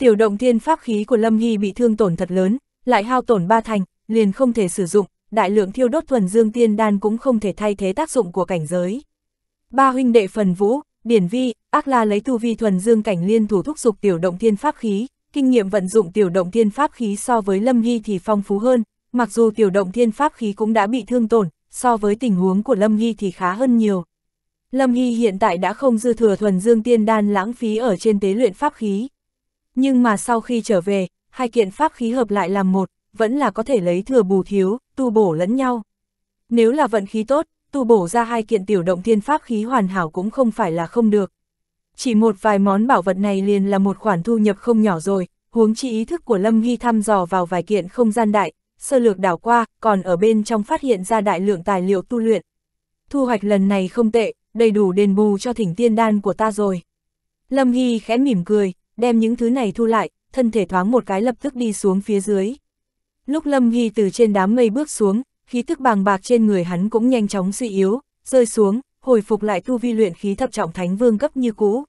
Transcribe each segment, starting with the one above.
Tiểu động thiên pháp khí của Lâm Hy bị thương tổn thật lớn, lại hao tổn ba thành, liền không thể sử dụng, đại lượng thiêu đốt thuần dương tiên đan cũng không thể thay thế tác dụng của cảnh giới. Ba huynh đệ phần vũ, điển vi, ác la lấy tu vi thuần dương cảnh liên thủ thúc dục tiểu động thiên pháp khí, kinh nghiệm vận dụng tiểu động thiên pháp khí so với Lâm Hy thì phong phú hơn, mặc dù tiểu động thiên pháp khí cũng đã bị thương tổn, so với tình huống của Lâm Hy thì khá hơn nhiều. Lâm Hy hiện tại đã không dư thừa thuần dương tiên đan lãng phí ở trên tế luyện pháp khí. Nhưng mà sau khi trở về, hai kiện pháp khí hợp lại làm một, vẫn là có thể lấy thừa bù thiếu, tu bổ lẫn nhau. Nếu là vận khí tốt, tu bổ ra hai kiện tiểu động thiên pháp khí hoàn hảo cũng không phải là không được. Chỉ một vài món bảo vật này liền là một khoản thu nhập không nhỏ rồi, huống chi ý thức của Lâm Hy thăm dò vào vài kiện không gian đại, sơ lược đảo qua, còn ở bên trong phát hiện ra đại lượng tài liệu tu luyện. Thu hoạch lần này không tệ, đầy đủ đền bù cho thỉnh tiên đan của ta rồi. Lâm Hy khẽ mỉm cười, đem những thứ này thu lại, thân thể thoáng một cái lập tức đi xuống phía dưới. Lúc Lâm Hy từ trên đám mây bước xuống, khí tức bàng bạc trên người hắn cũng nhanh chóng suy yếu, rơi xuống, hồi phục lại tu vi luyện khí thập trọng thánh vương cấp như cũ.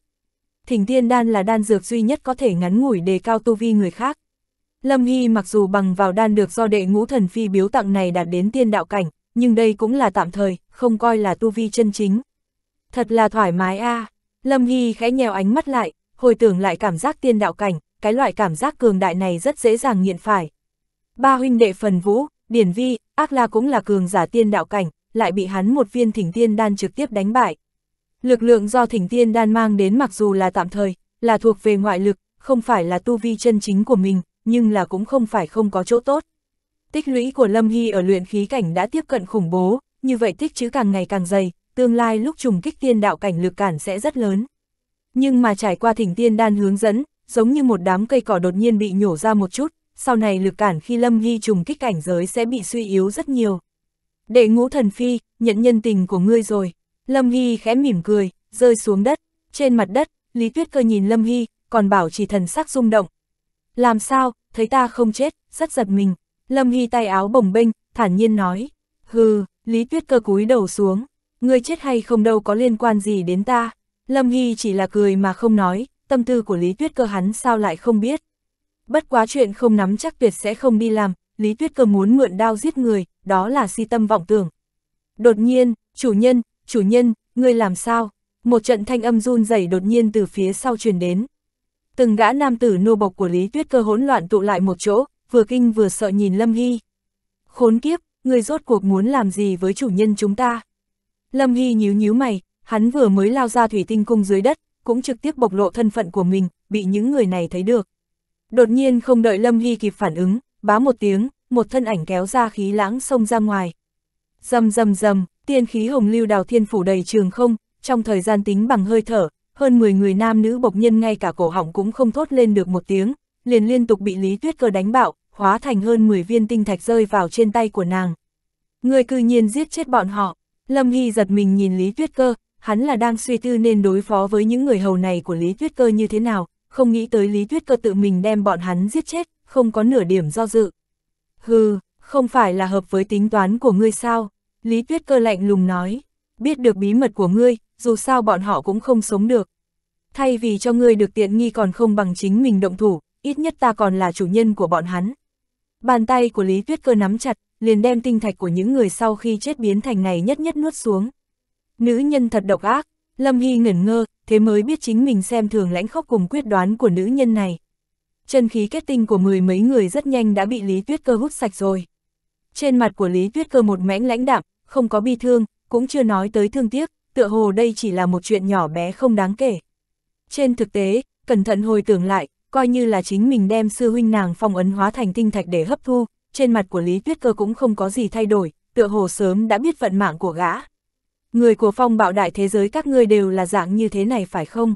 Thỉnh tiên đan là đan dược duy nhất có thể ngắn ngủi đề cao tu vi người khác. Lâm Hy mặc dù bằng vào đan được do đệ ngũ thần phi biếu tặng này đạt đến tiên đạo cảnh, nhưng đây cũng là tạm thời, không coi là tu vi chân chính. Thật là thoải mái a à. Lâm Hy khẽ nhèo ánh mắt lại, hồi tưởng lại cảm giác tiên đạo cảnh, cái loại cảm giác cường đại này rất dễ dàng nghiện phải. Ba huynh đệ phần vũ, điển vi, ác la cũng là cường giả tiên đạo cảnh, lại bị hắn một viên thỉnh tiên đan trực tiếp đánh bại. Lực lượng do thỉnh tiên đan mang đến mặc dù là tạm thời, là thuộc về ngoại lực, không phải là tu vi chân chính của mình, nhưng là cũng không phải không có chỗ tốt. Tích lũy của Lâm Hy ở luyện khí cảnh đã tiếp cận khủng bố, như vậy tích chữ càng ngày càng dày, tương lai lúc trùng kích tiên đạo cảnh lực cản sẽ rất lớn. Nhưng mà trải qua thỉnh tiên đan hướng dẫn, giống như một đám cây cỏ đột nhiên bị nhổ ra một chút, sau này lực cản khi Lâm Hy trùng kích cảnh giới sẽ bị suy yếu rất nhiều. Đệ ngũ thần phi, nhận nhân tình của ngươi rồi. Lâm Hy khẽ mỉm cười, rơi xuống đất. Trên mặt đất, Lý Tuyết cơ nhìn Lâm Hy, còn bảo chỉ thần sắc rung động. Làm sao, thấy ta không chết, rất giật mình. Lâm Hy tay áo bồng bênh, thản nhiên nói. Hừ, Lý Tuyết cơ cúi đầu xuống. Ngươi chết hay không đâu có liên quan gì đến ta. Lâm Hy chỉ là cười mà không nói, tâm tư của Lý Tuyết Cơ hắn sao lại không biết. Bất quá chuyện không nắm chắc tuyệt sẽ không đi làm, Lý Tuyết Cơ muốn mượn đao giết người, đó là si tâm vọng tưởng. Đột nhiên, chủ nhân, chủ nhân, ngươi làm sao? Một trận thanh âm run rẩy đột nhiên từ phía sau truyền đến. Từng gã nam tử nô bộc của Lý Tuyết Cơ hỗn loạn tụ lại một chỗ, vừa kinh vừa sợ nhìn Lâm Hy. Khốn kiếp, ngươi rốt cuộc muốn làm gì với chủ nhân chúng ta? Lâm Hy nhíu nhíu mày, hắn vừa mới lao ra thủy tinh cung dưới đất, cũng trực tiếp bộc lộ thân phận của mình, bị những người này thấy được. Đột nhiên không đợi Lâm Hy kịp phản ứng, bá một tiếng, một thân ảnh kéo ra khí lãng xông ra ngoài. Dầm dầm dầm, tiên khí hồng lưu đào thiên phủ đầy trường không, trong thời gian tính bằng hơi thở, hơn 10 người nam nữ bộc nhân ngay cả cổ họng cũng không thốt lên được một tiếng, liền liên tục bị Lý Tuyết Cơ đánh bạo, hóa thành hơn 10 viên tinh thạch rơi vào trên tay của nàng. Người cư nhiên giết chết bọn họ, Lâm Hy giật mình nhìn Lý Tuyết Cơ, hắn là đang suy tư nên đối phó với những người hầu này của Lý Tuyết Cơ như thế nào, không nghĩ tới Lý Tuyết Cơ tự mình đem bọn hắn giết chết, không có nửa điểm do dự. Hừ, không phải là hợp với tính toán của ngươi sao? Lý Tuyết Cơ lạnh lùng nói, biết được bí mật của ngươi, dù sao bọn họ cũng không sống được. Thay vì cho ngươi được tiện nghi còn không bằng chính mình động thủ, ít nhất ta còn là chủ nhân của bọn hắn. Bàn tay của Lý Tuyết Cơ nắm chặt, liền đem tinh thạch của những người sau khi chết biến thành này nhất nhất nuốt xuống. Nữ nhân thật độc ác, Lâm Hy ngẩn ngơ, thế mới biết chính mình xem thường lãnh khóc cùng quyết đoán của nữ nhân này. Chân khí kết tinh của mười mấy người rất nhanh đã bị Lý Tuyết Cơ hút sạch rồi. Trên mặt của Lý Tuyết Cơ một mảnh lãnh đạm, không có bi thương, cũng chưa nói tới thương tiếc, tựa hồ đây chỉ là một chuyện nhỏ bé không đáng kể. Trên thực tế, cẩn thận hồi tưởng lại, coi như là chính mình đem sư huynh nàng phong ấn hóa thành tinh thạch để hấp thu, trên mặt của Lý Tuyết Cơ cũng không có gì thay đổi, tựa hồ sớm đã biết vận mạng của gã người của phong bạo đại thế giới các ngươi đều là dạng như thế này phải không?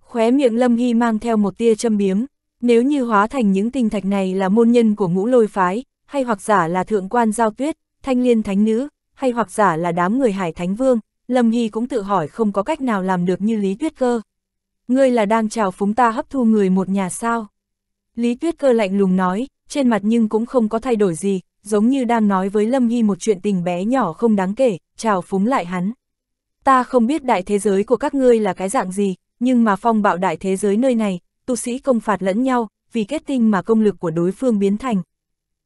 Khóe miệng Lâm Hy mang theo một tia châm biếm, nếu như hóa thành những tinh thạch này là môn nhân của ngũ lôi phái, hay hoặc giả là thượng quan giao tuyết, thanh liên thánh nữ, hay hoặc giả là đám người hải thánh vương, Lâm Hy cũng tự hỏi không có cách nào làm được như Lý Tuyết Cơ. Ngươi là đang chào phúng ta hấp thu người một nhà sao? Lý Tuyết Cơ lạnh lùng nói, trên mặt nhưng cũng không có thay đổi gì, giống như đang nói với Lâm Hy một chuyện tình bé nhỏ không đáng kể, trào phúng lại hắn. Ta không biết đại thế giới của các ngươi là cái dạng gì, nhưng mà phong bạo đại thế giới nơi này, tu sĩ công phạt lẫn nhau, vì kết tinh mà công lực của đối phương biến thành.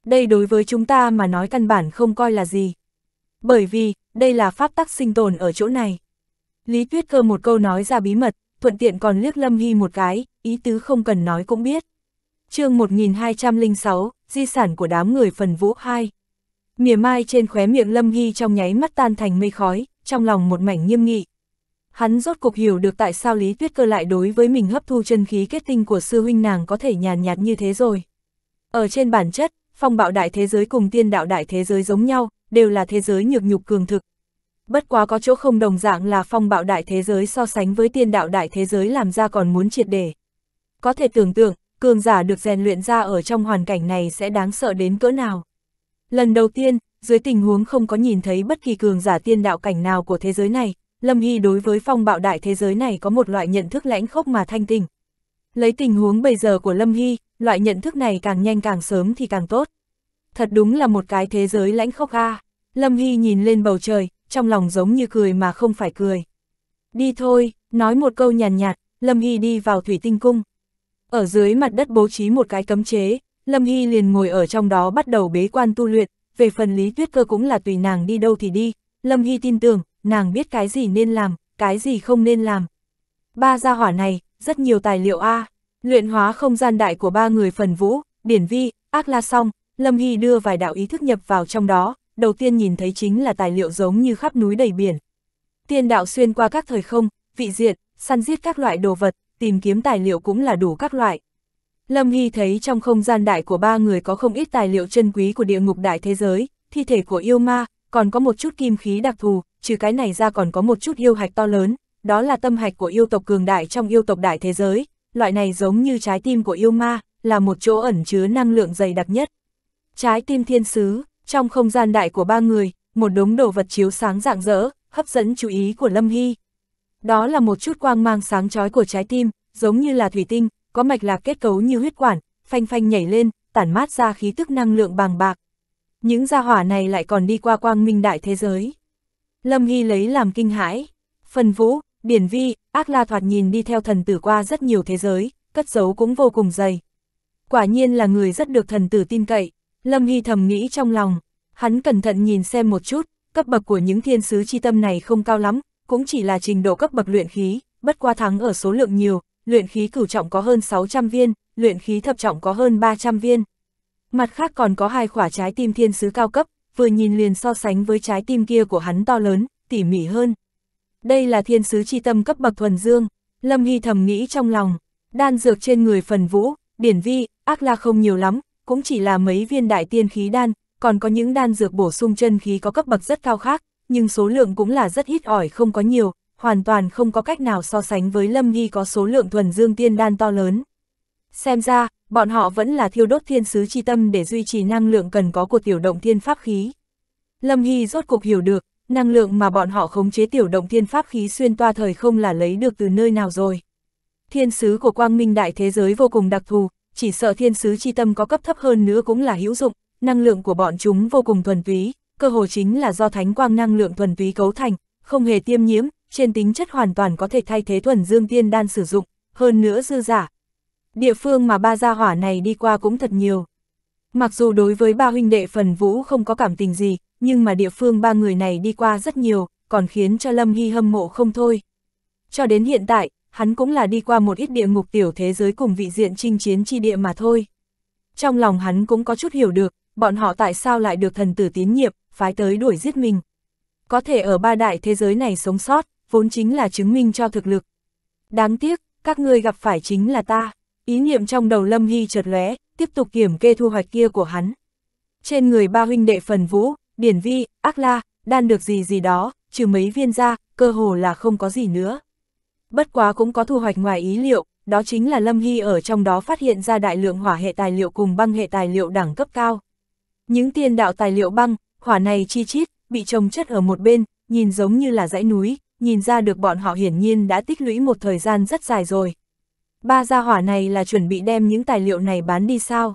Đây đối với chúng ta mà nói căn bản không coi là gì. Bởi vì, đây là pháp tắc sinh tồn ở chỗ này. Lý Tuyết Cơ một câu nói ra bí mật, thuận tiện còn liếc Lâm Hy một cái, ý tứ không cần nói cũng biết. chương 1206, di sản của đám người phần vũ 2 mỉa mai trên khóe miệng Lâm Hy trong nháy mắt tan thành mây khói, trong lòng một mảnh nghiêm nghị. Hắn rốt cục hiểu được tại sao Lý Tuyết Cơ lại đối với mình hấp thu chân khí kết tinh của sư huynh nàng có thể nhàn nhạt, nhạt như thế rồi. Ở trên bản chất, phong bạo đại thế giới cùng tiên đạo đại thế giới giống nhau, đều là thế giới nhược nhục cường thực. Bất quá có chỗ không đồng dạng là phong bạo đại thế giới so sánh với tiên đạo đại thế giới làm ra còn muốn triệt để. Có thể tưởng tượng, cường giả được rèn luyện ra ở trong hoàn cảnh này sẽ đáng sợ đến cỡ nào. Lần đầu tiên, dưới tình huống không có nhìn thấy bất kỳ cường giả tiên đạo cảnh nào của thế giới này, Lâm Hy đối với phong bạo đại thế giới này có một loại nhận thức lãnh khốc mà thanh tình. Lấy tình huống bây giờ của Lâm Hy, loại nhận thức này càng nhanh càng sớm thì càng tốt. Thật đúng là một cái thế giới lãnh khốc a Lâm Hy nhìn lên bầu trời, trong lòng giống như cười mà không phải cười. Đi thôi, nói một câu nhàn nhạt, nhạt, Lâm Hy đi vào thủy tinh cung. Ở dưới mặt đất bố trí một cái cấm chế, Lâm Hy liền ngồi ở trong đó bắt đầu bế quan tu luyện, về phần Lý Tuyết Cơ cũng là tùy nàng đi đâu thì đi, Lâm Hy tin tưởng, nàng biết cái gì nên làm, cái gì không nên làm. Ba gia hỏa này, rất nhiều tài liệu A, luyện hóa không gian đại của ba người phần vũ, điển vi, ác la song, Lâm Hy đưa vài đạo ý thức nhập vào trong đó, đầu tiên nhìn thấy chính là tài liệu giống như khắp núi đầy biển. Tiên đạo xuyên qua các thời không, vị diện, săn giết các loại đồ vật, tìm kiếm tài liệu cũng là đủ các loại. Lâm Hy thấy trong không gian đại của ba người có không ít tài liệu chân quý của địa ngục đại thế giới, thi thể của yêu ma, còn có một chút kim khí đặc thù, trừ cái này ra còn có một chút yêu hạch to lớn, đó là tâm hạch của yêu tộc cường đại trong yêu tộc đại thế giới, loại này giống như trái tim của yêu ma, là một chỗ ẩn chứa năng lượng dày đặc nhất. Trái tim thiên sứ, trong không gian đại của ba người, một đống đồ vật chiếu sáng rạng rỡ, hấp dẫn chú ý của Lâm Hy. Đó là một chút quang mang sáng chói của trái tim, giống như là thủy tinh, có mạch lạc kết cấu như huyết quản, phanh phanh nhảy lên, tản mát ra khí tức năng lượng bàng bạc. Những gia hỏa này lại còn đi qua quang minh đại thế giới. Lâm Hy lấy làm kinh hãi. Phần vũ, điển vi, ác la thoạt nhìn đi theo thần tử qua rất nhiều thế giới, cất giấu cũng vô cùng dày. Quả nhiên là người rất được thần tử tin cậy, Lâm Hy thầm nghĩ trong lòng. Hắn cẩn thận nhìn xem một chút, cấp bậc của những thiên sứ chi tâm này không cao lắm, cũng chỉ là trình độ cấp bậc luyện khí, bất qua thắng ở số lượng nhiều, luyện khí cửu trọng có hơn 600 viên, luyện khí thập trọng có hơn 300 viên. Mặt khác còn có hai quả trái tim thiên sứ cao cấp, vừa nhìn liền so sánh với trái tim kia của hắn to lớn, tỉ mỉ hơn. Đây là thiên sứ chi tâm cấp bậc thuần dương, Lâm Hy thầm nghĩ trong lòng, đan dược trên người phần vũ, điển vi, ác la không nhiều lắm, cũng chỉ là mấy viên đại tiên khí đan, còn có những đan dược bổ sung chân khí có cấp bậc rất cao khác, nhưng số lượng cũng là rất ít ỏi không có nhiều, hoàn toàn không có cách nào so sánh với Lâm Nghi có số lượng thuần dương tiên đan to lớn. Xem ra, bọn họ vẫn là thiêu đốt thiên sứ chi tâm để duy trì năng lượng cần có của tiểu động thiên pháp khí. Lâm Hy rốt cục hiểu được, năng lượng mà bọn họ khống chế tiểu động thiên pháp khí xuyên toa thời không là lấy được từ nơi nào rồi. Thiên sứ của quang minh đại thế giới vô cùng đặc thù, chỉ sợ thiên sứ chi tâm có cấp thấp hơn nữa cũng là hữu dụng, năng lượng của bọn chúng vô cùng thuần túy, cơ hồ chính là do thánh quang năng lượng thuần túy cấu thành, không hề tiêm nhiễm, trên tính chất hoàn toàn có thể thay thế thuần dương tiên đan sử dụng, hơn nữa dư giả. Địa phương mà ba gia hỏa này đi qua cũng thật nhiều. Mặc dù đối với ba huynh đệ phần vũ không có cảm tình gì, nhưng mà địa phương ba người này đi qua rất nhiều, còn khiến cho Lâm Hy hâm mộ không thôi. Cho đến hiện tại, hắn cũng là đi qua một ít địa ngục tiểu thế giới cùng vị diện chinh chiến chi địa mà thôi. Trong lòng hắn cũng có chút hiểu được, bọn họ tại sao lại được thần tử tiến nhiệm, phái tới đuổi giết mình. Có thể ở ba đại thế giới này sống sót, vốn chính là chứng minh cho thực lực. Đáng tiếc, các ngươi gặp phải chính là ta. Ý niệm trong đầu Lâm Hy chợt lóe, tiếp tục kiểm kê thu hoạch kia của hắn. Trên người ba huynh đệ phần vũ, điển vi, ác la, đan được gì gì đó, trừ mấy viên ra, cơ hồ là không có gì nữa. Bất quá cũng có thu hoạch ngoài ý liệu, đó chính là Lâm Hy ở trong đó phát hiện ra đại lượng hỏa hệ tài liệu cùng băng hệ tài liệu đẳng cấp cao. Những tiên đạo tài liệu băng, hỏa này chi chít, bị trồng chất ở một bên, nhìn giống như là dãy núi, nhìn ra được bọn họ hiển nhiên đã tích lũy một thời gian rất dài rồi. Ba gia hỏa này là chuẩn bị đem những tài liệu này bán đi sao?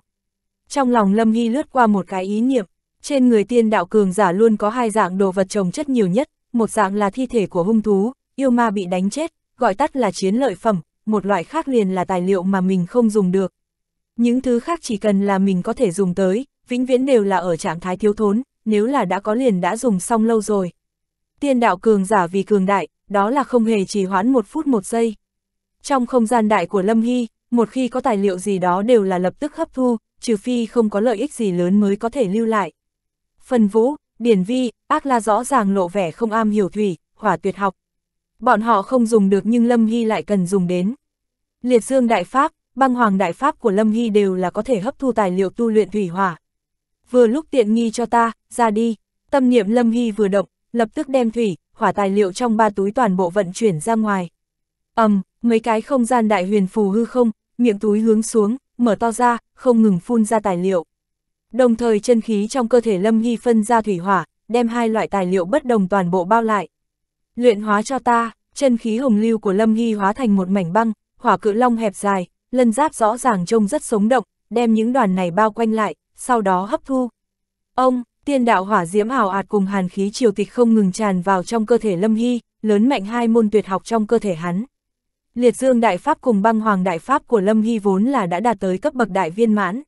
Trong lòng Lâm Hy lướt qua một cái ý niệm, trên người tiên đạo cường giả luôn có hai dạng đồ vật trồng chất nhiều nhất, một dạng là thi thể của hung thú, yêu ma bị đánh chết, gọi tắt là chiến lợi phẩm, một loại khác liền là tài liệu mà mình không dùng được. Những thứ khác chỉ cần là mình có thể dùng tới, vĩnh viễn đều là ở trạng thái thiếu thốn, nếu là đã có liền đã dùng xong lâu rồi. Tiên đạo cường giả vì cường đại, đó là không hề trì hoãn một phút một giây. Trong không gian đại của Lâm Hy, một khi có tài liệu gì đó đều là lập tức hấp thu, trừ phi không có lợi ích gì lớn mới có thể lưu lại. Phần vũ, điển vi, ác la rõ ràng lộ vẻ không am hiểu thủy, hỏa tuyệt học. Bọn họ không dùng được nhưng Lâm Hy lại cần dùng đến. Liệt dương đại pháp, băng hoàng đại pháp của Lâm Hy đều là có thể hấp thu tài liệu tu luyện thủy hỏa. Vừa lúc tiện nghi cho ta, ra đi, tâm niệm Lâm Hy vừa động, lập tức đem thủy, hỏa tài liệu trong ba túi toàn bộ vận chuyển ra ngoài. ầm, um, mấy cái không gian đại huyền phù hư không, miệng túi hướng xuống, mở to ra, không ngừng phun ra tài liệu. Đồng thời chân khí trong cơ thể Lâm Hy phân ra thủy hỏa, đem hai loại tài liệu bất đồng toàn bộ bao lại. Luyện hóa cho ta, chân khí hồng lưu của Lâm Hy hóa thành một mảnh băng, hỏa cự long hẹp dài, lân giáp rõ ràng trông rất sống động, đem những đoàn này bao quanh lại, sau đó hấp thu. Ông, Tiên đạo hỏa diễm ảo ạt cùng hàn khí triều tịch không ngừng tràn vào trong cơ thể Lâm Hy, lớn mạnh hai môn tuyệt học trong cơ thể hắn. Liệt dương đại pháp cùng băng hoàng đại pháp của Lâm Hy vốn là đã đạt tới cấp bậc đại viên mãn.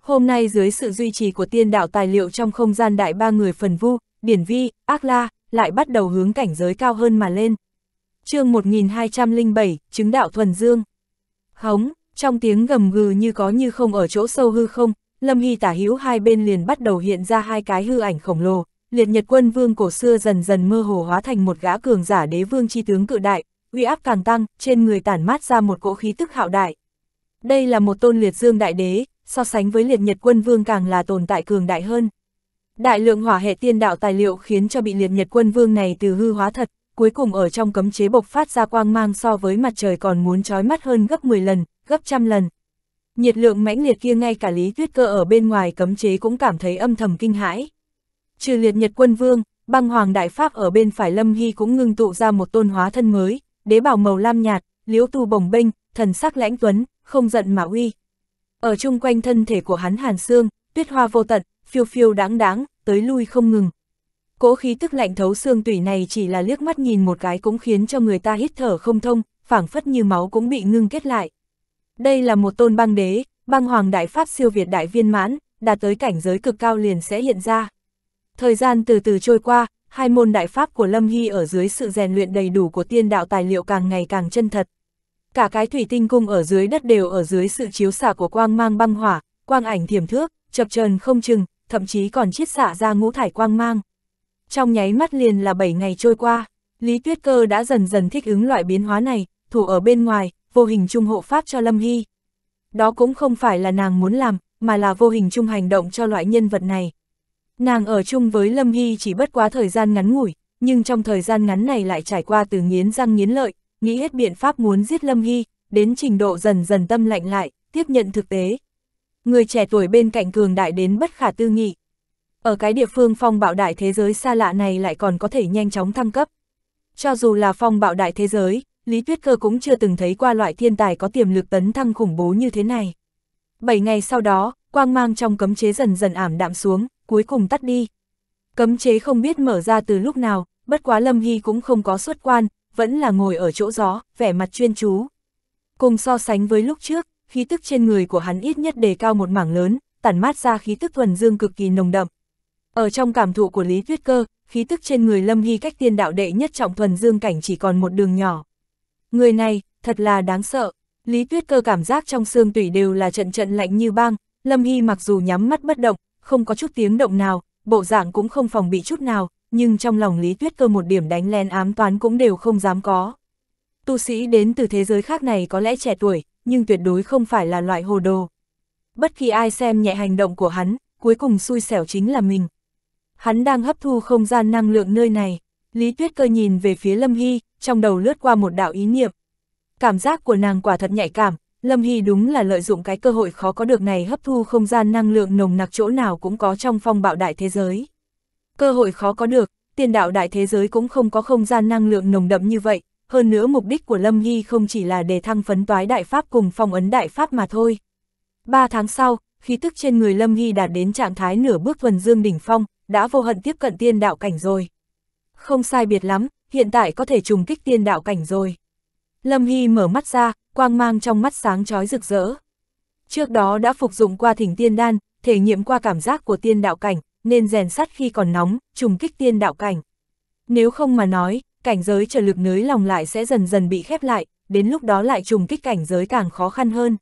Hôm nay dưới sự duy trì của tiên đạo tài liệu trong không gian đại ba người phần vu, biển vi, ác la, lại bắt đầu hướng cảnh giới cao hơn mà lên. chương 1207, chứng đạo thuần dương. Hống, trong tiếng gầm gừ như có như không ở chỗ sâu hư không, Lâm Hy tả hữu hai bên liền bắt đầu hiện ra hai cái hư ảnh khổng lồ, liệt nhật quân vương cổ xưa dần dần mơ hồ hóa thành một gã cường giả đế vương chi tướng cự đại, uy áp càng tăng, trên người tản mát ra một cỗ khí tức hạo đại. Đây là một tôn liệt dương đại đế, so sánh với liệt nhật quân vương càng là tồn tại cường đại hơn. Đại lượng hỏa hệ tiên đạo tài liệu khiến cho bị liệt nhật quân vương này từ hư hóa thật, cuối cùng ở trong cấm chế bộc phát ra quang mang so với mặt trời còn muốn trói mắt hơn gấp 10 lần, gấp trăm lần. Nhiệt lượng mãnh liệt kia ngay cả Lý Tuyết Cơ ở bên ngoài cấm chế cũng cảm thấy âm thầm kinh hãi. Trừ liệt Nhật Quân Vương, băng hoàng đại pháp ở bên phải Lâm Hy cũng ngưng tụ ra một tôn hóa thân mới, đế bảo màu lam nhạt, liễu tu bồng binh, thần sắc lãnh tuấn, không giận mà uy. Ở chung quanh thân thể của hắn hàn xương, tuyết hoa vô tận, phiêu phiêu đáng đáng, tới lui không ngừng. Cỗ khí tức lạnh thấu xương tủy này chỉ là liếc mắt nhìn một cái cũng khiến cho người ta hít thở không thông, phảng phất như máu cũng bị ngưng kết lại. Đây là một tôn băng đế, băng hoàng đại pháp siêu việt đại viên mãn, đạt tới cảnh giới cực cao liền sẽ hiện ra. Thời gian từ từ trôi qua, hai môn đại pháp của Lâm Hy ở dưới sự rèn luyện đầy đủ của tiên đạo tài liệu càng ngày càng chân thật. Cả cái thủy tinh cung ở dưới đất đều ở dưới sự chiếu xạ của quang mang băng hỏa, quang ảnh thiểm thước, chập trần không chừng, thậm chí còn chiết xạ ra ngũ thải quang mang. Trong nháy mắt liền là 7 ngày trôi qua, Lý Tuyết Cơ đã dần dần thích ứng loại biến hóa này, thủ ở bên ngoài, vô hình chung hộ pháp cho Lâm Hy. Đó cũng không phải là nàng muốn làm, mà là vô hình chung hành động cho loại nhân vật này. Nàng ở chung với Lâm Hy chỉ bất quá thời gian ngắn ngủi, nhưng trong thời gian ngắn này lại trải qua từ nghiến răng nghiến lợi, nghĩ hết biện pháp muốn giết Lâm Hy, đến trình độ dần dần tâm lạnh lại, tiếp nhận thực tế. Người trẻ tuổi bên cạnh cường đại đến bất khả tư nghị. Ở cái địa phương phong bạo đại thế giới xa lạ này lại còn có thể nhanh chóng thăng cấp. Cho dù là phong bạo đại thế giới, Lý Tuyết Cơ cũng chưa từng thấy qua loại thiên tài có tiềm lực tấn thăng khủng bố như thế này. Bảy ngày sau đó, quang mang trong cấm chế dần dần ảm đạm xuống, cuối cùng tắt đi. Cấm chế không biết mở ra từ lúc nào, bất quá Lâm Hy cũng không có xuất quan, vẫn là ngồi ở chỗ gió, vẻ mặt chuyên chú. Cùng so sánh với lúc trước, khí tức trên người của hắn ít nhất đề cao một mảng lớn, tản mát ra khí tức thuần dương cực kỳ nồng đậm. Ở trong cảm thụ của Lý Tuyết Cơ, khí tức trên người Lâm Hy cách tiên đạo đệ nhất trọng thuần dương cảnh chỉ còn một đường nhỏ. Người này, thật là đáng sợ. Lý Tuyết Cơ cảm giác trong xương tủy đều là trận trận lạnh như băng, Lâm Hy mặc dù nhắm mắt bất động, không có chút tiếng động nào, bộ dạng cũng không phòng bị chút nào, nhưng trong lòng Lý Tuyết Cơ một điểm đánh len ám toán cũng đều không dám có. Tu sĩ đến từ thế giới khác này có lẽ trẻ tuổi, nhưng tuyệt đối không phải là loại hồ đồ. Bất kỳ ai xem nhẹ hành động của hắn, cuối cùng xui xẻo chính là mình. Hắn đang hấp thu không gian năng lượng nơi này. Lý Tuyết Cơ nhìn về phía Lâm Hy, trong đầu lướt qua một đạo ý niệm. Cảm giác của nàng quả thật nhạy cảm, Lâm Hy đúng là lợi dụng cái cơ hội khó có được này hấp thu không gian năng lượng nồng nặc chỗ nào cũng có trong phong bạo đại thế giới. Cơ hội khó có được, tiền đạo đại thế giới cũng không có không gian năng lượng nồng đậm như vậy, hơn nữa mục đích của Lâm Hy không chỉ là để thăng phấn toái đại pháp cùng phong ấn đại pháp mà thôi. Ba tháng sau, khí tức trên người Lâm Hy đạt đến trạng thái nửa bước thuần dương đỉnh phong, đã vô hận tiếp cận tiên đạo cảnh rồi. Không sai biệt lắm, hiện tại có thể trùng kích tiên đạo cảnh rồi. Lâm Hy mở mắt ra, quang mang trong mắt sáng chói rực rỡ. Trước đó đã phục dụng qua thỉnh tiên đan, thể nghiệm qua cảm giác của tiên đạo cảnh, nên rèn sắt khi còn nóng, trùng kích tiên đạo cảnh. Nếu không mà nói, cảnh giới trở lực nới lòng lại sẽ dần dần bị khép lại, đến lúc đó lại trùng kích cảnh giới càng khó khăn hơn.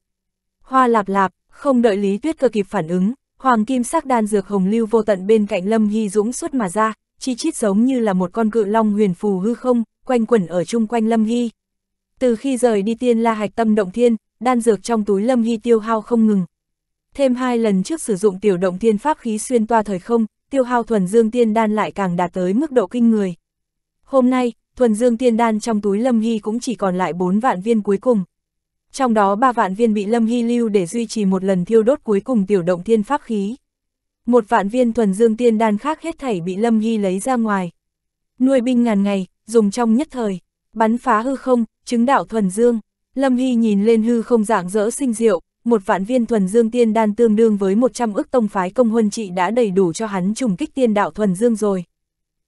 Hoa lạp lạp, không đợi Lý Tuyết cơ kịp phản ứng, hoàng kim sắc đan dược hồng lưu vô tận bên cạnh Lâm Hy Dũng suốt mà ra, chi chít giống như là một con cự long huyền phù hư không, quanh quẩn ở chung quanh Lâm Hy. Từ khi rời đi tiên la hạch tâm động thiên, đan dược trong túi Lâm Hy tiêu hao không ngừng. Thêm hai lần trước sử dụng tiểu động thiên pháp khí xuyên toa thời không, tiêu hao thuần dương tiên đan lại càng đạt tới mức độ kinh người. Hôm nay, thuần dương tiên đan trong túi Lâm Hy cũng chỉ còn lại 4 vạn viên cuối cùng. Trong đó 3 vạn viên bị Lâm Hy lưu để duy trì một lần thiêu đốt cuối cùng tiểu động thiên pháp khí một vạn viên thuần dương tiên đan khác hết thảy bị Lâm Hy lấy ra ngoài. Nuôi binh ngàn ngày, dùng trong nhất thời, bắn phá hư không, chứng đạo thuần dương. Lâm Hy nhìn lên hư không dạng dỡ sinh diệu, một vạn viên thuần dương tiên đan tương đương với 100 ức tông phái công huân trị đã đầy đủ cho hắn trùng kích tiên đạo thuần dương rồi.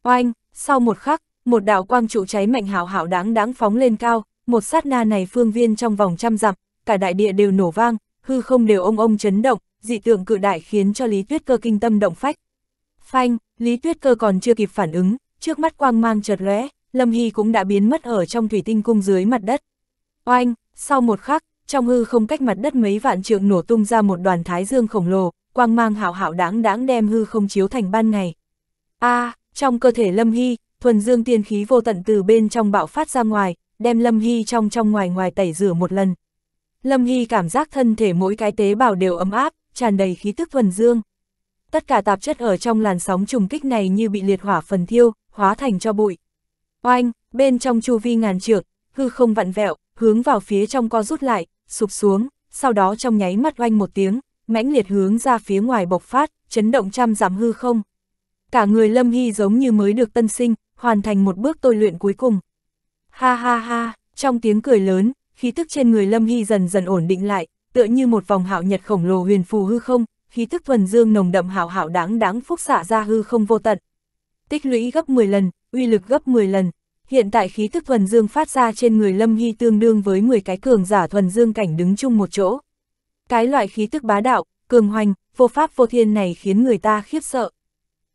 Oanh, sau một khắc, một đạo quang trụ cháy mạnh hảo hảo đáng đáng phóng lên cao, một sát na này phương viên trong vòng trăm dặm, cả đại địa đều nổ vang, hư không đều ông ông chấn động, dị tượng cự đại khiến cho Lý Tuyết Cơ kinh tâm động phách. Phanh, Lý Tuyết Cơ còn chưa kịp phản ứng, trước mắt quang mang chợt lóe, Lâm Hy cũng đã biến mất ở trong thủy tinh cung dưới mặt đất. Oanh, sau một khắc, trong hư không cách mặt đất mấy vạn trượng nổ tung ra một đoàn thái dương khổng lồ, quang mang hảo hảo đáng đáng đem hư không chiếu thành ban ngày. a à, trong cơ thể Lâm Hy, thuần dương tiên khí vô tận từ bên trong bạo phát ra ngoài, đem Lâm Hy trong trong ngoài ngoài tẩy rửa một lần. Lâm Hy cảm giác thân thể mỗi cái tế bào đều ấm áp, tràn đầy khí tức thuần dương. Tất cả tạp chất ở trong làn sóng trùng kích này như bị liệt hỏa phần thiêu, hóa thành cho bụi. Oanh, bên trong chu vi ngàn trượng, hư không vặn vẹo, hướng vào phía trong co rút lại, sụp xuống, sau đó trong nháy mắt oanh một tiếng, mãnh liệt hướng ra phía ngoài bộc phát, chấn động trăm giảm hư không. Cả người Lâm Hy giống như mới được tân sinh, hoàn thành một bước tôi luyện cuối cùng. Ha ha ha, trong tiếng cười lớn, khí tức trên người Lâm Hy dần dần ổn định lại, tựa như một vòng hạo nhật khổng lồ huyền phù hư không, khí thức thuần dương nồng đậm hạo hạo đáng đáng phúc xạ ra hư không vô tận. Tích lũy gấp 10 lần, uy lực gấp 10 lần. Hiện tại khí thức thuần dương phát ra trên người Lâm Hy tương đương với 10 cái cường giả thuần dương cảnh đứng chung một chỗ. Cái loại khí thức bá đạo, cường hoành, vô pháp vô thiên này khiến người ta khiếp sợ.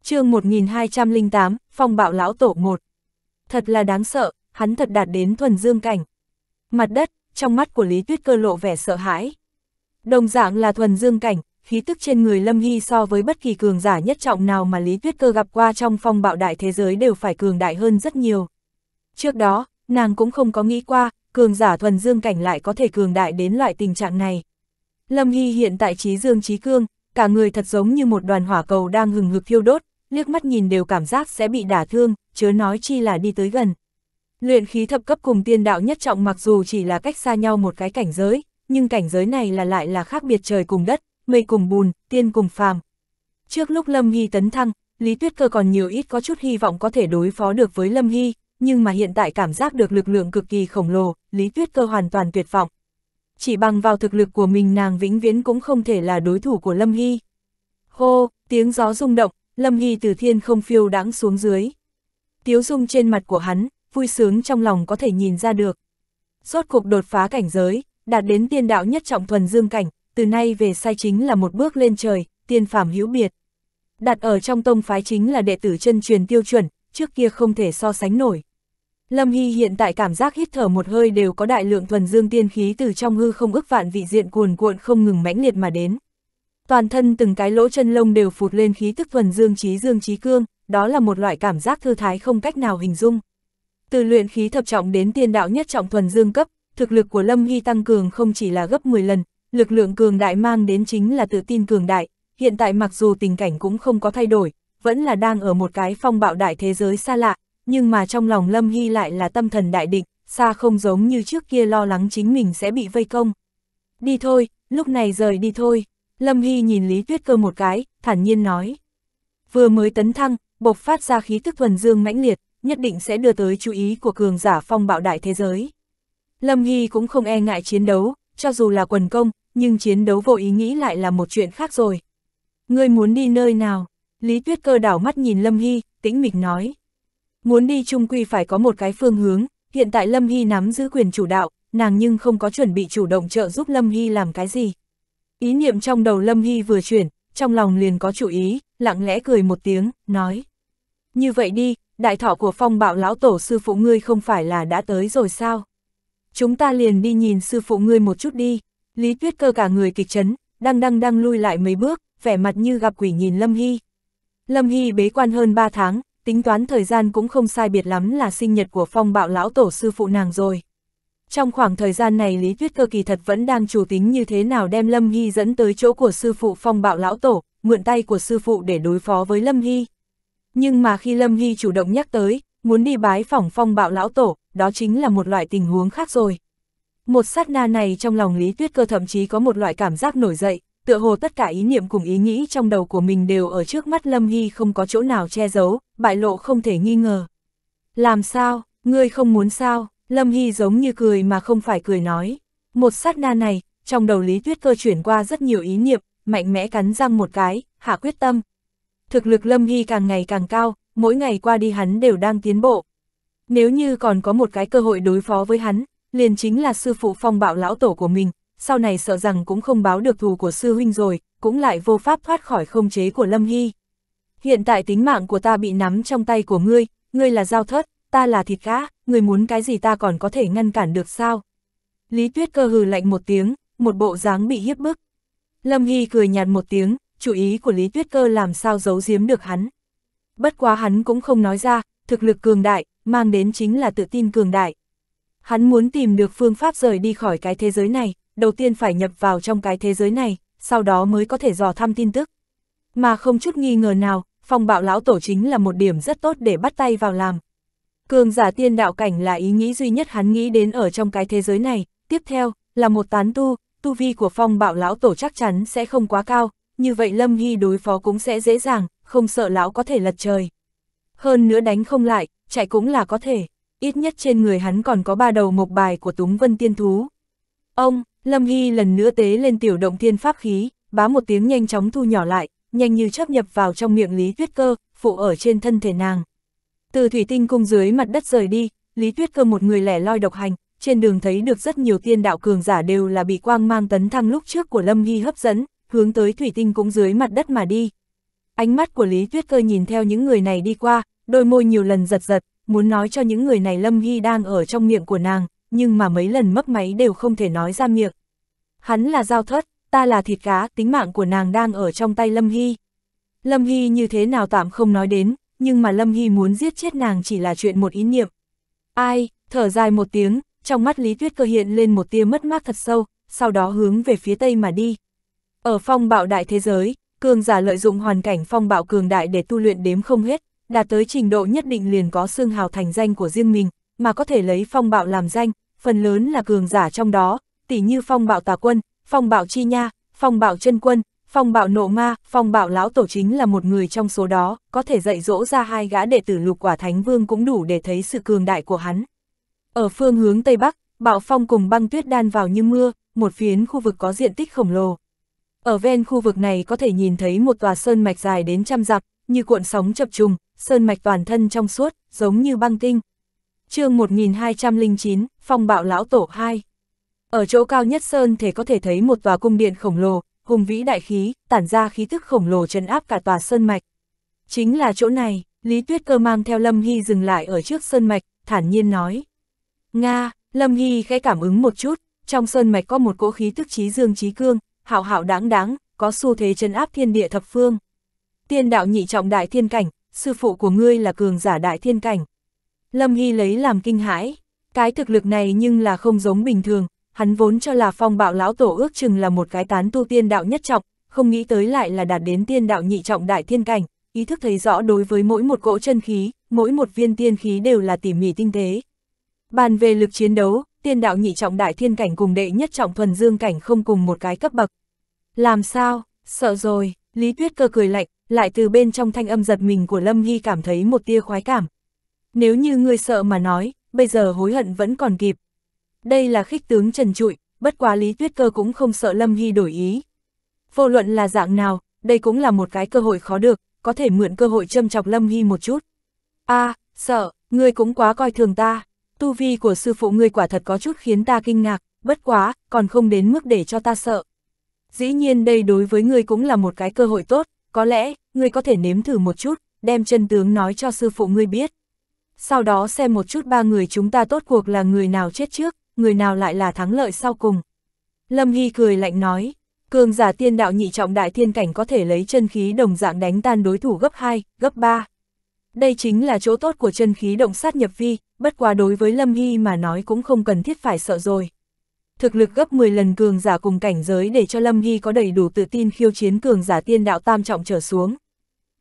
chương 1208, Phong bạo lão tổ 1. Thật là đáng sợ, hắn thật đạt đến thuần dương cảnh. Mặt đất, trong mắt của Lý Tuyết cơ lộ vẻ sợ hãi. Đồng dạng là thuần dương cảnh, khí tức trên người Lâm Hy so với bất kỳ cường giả nhất trọng nào mà Lý Tuyết Cơ gặp qua trong phong bạo đại thế giới đều phải cường đại hơn rất nhiều. Trước đó, nàng cũng không có nghĩ qua, cường giả thuần dương cảnh lại có thể cường đại đến loại tình trạng này. Lâm Hy hiện tại trí dương trí cương, cả người thật giống như một đoàn hỏa cầu đang hừng hực thiêu đốt, liếc mắt nhìn đều cảm giác sẽ bị đả thương, chớ nói chi là đi tới gần. Luyện khí thập cấp cùng tiên đạo nhất trọng mặc dù chỉ là cách xa nhau một cái cảnh giới, nhưng cảnh giới này là lại là khác biệt trời cùng đất, mây cùng bùn, tiên cùng phàm. Trước lúc Lâm Hy tấn thăng, Lý Tuyết Cơ còn nhiều ít có chút hy vọng có thể đối phó được với Lâm Hy, nhưng mà hiện tại cảm giác được lực lượng cực kỳ khổng lồ, Lý Tuyết Cơ hoàn toàn tuyệt vọng. Chỉ bằng vào thực lực của mình nàng vĩnh viễn cũng không thể là đối thủ của Lâm Hy. Hô, tiếng gió rung động, Lâm Hy từ thiên không phiêu đáng xuống dưới. Tiếu dung trên mặt của hắn, vui sướng trong lòng có thể nhìn ra được. Rốt cuộc đột phá cảnh giới, đạt đến tiên đạo nhất trọng thuần dương cảnh, từ nay về sai chính là một bước lên trời, tiên phàm hữu biệt. Đặt ở trong tông phái chính là đệ tử chân truyền tiêu chuẩn, trước kia không thể so sánh nổi. Lâm Hy hiện tại cảm giác hít thở một hơi đều có đại lượng thuần dương tiên khí từ trong hư không ức vạn vị diện cuồn cuộn không ngừng mãnh liệt mà đến. Toàn thân từng cái lỗ chân lông đều phụt lên khí tức thuần dương trí dương trí cương, đó là một loại cảm giác thư thái không cách nào hình dung. Từ luyện khí thập trọng đến tiên đạo nhất trọng thuần dương cấp, thực lực của Lâm Hy tăng cường không chỉ là gấp 10 lần, lực lượng cường đại mang đến chính là tự tin cường đại, hiện tại mặc dù tình cảnh cũng không có thay đổi, vẫn là đang ở một cái phong bạo đại thế giới xa lạ, nhưng mà trong lòng Lâm Hy lại là tâm thần đại định, xa không giống như trước kia lo lắng chính mình sẽ bị vây công. Đi thôi, lúc này rời đi thôi, Lâm Hy nhìn Lý Tuyết Cơ một cái, thản nhiên nói. Vừa mới tấn thăng, bộc phát ra khí tức thuần dương mãnh liệt, nhất định sẽ đưa tới chú ý của cường giả phong bạo đại thế giới. Lâm Hy cũng không e ngại chiến đấu, cho dù là quần công, nhưng chiến đấu vô ý nghĩ lại là một chuyện khác rồi. Ngươi muốn đi nơi nào? Lý Tuyết Cơ đảo mắt nhìn Lâm Hy, tĩnh mịch nói. Muốn đi chung quy phải có một cái phương hướng, hiện tại Lâm Hy nắm giữ quyền chủ đạo, nàng nhưng không có chuẩn bị chủ động trợ giúp Lâm Hy làm cái gì. Ý niệm trong đầu Lâm Hy vừa chuyển, trong lòng liền có chủ ý, lặng lẽ cười một tiếng, nói. Như vậy đi, đại thọ của phong bạo lão tổ sư phụ ngươi không phải là đã tới rồi sao? chúng ta liền đi nhìn sư phụ ngươi một chút đi. Lý Tuyết Cơ cả người kịch chấn, đang đang đang lui lại mấy bước, vẻ mặt như gặp quỷ nhìn Lâm Hy. Lâm Hy bế quan hơn 3 tháng, tính toán thời gian cũng không sai biệt lắm là sinh nhật của phong bạo lão tổ sư phụ nàng rồi. Trong khoảng thời gian này Lý Tuyết Cơ kỳ thật vẫn đang chủ tính như thế nào đem Lâm Hy dẫn tới chỗ của sư phụ phong bạo lão tổ, mượn tay của sư phụ để đối phó với Lâm Hy. Nhưng mà khi Lâm Hy chủ động nhắc tới, muốn đi bái phỏng phong bạo lão tổ, đó chính là một loại tình huống khác rồi. Một sát na này trong lòng Lý Tuyết Cơ thậm chí có một loại cảm giác nổi dậy, tựa hồ tất cả ý niệm cùng ý nghĩ trong đầu của mình đều ở trước mắt Lâm Hy không có chỗ nào che giấu, bại lộ không thể nghi ngờ. Làm sao, ngươi không muốn sao, Lâm Hy giống như cười mà không phải cười nói. Một sát na này, trong đầu Lý Tuyết Cơ chuyển qua rất nhiều ý niệm, mạnh mẽ cắn răng một cái, hạ quyết tâm. Thực lực Lâm Hy càng ngày càng cao, mỗi ngày qua đi hắn đều đang tiến bộ, nếu như còn có một cái cơ hội đối phó với hắn, liền chính là sư phụ phong bạo lão tổ của mình, sau này sợ rằng cũng không báo được thù của sư huynh rồi, cũng lại vô pháp thoát khỏi không chế của Lâm Hy. Hiện tại tính mạng của ta bị nắm trong tay của ngươi, ngươi là dao thớt, ta là thịt gã, ngươi muốn cái gì ta còn có thể ngăn cản được sao? Lý Tuyết cơ hừ lạnh một tiếng, một bộ dáng bị hiếp bức. Lâm Hy cười nhạt một tiếng, chú ý của Lý Tuyết cơ làm sao giấu giếm được hắn. Bất quá hắn cũng không nói ra, thực lực cường đại, mang đến chính là tự tin cường đại. Hắn muốn tìm được phương pháp rời đi khỏi cái thế giới này, đầu tiên phải nhập vào trong cái thế giới này, sau đó mới có thể dò thăm tin tức. Mà không chút nghi ngờ nào, phong bạo lão tổ chính là một điểm rất tốt để bắt tay vào làm. Cường giả tiên đạo cảnh là ý nghĩ duy nhất hắn nghĩ đến ở trong cái thế giới này, tiếp theo, là một tán tu, tu vi của phong bạo lão tổ chắc chắn sẽ không quá cao, như vậy Lâm Hy đối phó cũng sẽ dễ dàng, không sợ lão có thể lật trời hơn nữa đánh không lại, chạy cũng là có thể, ít nhất trên người hắn còn có ba đầu mộc bài của Túng Vân Tiên Thú. Ông, Lâm Hy lần nữa tế lên tiểu động thiên pháp khí, bá một tiếng nhanh chóng thu nhỏ lại, nhanh như chấp nhập vào trong miệng Lý Tuyết Cơ, phụ ở trên thân thể nàng. Từ thủy tinh cung dưới mặt đất rời đi, Lý Tuyết Cơ một người lẻ loi độc hành, trên đường thấy được rất nhiều tiên đạo cường giả đều là bị quang mang tấn thăng lúc trước của Lâm Hy hấp dẫn, hướng tới thủy tinh cung dưới mặt đất mà đi, Ánh mắt của Lý Tuyết Cơ nhìn theo những người này đi qua, đôi môi nhiều lần giật giật, muốn nói cho những người này Lâm Hy đang ở trong miệng của nàng, nhưng mà mấy lần mấp máy đều không thể nói ra miệng. Hắn là dao thất, ta là thịt cá, tính mạng của nàng đang ở trong tay Lâm Hy. Lâm Hy như thế nào tạm không nói đến, nhưng mà Lâm Hy muốn giết chết nàng chỉ là chuyện một ý niệm. Ai, thở dài một tiếng, trong mắt Lý Tuyết Cơ hiện lên một tia mất mát thật sâu, sau đó hướng về phía tây mà đi. Ở phong bạo đại thế giới, cường giả lợi dụng hoàn cảnh phong bạo cường đại để tu luyện đếm không hết, đạt tới trình độ nhất định liền có xương hào thành danh của riêng mình, mà có thể lấy phong bạo làm danh, phần lớn là cường giả trong đó, tỉ như phong bạo tà quân, phong bạo chi nha, phong bạo chân quân, phong bạo nộ ma, phong bạo lão tổ chính là một người trong số đó, có thể dạy dỗ ra hai gã đệ tử lục quả thánh vương cũng đủ để thấy sự cường đại của hắn. Ở phương hướng Tây Bắc, bạo phong cùng băng tuyết đan vào như mưa, một phiến khu vực có diện tích khổng lồ, ở ven khu vực này có thể nhìn thấy một tòa sơn mạch dài đến trăm dặm, như cuộn sóng chập trùng, sơn mạch toàn thân trong suốt, giống như băng tinh. chương 1209, Phong bạo lão tổ 2 Ở chỗ cao nhất sơn thể có thể thấy một tòa cung điện khổng lồ, hùng vĩ đại khí, tản ra khí thức khổng lồ trấn áp cả tòa sơn mạch. Chính là chỗ này, Lý Tuyết Cơ mang theo Lâm Hy dừng lại ở trước sơn mạch, thản nhiên nói. Nga, Lâm Hy khẽ cảm ứng một chút, trong sơn mạch có một cỗ khí tức trí dương trí cương, hảo hảo đáng đáng, có xu thế chân áp thiên địa thập phương. Tiên đạo nhị trọng đại thiên cảnh, sư phụ của ngươi là cường giả đại thiên cảnh. Lâm Hy lấy làm kinh hãi, cái thực lực này nhưng là không giống bình thường, hắn vốn cho là phong bạo lão tổ ước chừng là một cái tán tu tiên đạo nhất trọng, không nghĩ tới lại là đạt đến tiên đạo nhị trọng đại thiên cảnh, ý thức thấy rõ đối với mỗi một cỗ chân khí, mỗi một viên tiên khí đều là tỉ mỉ tinh tế. Bàn về lực chiến đấu, tiên đạo nhị trọng đại thiên cảnh cùng đệ nhất trọng thuần dương cảnh không cùng một cái cấp bậc. Làm sao, sợ rồi, Lý Tuyết cơ cười lạnh, lại từ bên trong thanh âm giật mình của Lâm Hy cảm thấy một tia khoái cảm. Nếu như ngươi sợ mà nói, bây giờ hối hận vẫn còn kịp. Đây là khích tướng trần trụi, bất quá Lý Tuyết cơ cũng không sợ Lâm Hy đổi ý. Vô luận là dạng nào, đây cũng là một cái cơ hội khó được, có thể mượn cơ hội châm chọc Lâm Hy một chút. a à, sợ, ngươi cũng quá coi thường ta, tu vi của sư phụ ngươi quả thật có chút khiến ta kinh ngạc, bất quá, còn không đến mức để cho ta sợ. Dĩ nhiên đây đối với ngươi cũng là một cái cơ hội tốt, có lẽ, ngươi có thể nếm thử một chút, đem chân tướng nói cho sư phụ ngươi biết. Sau đó xem một chút ba người chúng ta tốt cuộc là người nào chết trước, người nào lại là thắng lợi sau cùng. Lâm Hy cười lạnh nói, cường giả tiên đạo nhị trọng đại thiên cảnh có thể lấy chân khí đồng dạng đánh tan đối thủ gấp 2, gấp 3. Đây chính là chỗ tốt của chân khí động sát nhập vi, bất quá đối với Lâm Hy mà nói cũng không cần thiết phải sợ rồi. Thực lực gấp 10 lần cường giả cùng cảnh giới để cho Lâm Hy có đầy đủ tự tin khiêu chiến cường giả tiên đạo tam trọng trở xuống.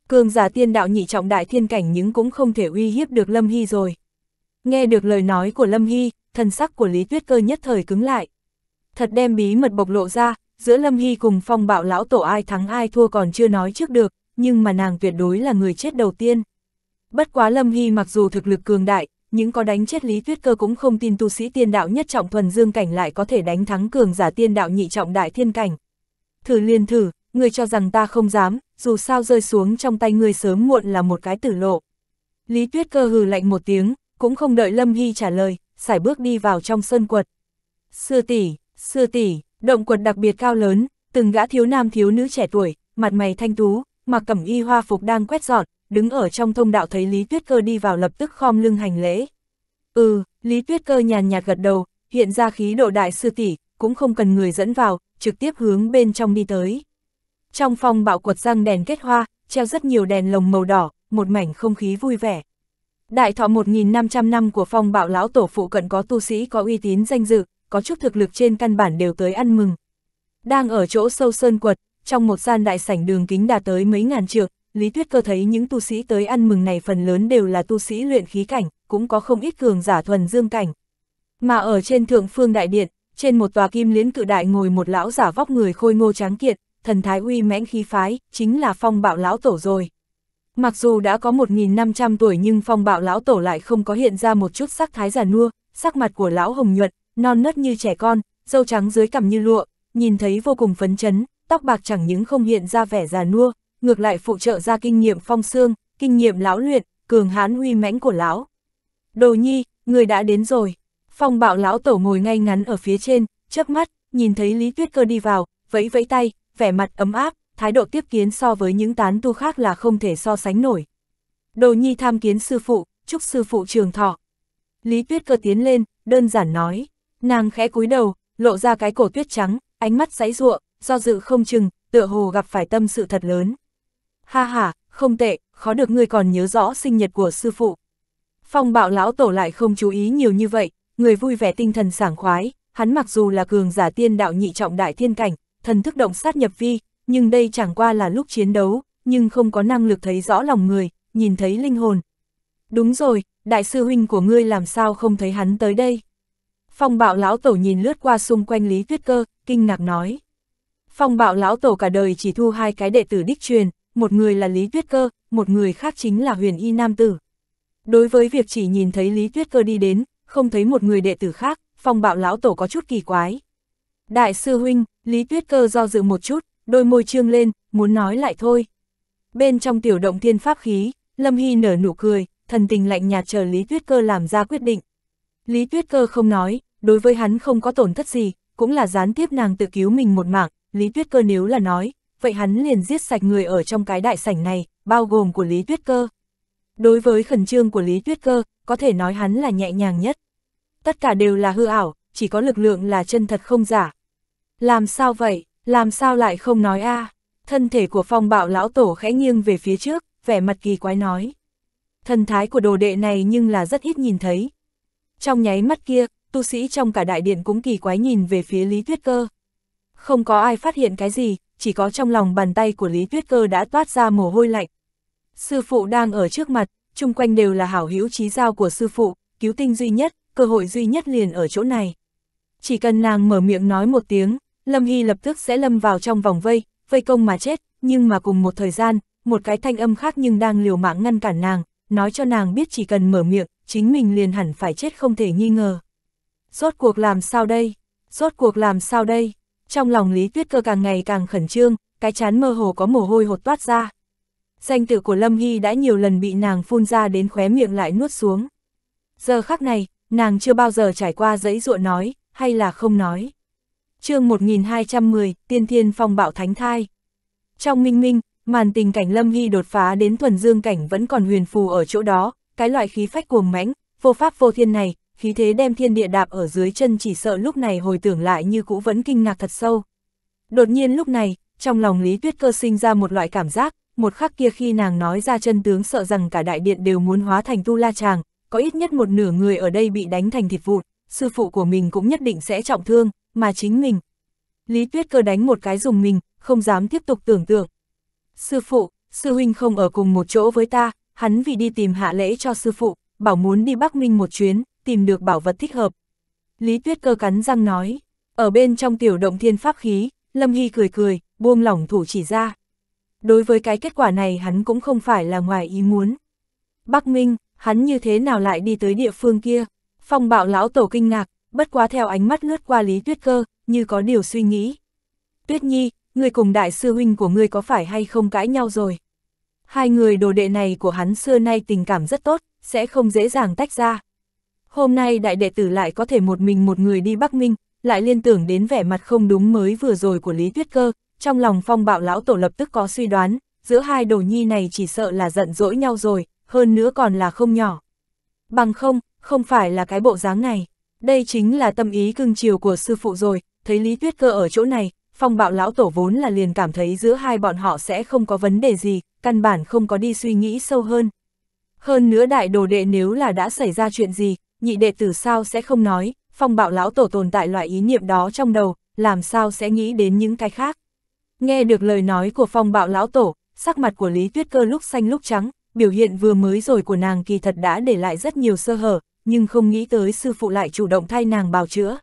Cường giả tiên đạo nhị trọng đại thiên cảnh nhưng cũng không thể uy hiếp được Lâm Hy rồi. Nghe được lời nói của Lâm Hy, thần sắc của Lý Tuyết Cơ nhất thời cứng lại. Thật đem bí mật bộc lộ ra, giữa Lâm Hy cùng phong bạo lão tổ ai thắng ai thua còn chưa nói trước được, nhưng mà nàng tuyệt đối là người chết đầu tiên. Bất quá Lâm Hy mặc dù thực lực cường đại, những có đánh chết Lý Tuyết Cơ cũng không tin tu sĩ tiên đạo nhất trọng thuần dương cảnh lại có thể đánh thắng cường giả tiên đạo nhị trọng đại thiên cảnh. Thử liên thử, người cho rằng ta không dám, dù sao rơi xuống trong tay người sớm muộn là một cái tử lộ. Lý Tuyết Cơ hừ lạnh một tiếng, cũng không đợi Lâm Hy trả lời, xài bước đi vào trong sân quật. Sư tỷ, sư tỷ, động quật đặc biệt cao lớn, từng gã thiếu nam thiếu nữ trẻ tuổi, mặt mày thanh tú, mặc cẩm y hoa phục đang quét dọn, đứng ở trong thông đạo thấy Lý Tuyết Cơ đi vào lập tức khom lưng hành lễ. Ừ, Lý Tuyết Cơ nhàn nhạt gật đầu, hiện ra khí độ đại sư tỷ cũng không cần người dẫn vào, trực tiếp hướng bên trong đi tới. Trong phòng bạo quật răng đèn kết hoa, treo rất nhiều đèn lồng màu đỏ, một mảnh không khí vui vẻ. Đại thọ 1.500 năm của phong bạo lão tổ phụ cận có tu sĩ có uy tín danh dự, có chút thực lực trên căn bản đều tới ăn mừng. Đang ở chỗ sâu sơn quật, trong một gian đại sảnh đường kính đạt tới mấy ngàn trượng, Lý Tuyết Cơ thấy những tu sĩ tới ăn mừng này phần lớn đều là tu sĩ luyện khí cảnh, cũng có không ít cường giả thuần dương cảnh. Mà ở trên thượng phương đại điện, trên một tòa kim liến cự đại ngồi một lão giả vóc người khôi ngô tráng kiện, thần thái uy mãnh khí phái, chính là phong bạo lão tổ rồi. Mặc dù đã có 1.500 tuổi nhưng phong bạo lão tổ lại không có hiện ra một chút sắc thái già nua, sắc mặt của lão hồng nhuận, non nớt như trẻ con, dâu trắng dưới cằm như lụa, nhìn thấy vô cùng phấn chấn, tóc bạc chẳng những không hiện ra vẻ già nua, ngược lại phụ trợ ra kinh nghiệm phong xương, kinh nghiệm lão luyện, cường hán huy mãnh của lão. Đồ nhi, người đã đến rồi. Phong bạo lão tổ ngồi ngay ngắn ở phía trên, chớp mắt, nhìn thấy Lý Tuyết Cơ đi vào, vẫy vẫy tay, vẻ mặt ấm áp, thái độ tiếp kiến so với những tán tu khác là không thể so sánh nổi. Đồ nhi tham kiến sư phụ, chúc sư phụ trường thọ. Lý Tuyết Cơ tiến lên, đơn giản nói, nàng khẽ cúi đầu, lộ ra cái cổ tuyết trắng, ánh mắt sáy ruộng do dự không chừng, tựa hồ gặp phải tâm sự thật lớn. Ha ha, không tệ, khó được ngươi còn nhớ rõ sinh nhật của sư phụ. Phong bạo lão tổ lại không chú ý nhiều như vậy, người vui vẻ tinh thần sảng khoái, hắn mặc dù là cường giả tiên đạo nhị trọng đại thiên cảnh, thần thức động sát nhập vi, nhưng đây chẳng qua là lúc chiến đấu, nhưng không có năng lực thấy rõ lòng người, nhìn thấy linh hồn. Đúng rồi, đại sư huynh của ngươi làm sao không thấy hắn tới đây? Phong bạo lão tổ nhìn lướt qua xung quanh Lý Tuyết Cơ, kinh ngạc nói. Phong bạo lão tổ cả đời chỉ thu hai cái đệ tử đích truyền, một người là Lý Tuyết Cơ, một người khác chính là huyền y nam tử. Đối với việc chỉ nhìn thấy Lý Tuyết Cơ đi đến, không thấy một người đệ tử khác, phong bạo lão tổ có chút kỳ quái. Đại sư huynh, Lý Tuyết Cơ do dự một chút, đôi môi trương lên, muốn nói lại thôi. Bên trong tiểu động thiên pháp khí, Lâm Hy nở nụ cười, thần tình lạnh nhạt chờ Lý Tuyết Cơ làm ra quyết định. Lý Tuyết Cơ không nói, đối với hắn không có tổn thất gì, cũng là gián tiếp nàng tự cứu mình một mạng, Lý Tuyết Cơ nếu là nói, vậy hắn liền giết sạch người ở trong cái đại sảnh này, bao gồm của Lý Tuyết Cơ. Đối với khẩn trương của Lý Tuyết Cơ, có thể nói hắn là nhẹ nhàng nhất. Tất cả đều là hư ảo, chỉ có lực lượng là chân thật không giả. Làm sao vậy, làm sao lại không nói a à? Thân thể của phong bạo lão tổ khẽ nghiêng về phía trước, vẻ mặt kỳ quái nói. Thần thái của đồ đệ này nhưng là rất ít nhìn thấy. Trong nháy mắt kia, tu sĩ trong cả đại điện cũng kỳ quái nhìn về phía Lý Tuyết Cơ. Không có ai phát hiện cái gì, chỉ có trong lòng bàn tay của Lý Tuyết Cơ đã toát ra mồ hôi lạnh. Sư phụ đang ở trước mặt, chung quanh đều là hảo hữu trí giao của sư phụ, cứu tinh duy nhất, cơ hội duy nhất liền ở chỗ này. Chỉ cần nàng mở miệng nói một tiếng, Lâm Hy lập tức sẽ lâm vào trong vòng vây, vây công mà chết, nhưng mà cùng một thời gian, một cái thanh âm khác nhưng đang liều mạng ngăn cản nàng, nói cho nàng biết chỉ cần mở miệng, chính mình liền hẳn phải chết không thể nghi ngờ. Rốt cuộc làm sao đây? Rốt cuộc làm sao đây? trong lòng Lý Tuyết Cơ càng ngày càng khẩn trương, cái chán mơ hồ có mồ hôi hột toát ra. Danh tự của Lâm Hy đã nhiều lần bị nàng phun ra đến khóe miệng lại nuốt xuống. Giờ khắc này, nàng chưa bao giờ trải qua giấy ruộng nói, hay là không nói. chương 1210, Tiên Thiên Phong Bạo Thánh Thai. Trong minh minh, màn tình cảnh Lâm Hy đột phá đến thuần dương cảnh vẫn còn huyền phù ở chỗ đó, cái loại khí phách cuồng mãnh vô pháp vô thiên này, khí thế đem thiên địa đạp ở dưới chân chỉ sợ lúc này hồi tưởng lại như cũ vẫn kinh ngạc thật sâu. Đột nhiên lúc này, trong lòng Lý Tuyết Cơ sinh ra một loại cảm giác, một khắc kia khi nàng nói ra chân tướng sợ rằng cả đại điện đều muốn hóa thành tu la chàng, có ít nhất một nửa người ở đây bị đánh thành thịt vụn, sư phụ của mình cũng nhất định sẽ trọng thương, mà chính mình. Lý Tuyết Cơ đánh một cái dùng mình, không dám tiếp tục tưởng tượng. Sư phụ, sư huynh không ở cùng một chỗ với ta, hắn vì đi tìm hạ lễ cho sư phụ, bảo muốn đi Bắc Minh một chuyến, tìm được bảo vật thích hợp. Lý Tuyết cơ cắn răng nói, ở bên trong tiểu động thiên pháp khí, Lâm Hy cười cười, buông lỏng thủ chỉ ra. Đối với cái kết quả này hắn cũng không phải là ngoài ý muốn. Bắc Minh, hắn như thế nào lại đi tới địa phương kia? Phong bạo lão tổ kinh ngạc, bất quá theo ánh mắt lướt qua Lý Tuyết cơ, như có điều suy nghĩ. Tuyết Nhi, người cùng đại sư huynh của ngươi có phải hay không cãi nhau rồi? Hai người đồ đệ này của hắn xưa nay tình cảm rất tốt, sẽ không dễ dàng tách ra. Hôm nay đại đệ tử lại có thể một mình một người đi Bắc Minh, lại liên tưởng đến vẻ mặt không đúng mới vừa rồi của Lý Tuyết Cơ, trong lòng phong bạo lão tổ lập tức có suy đoán, giữa hai đồ nhi này chỉ sợ là giận dỗi nhau rồi, hơn nữa còn là không nhỏ. Bằng không, không phải là cái bộ dáng này. Đây chính là tâm ý cưng chiều của sư phụ rồi, thấy Lý Tuyết Cơ ở chỗ này, phong bạo lão tổ vốn là liền cảm thấy giữa hai bọn họ sẽ không có vấn đề gì, căn bản không có đi suy nghĩ sâu hơn. Hơn nữa đại đồ đệ nếu là đã xảy ra chuyện gì, nhị đệ tử sao sẽ không nói, phong bạo lão tổ tồn tại loại ý niệm đó trong đầu, làm sao sẽ nghĩ đến những cái khác. Nghe được lời nói của phong bạo lão tổ, sắc mặt của Lý Tuyết Cơ lúc xanh lúc trắng, biểu hiện vừa mới rồi của nàng kỳ thật đã để lại rất nhiều sơ hở, nhưng không nghĩ tới sư phụ lại chủ động thay nàng bào chữa.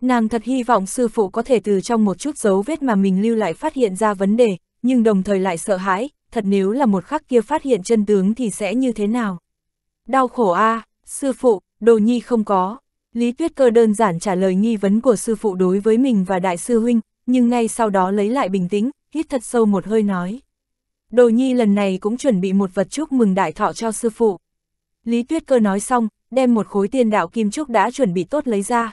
Nàng thật hy vọng sư phụ có thể từ trong một chút dấu vết mà mình lưu lại phát hiện ra vấn đề, nhưng đồng thời lại sợ hãi, thật nếu là một khắc kia phát hiện chân tướng thì sẽ như thế nào? Đau khổ a à, sư phụ, đồ nhi không có. Lý Tuyết Cơ đơn giản trả lời nghi vấn của sư phụ đối với mình và đại sư huynh, nhưng ngay sau đó lấy lại bình tĩnh, hít thật sâu một hơi nói. Đồ nhi lần này cũng chuẩn bị một vật chúc mừng đại thọ cho sư phụ. Lý Tuyết Cơ nói xong, đem một khối tiên đạo kim trúc đã chuẩn bị tốt lấy ra.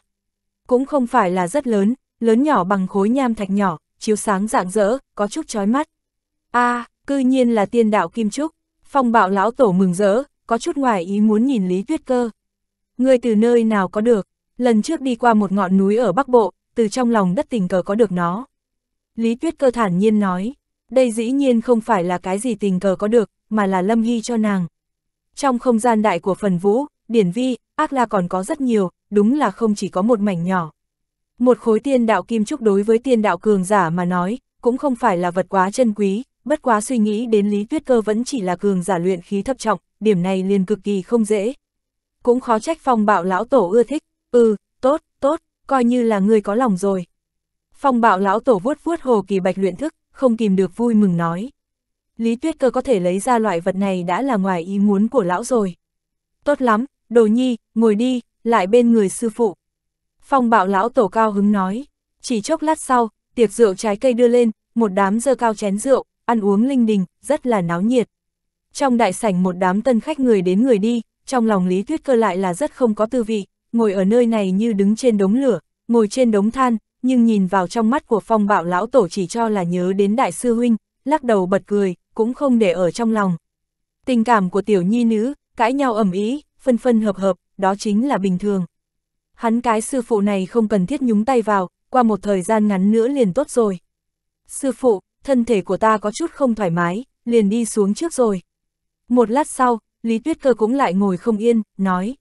Cũng không phải là rất lớn, lớn nhỏ bằng khối nham thạch nhỏ, chiếu sáng rạng rỡ, có chút chói mắt. a à, cư nhiên là tiên đạo kim trúc, phong bạo lão tổ mừng rỡ, có chút ngoài ý muốn nhìn Lý Tuyết Cơ. Ngươi từ nơi nào có được, lần trước đi qua một ngọn núi ở Bắc Bộ, từ trong lòng đất tình cờ có được nó. Lý Tuyết cơ thản nhiên nói, đây dĩ nhiên không phải là cái gì tình cờ có được, mà là Lâm Hy cho nàng. Trong không gian đại của phần vũ, điển vi, ác la còn có rất nhiều, đúng là không chỉ có một mảnh nhỏ. Một khối tiên đạo kim trúc đối với tiên đạo cường giả mà nói, cũng không phải là vật quá chân quý, bất quá suy nghĩ đến Lý Tuyết Cơ vẫn chỉ là cường giả luyện khí thấp trọng, điểm này liền cực kỳ không dễ, cũng khó trách phong bạo lão tổ ưa thích, ừ, tốt, tốt, coi như là người có lòng rồi. Phong bạo lão tổ vuốt vuốt hồ kỳ bạch luyện thức, không kìm được vui mừng nói. Lý tuyết cơ có thể lấy ra loại vật này đã là ngoài ý muốn của lão rồi. Tốt lắm, đồ nhi, ngồi đi, lại bên người sư phụ. Phong bạo lão tổ cao hứng nói, chỉ chốc lát sau, tiệc rượu trái cây đưa lên, một đám dơ cao chén rượu, ăn uống linh đình, rất là náo nhiệt. Trong đại sảnh một đám tân khách người đến người đi, trong lòng Lý Thuyết Cơ lại là rất không có tư vị, ngồi ở nơi này như đứng trên đống lửa, ngồi trên đống than, nhưng nhìn vào trong mắt của phong bạo lão tổ chỉ cho là nhớ đến đại sư huynh, lắc đầu bật cười, cũng không để ở trong lòng. Tình cảm của tiểu nhi nữ, cãi nhau ẩm ý, phân phân hợp hợp, đó chính là bình thường. Hắn cái sư phụ này không cần thiết nhúng tay vào, qua một thời gian ngắn nữa liền tốt rồi. Sư phụ, thân thể của ta có chút không thoải mái, liền đi xuống trước rồi. Một lát sau, Lý Tuyết Cơ cũng lại ngồi không yên, nói.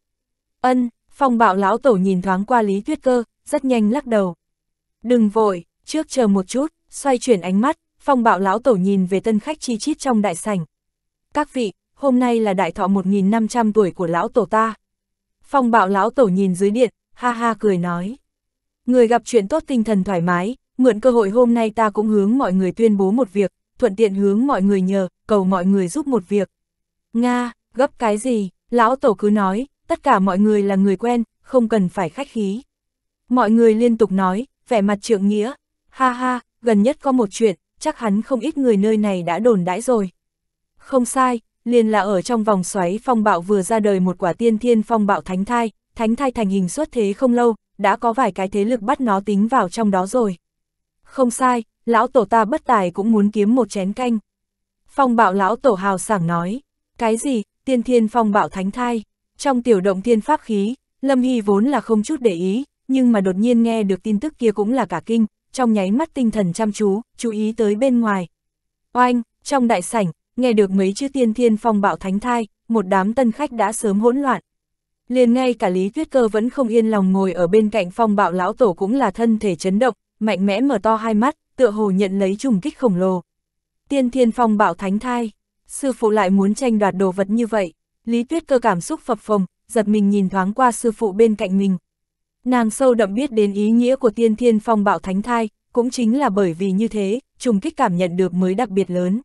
Ân, phong bạo lão tổ nhìn thoáng qua Lý Tuyết Cơ, rất nhanh lắc đầu. Đừng vội, trước chờ một chút, xoay chuyển ánh mắt, phong bạo lão tổ nhìn về tân khách chi chít trong đại sảnh. Các vị, hôm nay là đại thọ 1.500 tuổi của lão tổ ta. Phong bạo lão tổ nhìn dưới điện, ha ha cười nói. Người gặp chuyện tốt tinh thần thoải mái, mượn cơ hội hôm nay ta cũng hướng mọi người tuyên bố một việc, thuận tiện hướng mọi người nhờ, cầu mọi người giúp một việc. Nga, Gấp cái gì, lão tổ cứ nói, tất cả mọi người là người quen, không cần phải khách khí. Mọi người liên tục nói, vẻ mặt trượng nghĩa, ha ha, gần nhất có một chuyện, chắc hắn không ít người nơi này đã đồn đãi rồi. Không sai, liền là ở trong vòng xoáy phong bạo vừa ra đời một quả tiên thiên phong bạo thánh thai, thánh thai thành hình xuất thế không lâu, đã có vài cái thế lực bắt nó tính vào trong đó rồi. Không sai, lão tổ ta bất tài cũng muốn kiếm một chén canh. Phong bạo lão tổ hào sảng nói. Cái gì, tiên thiên phong bạo thánh thai? Trong tiểu động thiên pháp khí, Lâm Hy vốn là không chút để ý, nhưng mà đột nhiên nghe được tin tức kia cũng là cả kinh, trong nháy mắt tinh thần chăm chú, chú ý tới bên ngoài. Oanh, trong đại sảnh, nghe được mấy chữ tiên thiên phong bạo thánh thai, một đám tân khách đã sớm hỗn loạn. Liền ngay cả Lý Tuyết Cơ vẫn không yên lòng ngồi ở bên cạnh phong bạo lão tổ cũng là thân thể chấn động, mạnh mẽ mở to hai mắt, tựa hồ nhận lấy trùng kích khổng lồ. Tiên thiên phong bạo thánh thai sư phụ lại muốn tranh đoạt đồ vật như vậy. Lý Tuyết cơ cảm xúc phập phồng, giật mình nhìn thoáng qua sư phụ bên cạnh mình. Nàng sâu đậm biết đến ý nghĩa của tiên thiên phong bạo thánh thai, cũng chính là bởi vì như thế, trùng kích cảm nhận được mới đặc biệt lớn.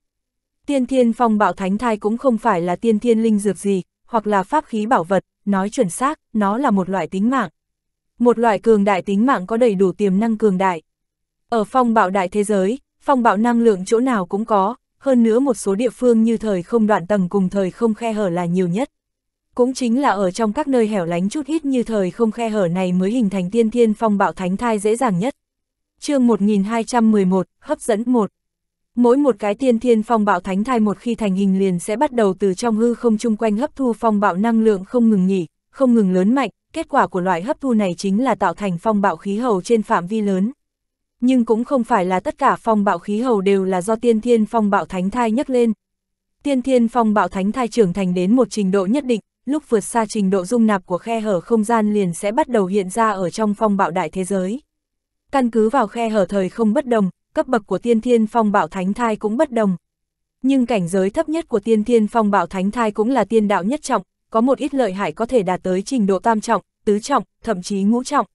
Tiên thiên phong bạo thánh thai cũng không phải là tiên thiên linh dược gì, hoặc là pháp khí bảo vật, nói chuẩn xác, nó là một loại tính mạng. Một loại cường đại tính mạng có đầy đủ tiềm năng cường đại. Ở phong bạo đại thế giới, phong bạo năng lượng chỗ nào cũng có, hơn nữa một số địa phương như thời không đoạn tầng cùng thời không khe hở là nhiều nhất. Cũng chính là ở trong các nơi hẻo lánh chút ít như thời không khe hở này mới hình thành tiên thiên phong bạo thánh thai dễ dàng nhất. chương 1211, hấp dẫn 1 Mỗi một cái tiên thiên phong bạo thánh thai một khi thành hình liền sẽ bắt đầu từ trong hư không chung quanh hấp thu phong bạo năng lượng không ngừng nghỉ, không ngừng lớn mạnh, kết quả của loại hấp thu này chính là tạo thành phong bạo khí hầu trên phạm vi lớn, nhưng cũng không phải là tất cả phong bạo khí hầu đều là do tiên thiên phong bạo thánh thai nhấc lên. Tiên thiên phong bạo thánh thai trưởng thành đến một trình độ nhất định, lúc vượt xa trình độ dung nạp của khe hở không gian liền sẽ bắt đầu hiện ra ở trong phong bạo đại thế giới. Căn cứ vào khe hở thời không bất đồng, cấp bậc của tiên thiên phong bạo thánh thai cũng bất đồng. Nhưng cảnh giới thấp nhất của tiên thiên phong bạo thánh thai cũng là tiên đạo nhất trọng, có một ít lợi hại có thể đạt tới trình độ tam trọng, tứ trọng, thậm chí ngũ trọng.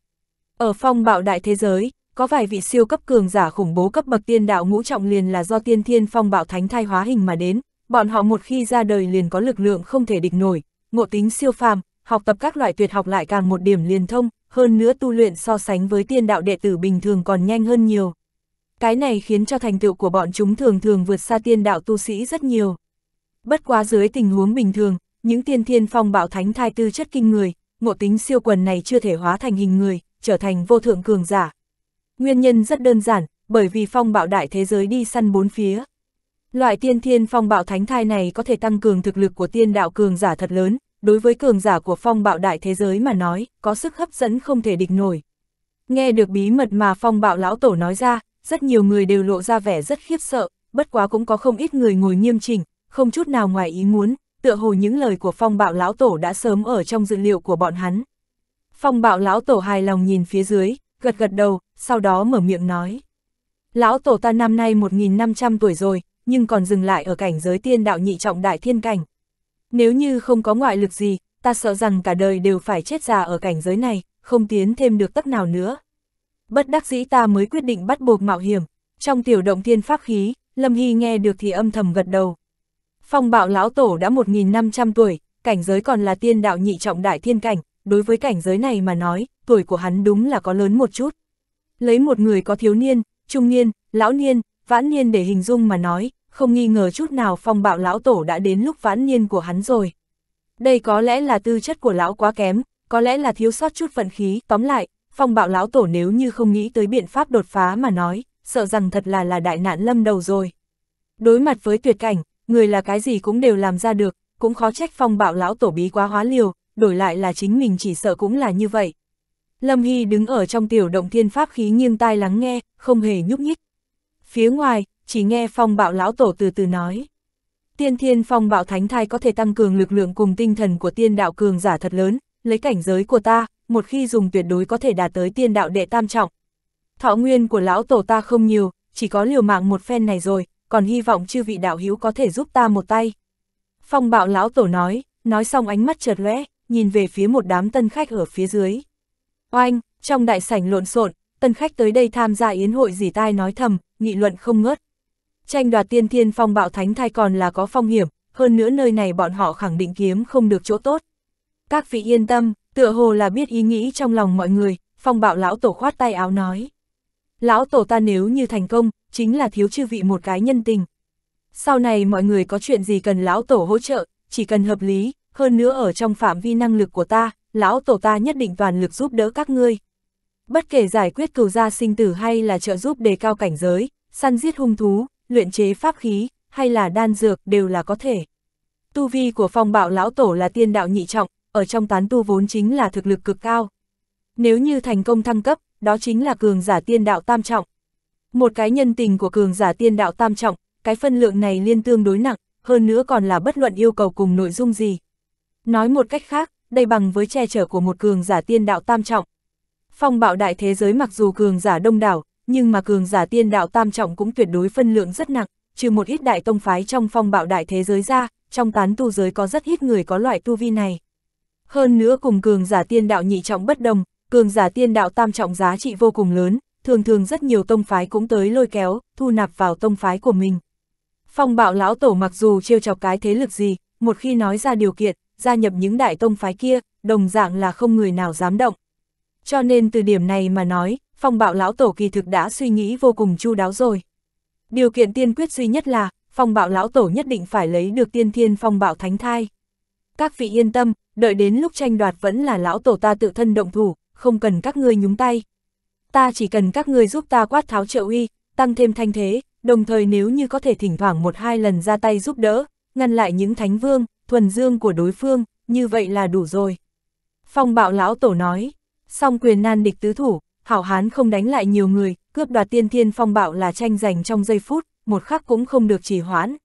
Ở phong bạo đại thế giới, có vài vị siêu cấp cường giả khủng bố cấp bậc tiên đạo ngũ trọng liền là do tiên thiên phong bạo thánh thai hóa hình mà đến, bọn họ một khi ra đời liền có lực lượng không thể địch nổi, ngộ tính siêu phàm, học tập các loại tuyệt học lại càng một điểm liền thông, hơn nữa tu luyện so sánh với tiên đạo đệ tử bình thường còn nhanh hơn nhiều. Cái này khiến cho thành tựu của bọn chúng thường thường vượt xa tiên đạo tu sĩ rất nhiều. Bất quá dưới tình huống bình thường, những tiên thiên phong bạo thánh thai tư chất kinh người, ngộ tính siêu quần này chưa thể hóa thành hình người, trở thành vô thượng cường giả, Nguyên nhân rất đơn giản, bởi vì phong bạo đại thế giới đi săn bốn phía. Loại tiên thiên phong bạo thánh thai này có thể tăng cường thực lực của tiên đạo cường giả thật lớn, đối với cường giả của phong bạo đại thế giới mà nói, có sức hấp dẫn không thể địch nổi. Nghe được bí mật mà phong bạo lão tổ nói ra, rất nhiều người đều lộ ra vẻ rất khiếp sợ, bất quá cũng có không ít người ngồi nghiêm chỉnh, không chút nào ngoài ý muốn, tựa hồ những lời của phong bạo lão tổ đã sớm ở trong dự liệu của bọn hắn. Phong bạo lão tổ hài lòng nhìn phía dưới, gật gật đầu, sau đó mở miệng nói. Lão tổ ta năm nay 1.500 tuổi rồi, nhưng còn dừng lại ở cảnh giới tiên đạo nhị trọng đại thiên cảnh. Nếu như không có ngoại lực gì, ta sợ rằng cả đời đều phải chết già ở cảnh giới này, không tiến thêm được tất nào nữa. Bất đắc dĩ ta mới quyết định bắt buộc mạo hiểm, trong tiểu động thiên pháp khí, Lâm Hy nghe được thì âm thầm gật đầu. Phong bạo lão tổ đã 1.500 tuổi, cảnh giới còn là tiên đạo nhị trọng đại thiên cảnh, đối với cảnh giới này mà nói, tuổi của hắn đúng là có lớn một chút. Lấy một người có thiếu niên, trung niên, lão niên, vãn niên để hình dung mà nói, không nghi ngờ chút nào phong bạo lão tổ đã đến lúc vãn niên của hắn rồi. Đây có lẽ là tư chất của lão quá kém, có lẽ là thiếu sót chút vận khí, tóm lại, phong bạo lão tổ nếu như không nghĩ tới biện pháp đột phá mà nói, sợ rằng thật là là đại nạn lâm đầu rồi. Đối mặt với tuyệt cảnh, người là cái gì cũng đều làm ra được, cũng khó trách phong bạo lão tổ bí quá hóa liều, đổi lại là chính mình chỉ sợ cũng là như vậy. Lâm Hy đứng ở trong tiểu động thiên pháp khí nghiêng tai lắng nghe, không hề nhúc nhích. Phía ngoài, chỉ nghe phong bạo lão tổ từ từ nói. Tiên thiên phong bạo thánh thai có thể tăng cường lực lượng cùng tinh thần của tiên đạo cường giả thật lớn, lấy cảnh giới của ta, một khi dùng tuyệt đối có thể đạt tới tiên đạo đệ tam trọng. Thọ nguyên của lão tổ ta không nhiều, chỉ có liều mạng một phen này rồi, còn hy vọng chư vị đạo hữu có thể giúp ta một tay. Phong bạo lão tổ nói, nói xong ánh mắt chợt lóe nhìn về phía một đám tân khách ở phía dưới. Oanh, trong đại sảnh lộn xộn, tân khách tới đây tham gia yến hội dì tai nói thầm, nghị luận không ngớt. Tranh đoạt tiên thiên phong bạo thánh thai còn là có phong hiểm, hơn nữa nơi này bọn họ khẳng định kiếm không được chỗ tốt. Các vị yên tâm, tựa hồ là biết ý nghĩ trong lòng mọi người, phong bạo lão tổ khoát tay áo nói. Lão tổ ta nếu như thành công, chính là thiếu chư vị một cái nhân tình. Sau này mọi người có chuyện gì cần lão tổ hỗ trợ, chỉ cần hợp lý, hơn nữa ở trong phạm vi năng lực của ta, lão tổ ta nhất định toàn lực giúp đỡ các ngươi. Bất kể giải quyết cừu gia sinh tử hay là trợ giúp đề cao cảnh giới, săn giết hung thú, luyện chế pháp khí, hay là đan dược đều là có thể. Tu vi của phong bạo lão tổ là tiên đạo nhị trọng, ở trong tán tu vốn chính là thực lực cực cao. Nếu như thành công thăng cấp, đó chính là cường giả tiên đạo tam trọng. Một cái nhân tình của cường giả tiên đạo tam trọng, cái phân lượng này liên tương đối nặng, hơn nữa còn là bất luận yêu cầu cùng nội dung gì, Nói một cách khác, đây bằng với che chở của một cường giả tiên đạo tam trọng. Phong bạo đại thế giới mặc dù cường giả đông đảo, nhưng mà cường giả tiên đạo tam trọng cũng tuyệt đối phân lượng rất nặng, trừ một ít đại tông phái trong phong bạo đại thế giới ra, trong tán tu giới có rất ít người có loại tu vi này. Hơn nữa cùng cường giả tiên đạo nhị trọng bất đồng, cường giả tiên đạo tam trọng giá trị vô cùng lớn, thường thường rất nhiều tông phái cũng tới lôi kéo, thu nạp vào tông phái của mình. Phong bạo lão tổ mặc dù trêu chọc cái thế lực gì, một khi nói ra điều kiện, gia nhập những đại tông phái kia, đồng dạng là không người nào dám động. Cho nên từ điểm này mà nói, phong bạo lão tổ kỳ thực đã suy nghĩ vô cùng chu đáo rồi. Điều kiện tiên quyết duy nhất là, phong bạo lão tổ nhất định phải lấy được tiên thiên phong bạo thánh thai. Các vị yên tâm, đợi đến lúc tranh đoạt vẫn là lão tổ ta tự thân động thủ, không cần các ngươi nhúng tay. Ta chỉ cần các ngươi giúp ta quát tháo trợ uy, tăng thêm thanh thế, đồng thời nếu như có thể thỉnh thoảng một hai lần ra tay giúp đỡ, ngăn lại những thánh vương, thuần dương của đối phương, như vậy là đủ rồi. Phong bạo lão tổ nói, song quyền nan địch tứ thủ, hảo hán không đánh lại nhiều người, cướp đoạt tiên thiên phong bạo là tranh giành trong giây phút, một khắc cũng không được trì hoãn.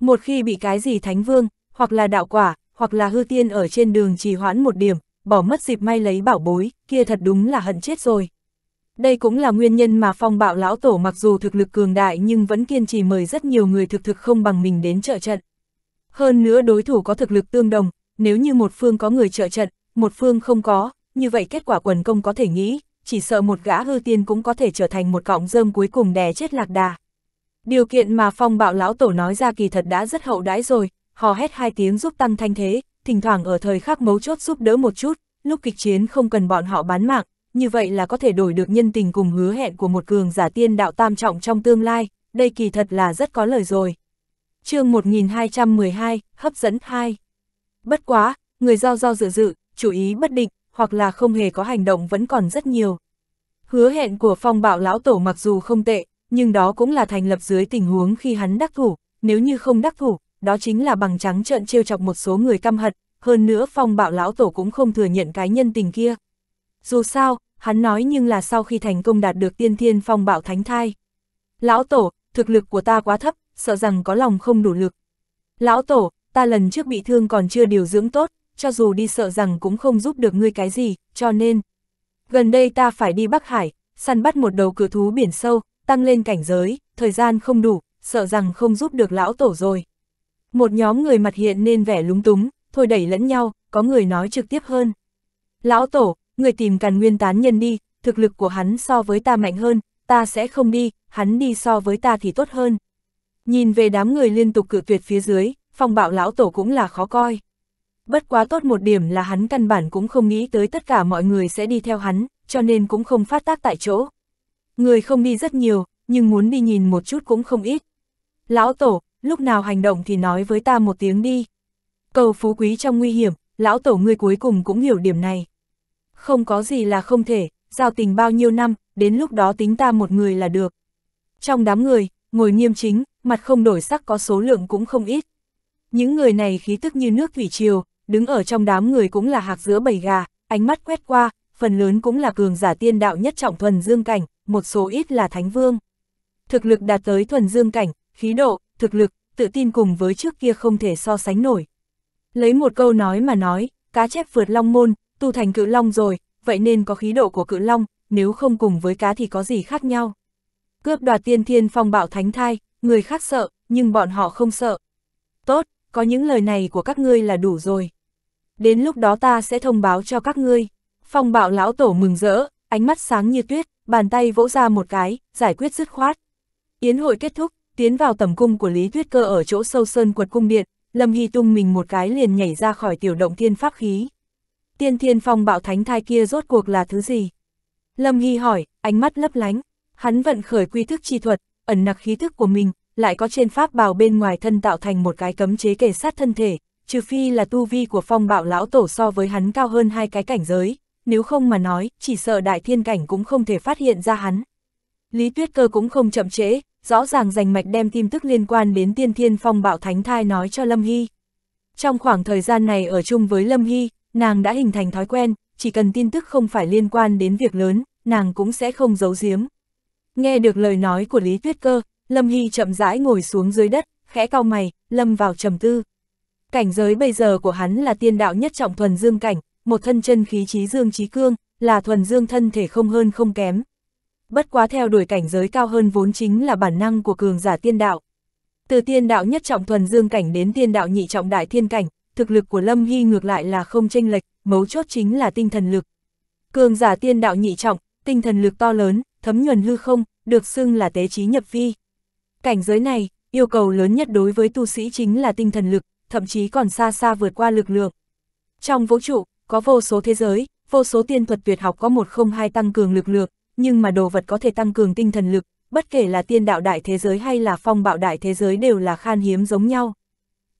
Một khi bị cái gì thánh vương, hoặc là đạo quả, hoặc là hư tiên ở trên đường trì hoãn một điểm, bỏ mất dịp may lấy bảo bối, kia thật đúng là hận chết rồi. Đây cũng là nguyên nhân mà phong bạo lão tổ mặc dù thực lực cường đại nhưng vẫn kiên trì mời rất nhiều người thực thực không bằng mình đến trợ trận. Hơn nữa đối thủ có thực lực tương đồng, nếu như một phương có người trợ trận, một phương không có, như vậy kết quả quần công có thể nghĩ, chỉ sợ một gã hư tiên cũng có thể trở thành một cọng rơm cuối cùng đè chết lạc đà. Điều kiện mà phong bạo lão tổ nói ra kỳ thật đã rất hậu đãi rồi, hò hét hai tiếng giúp tăng thanh thế, thỉnh thoảng ở thời khắc mấu chốt giúp đỡ một chút, lúc kịch chiến không cần bọn họ bán mạng, như vậy là có thể đổi được nhân tình cùng hứa hẹn của một cường giả tiên đạo tam trọng trong tương lai, đây kỳ thật là rất có lời rồi chương 1212, hấp dẫn 2. Bất quá, người giao giao dự dự, chủ ý bất định, hoặc là không hề có hành động vẫn còn rất nhiều. Hứa hẹn của phong bạo lão tổ mặc dù không tệ, nhưng đó cũng là thành lập dưới tình huống khi hắn đắc thủ, nếu như không đắc thủ, đó chính là bằng trắng trợn trêu chọc một số người căm hận, hơn nữa phong bạo lão tổ cũng không thừa nhận cái nhân tình kia. Dù sao, hắn nói nhưng là sau khi thành công đạt được tiên thiên phong bạo thánh thai. Lão tổ, thực lực của ta quá thấp, sợ rằng có lòng không đủ lực. Lão tổ, ta lần trước bị thương còn chưa điều dưỡng tốt, cho dù đi sợ rằng cũng không giúp được ngươi cái gì, cho nên. Gần đây ta phải đi Bắc Hải, săn bắt một đầu cửa thú biển sâu, tăng lên cảnh giới, thời gian không đủ, sợ rằng không giúp được lão tổ rồi. Một nhóm người mặt hiện nên vẻ lúng túng, thôi đẩy lẫn nhau, có người nói trực tiếp hơn. Lão tổ, người tìm càn nguyên tán nhân đi, thực lực của hắn so với ta mạnh hơn, ta sẽ không đi, hắn đi so với ta thì tốt hơn. Nhìn về đám người liên tục cự tuyệt phía dưới, phong bạo lão tổ cũng là khó coi. Bất quá tốt một điểm là hắn căn bản cũng không nghĩ tới tất cả mọi người sẽ đi theo hắn, cho nên cũng không phát tác tại chỗ. Người không đi rất nhiều, nhưng muốn đi nhìn một chút cũng không ít. Lão tổ, lúc nào hành động thì nói với ta một tiếng đi. Cầu phú quý trong nguy hiểm, lão tổ ngươi cuối cùng cũng hiểu điểm này. Không có gì là không thể, giao tình bao nhiêu năm, đến lúc đó tính ta một người là được. Trong đám người, ngồi nghiêm chính, mặt không đổi sắc có số lượng cũng không ít. Những người này khí tức như nước thủy triều, đứng ở trong đám người cũng là hạc giữa bầy gà, ánh mắt quét qua, phần lớn cũng là cường giả tiên đạo nhất trọng thuần dương cảnh, một số ít là thánh vương. Thực lực đạt tới thuần dương cảnh, khí độ, thực lực, tự tin cùng với trước kia không thể so sánh nổi. Lấy một câu nói mà nói, cá chép vượt long môn, tu thành cự long rồi, vậy nên có khí độ của cự long, nếu không cùng với cá thì có gì khác nhau cướp đoạt tiên thiên phong bạo thánh thai, người khác sợ, nhưng bọn họ không sợ. Tốt, có những lời này của các ngươi là đủ rồi. Đến lúc đó ta sẽ thông báo cho các ngươi. Phong bạo lão tổ mừng rỡ, ánh mắt sáng như tuyết, bàn tay vỗ ra một cái, giải quyết dứt khoát. Yến hội kết thúc, tiến vào tầm cung của Lý Tuyết Cơ ở chỗ sâu sơn quật cung điện, Lâm Hy tung mình một cái liền nhảy ra khỏi tiểu động thiên pháp khí. Tiên thiên phong bạo thánh thai kia rốt cuộc là thứ gì? Lâm Hy hỏi, ánh mắt lấp lánh, Hắn vận khởi quy thức chi thuật, ẩn nặc khí thức của mình, lại có trên pháp bào bên ngoài thân tạo thành một cái cấm chế kề sát thân thể, trừ phi là tu vi của phong bạo lão tổ so với hắn cao hơn hai cái cảnh giới, nếu không mà nói, chỉ sợ đại thiên cảnh cũng không thể phát hiện ra hắn. Lý tuyết cơ cũng không chậm trễ, rõ ràng dành mạch đem tin tức liên quan đến tiên thiên phong bạo thánh thai nói cho Lâm Hy. Trong khoảng thời gian này ở chung với Lâm Hy, nàng đã hình thành thói quen, chỉ cần tin tức không phải liên quan đến việc lớn, nàng cũng sẽ không giấu giếm. Nghe được lời nói của Lý Tuyết Cơ, Lâm Hy chậm rãi ngồi xuống dưới đất, khẽ cau mày, lâm vào trầm tư. Cảnh giới bây giờ của hắn là tiên đạo nhất trọng thuần dương cảnh, một thân chân khí trí dương trí cương, là thuần dương thân thể không hơn không kém. Bất quá theo đuổi cảnh giới cao hơn vốn chính là bản năng của cường giả tiên đạo. Từ tiên đạo nhất trọng thuần dương cảnh đến tiên đạo nhị trọng đại thiên cảnh, thực lực của Lâm Hy ngược lại là không chênh lệch, mấu chốt chính là tinh thần lực. Cường giả tiên đạo nhị trọng, tinh thần lực to lớn, thấm nhuần hư không, được xưng là tế trí nhập vi. Cảnh giới này, yêu cầu lớn nhất đối với tu sĩ chính là tinh thần lực, thậm chí còn xa xa vượt qua lực lượng. Trong vũ trụ, có vô số thế giới, vô số tiên thuật tuyệt học có một không hai tăng cường lực lượng, nhưng mà đồ vật có thể tăng cường tinh thần lực, bất kể là tiên đạo đại thế giới hay là phong bạo đại thế giới đều là khan hiếm giống nhau.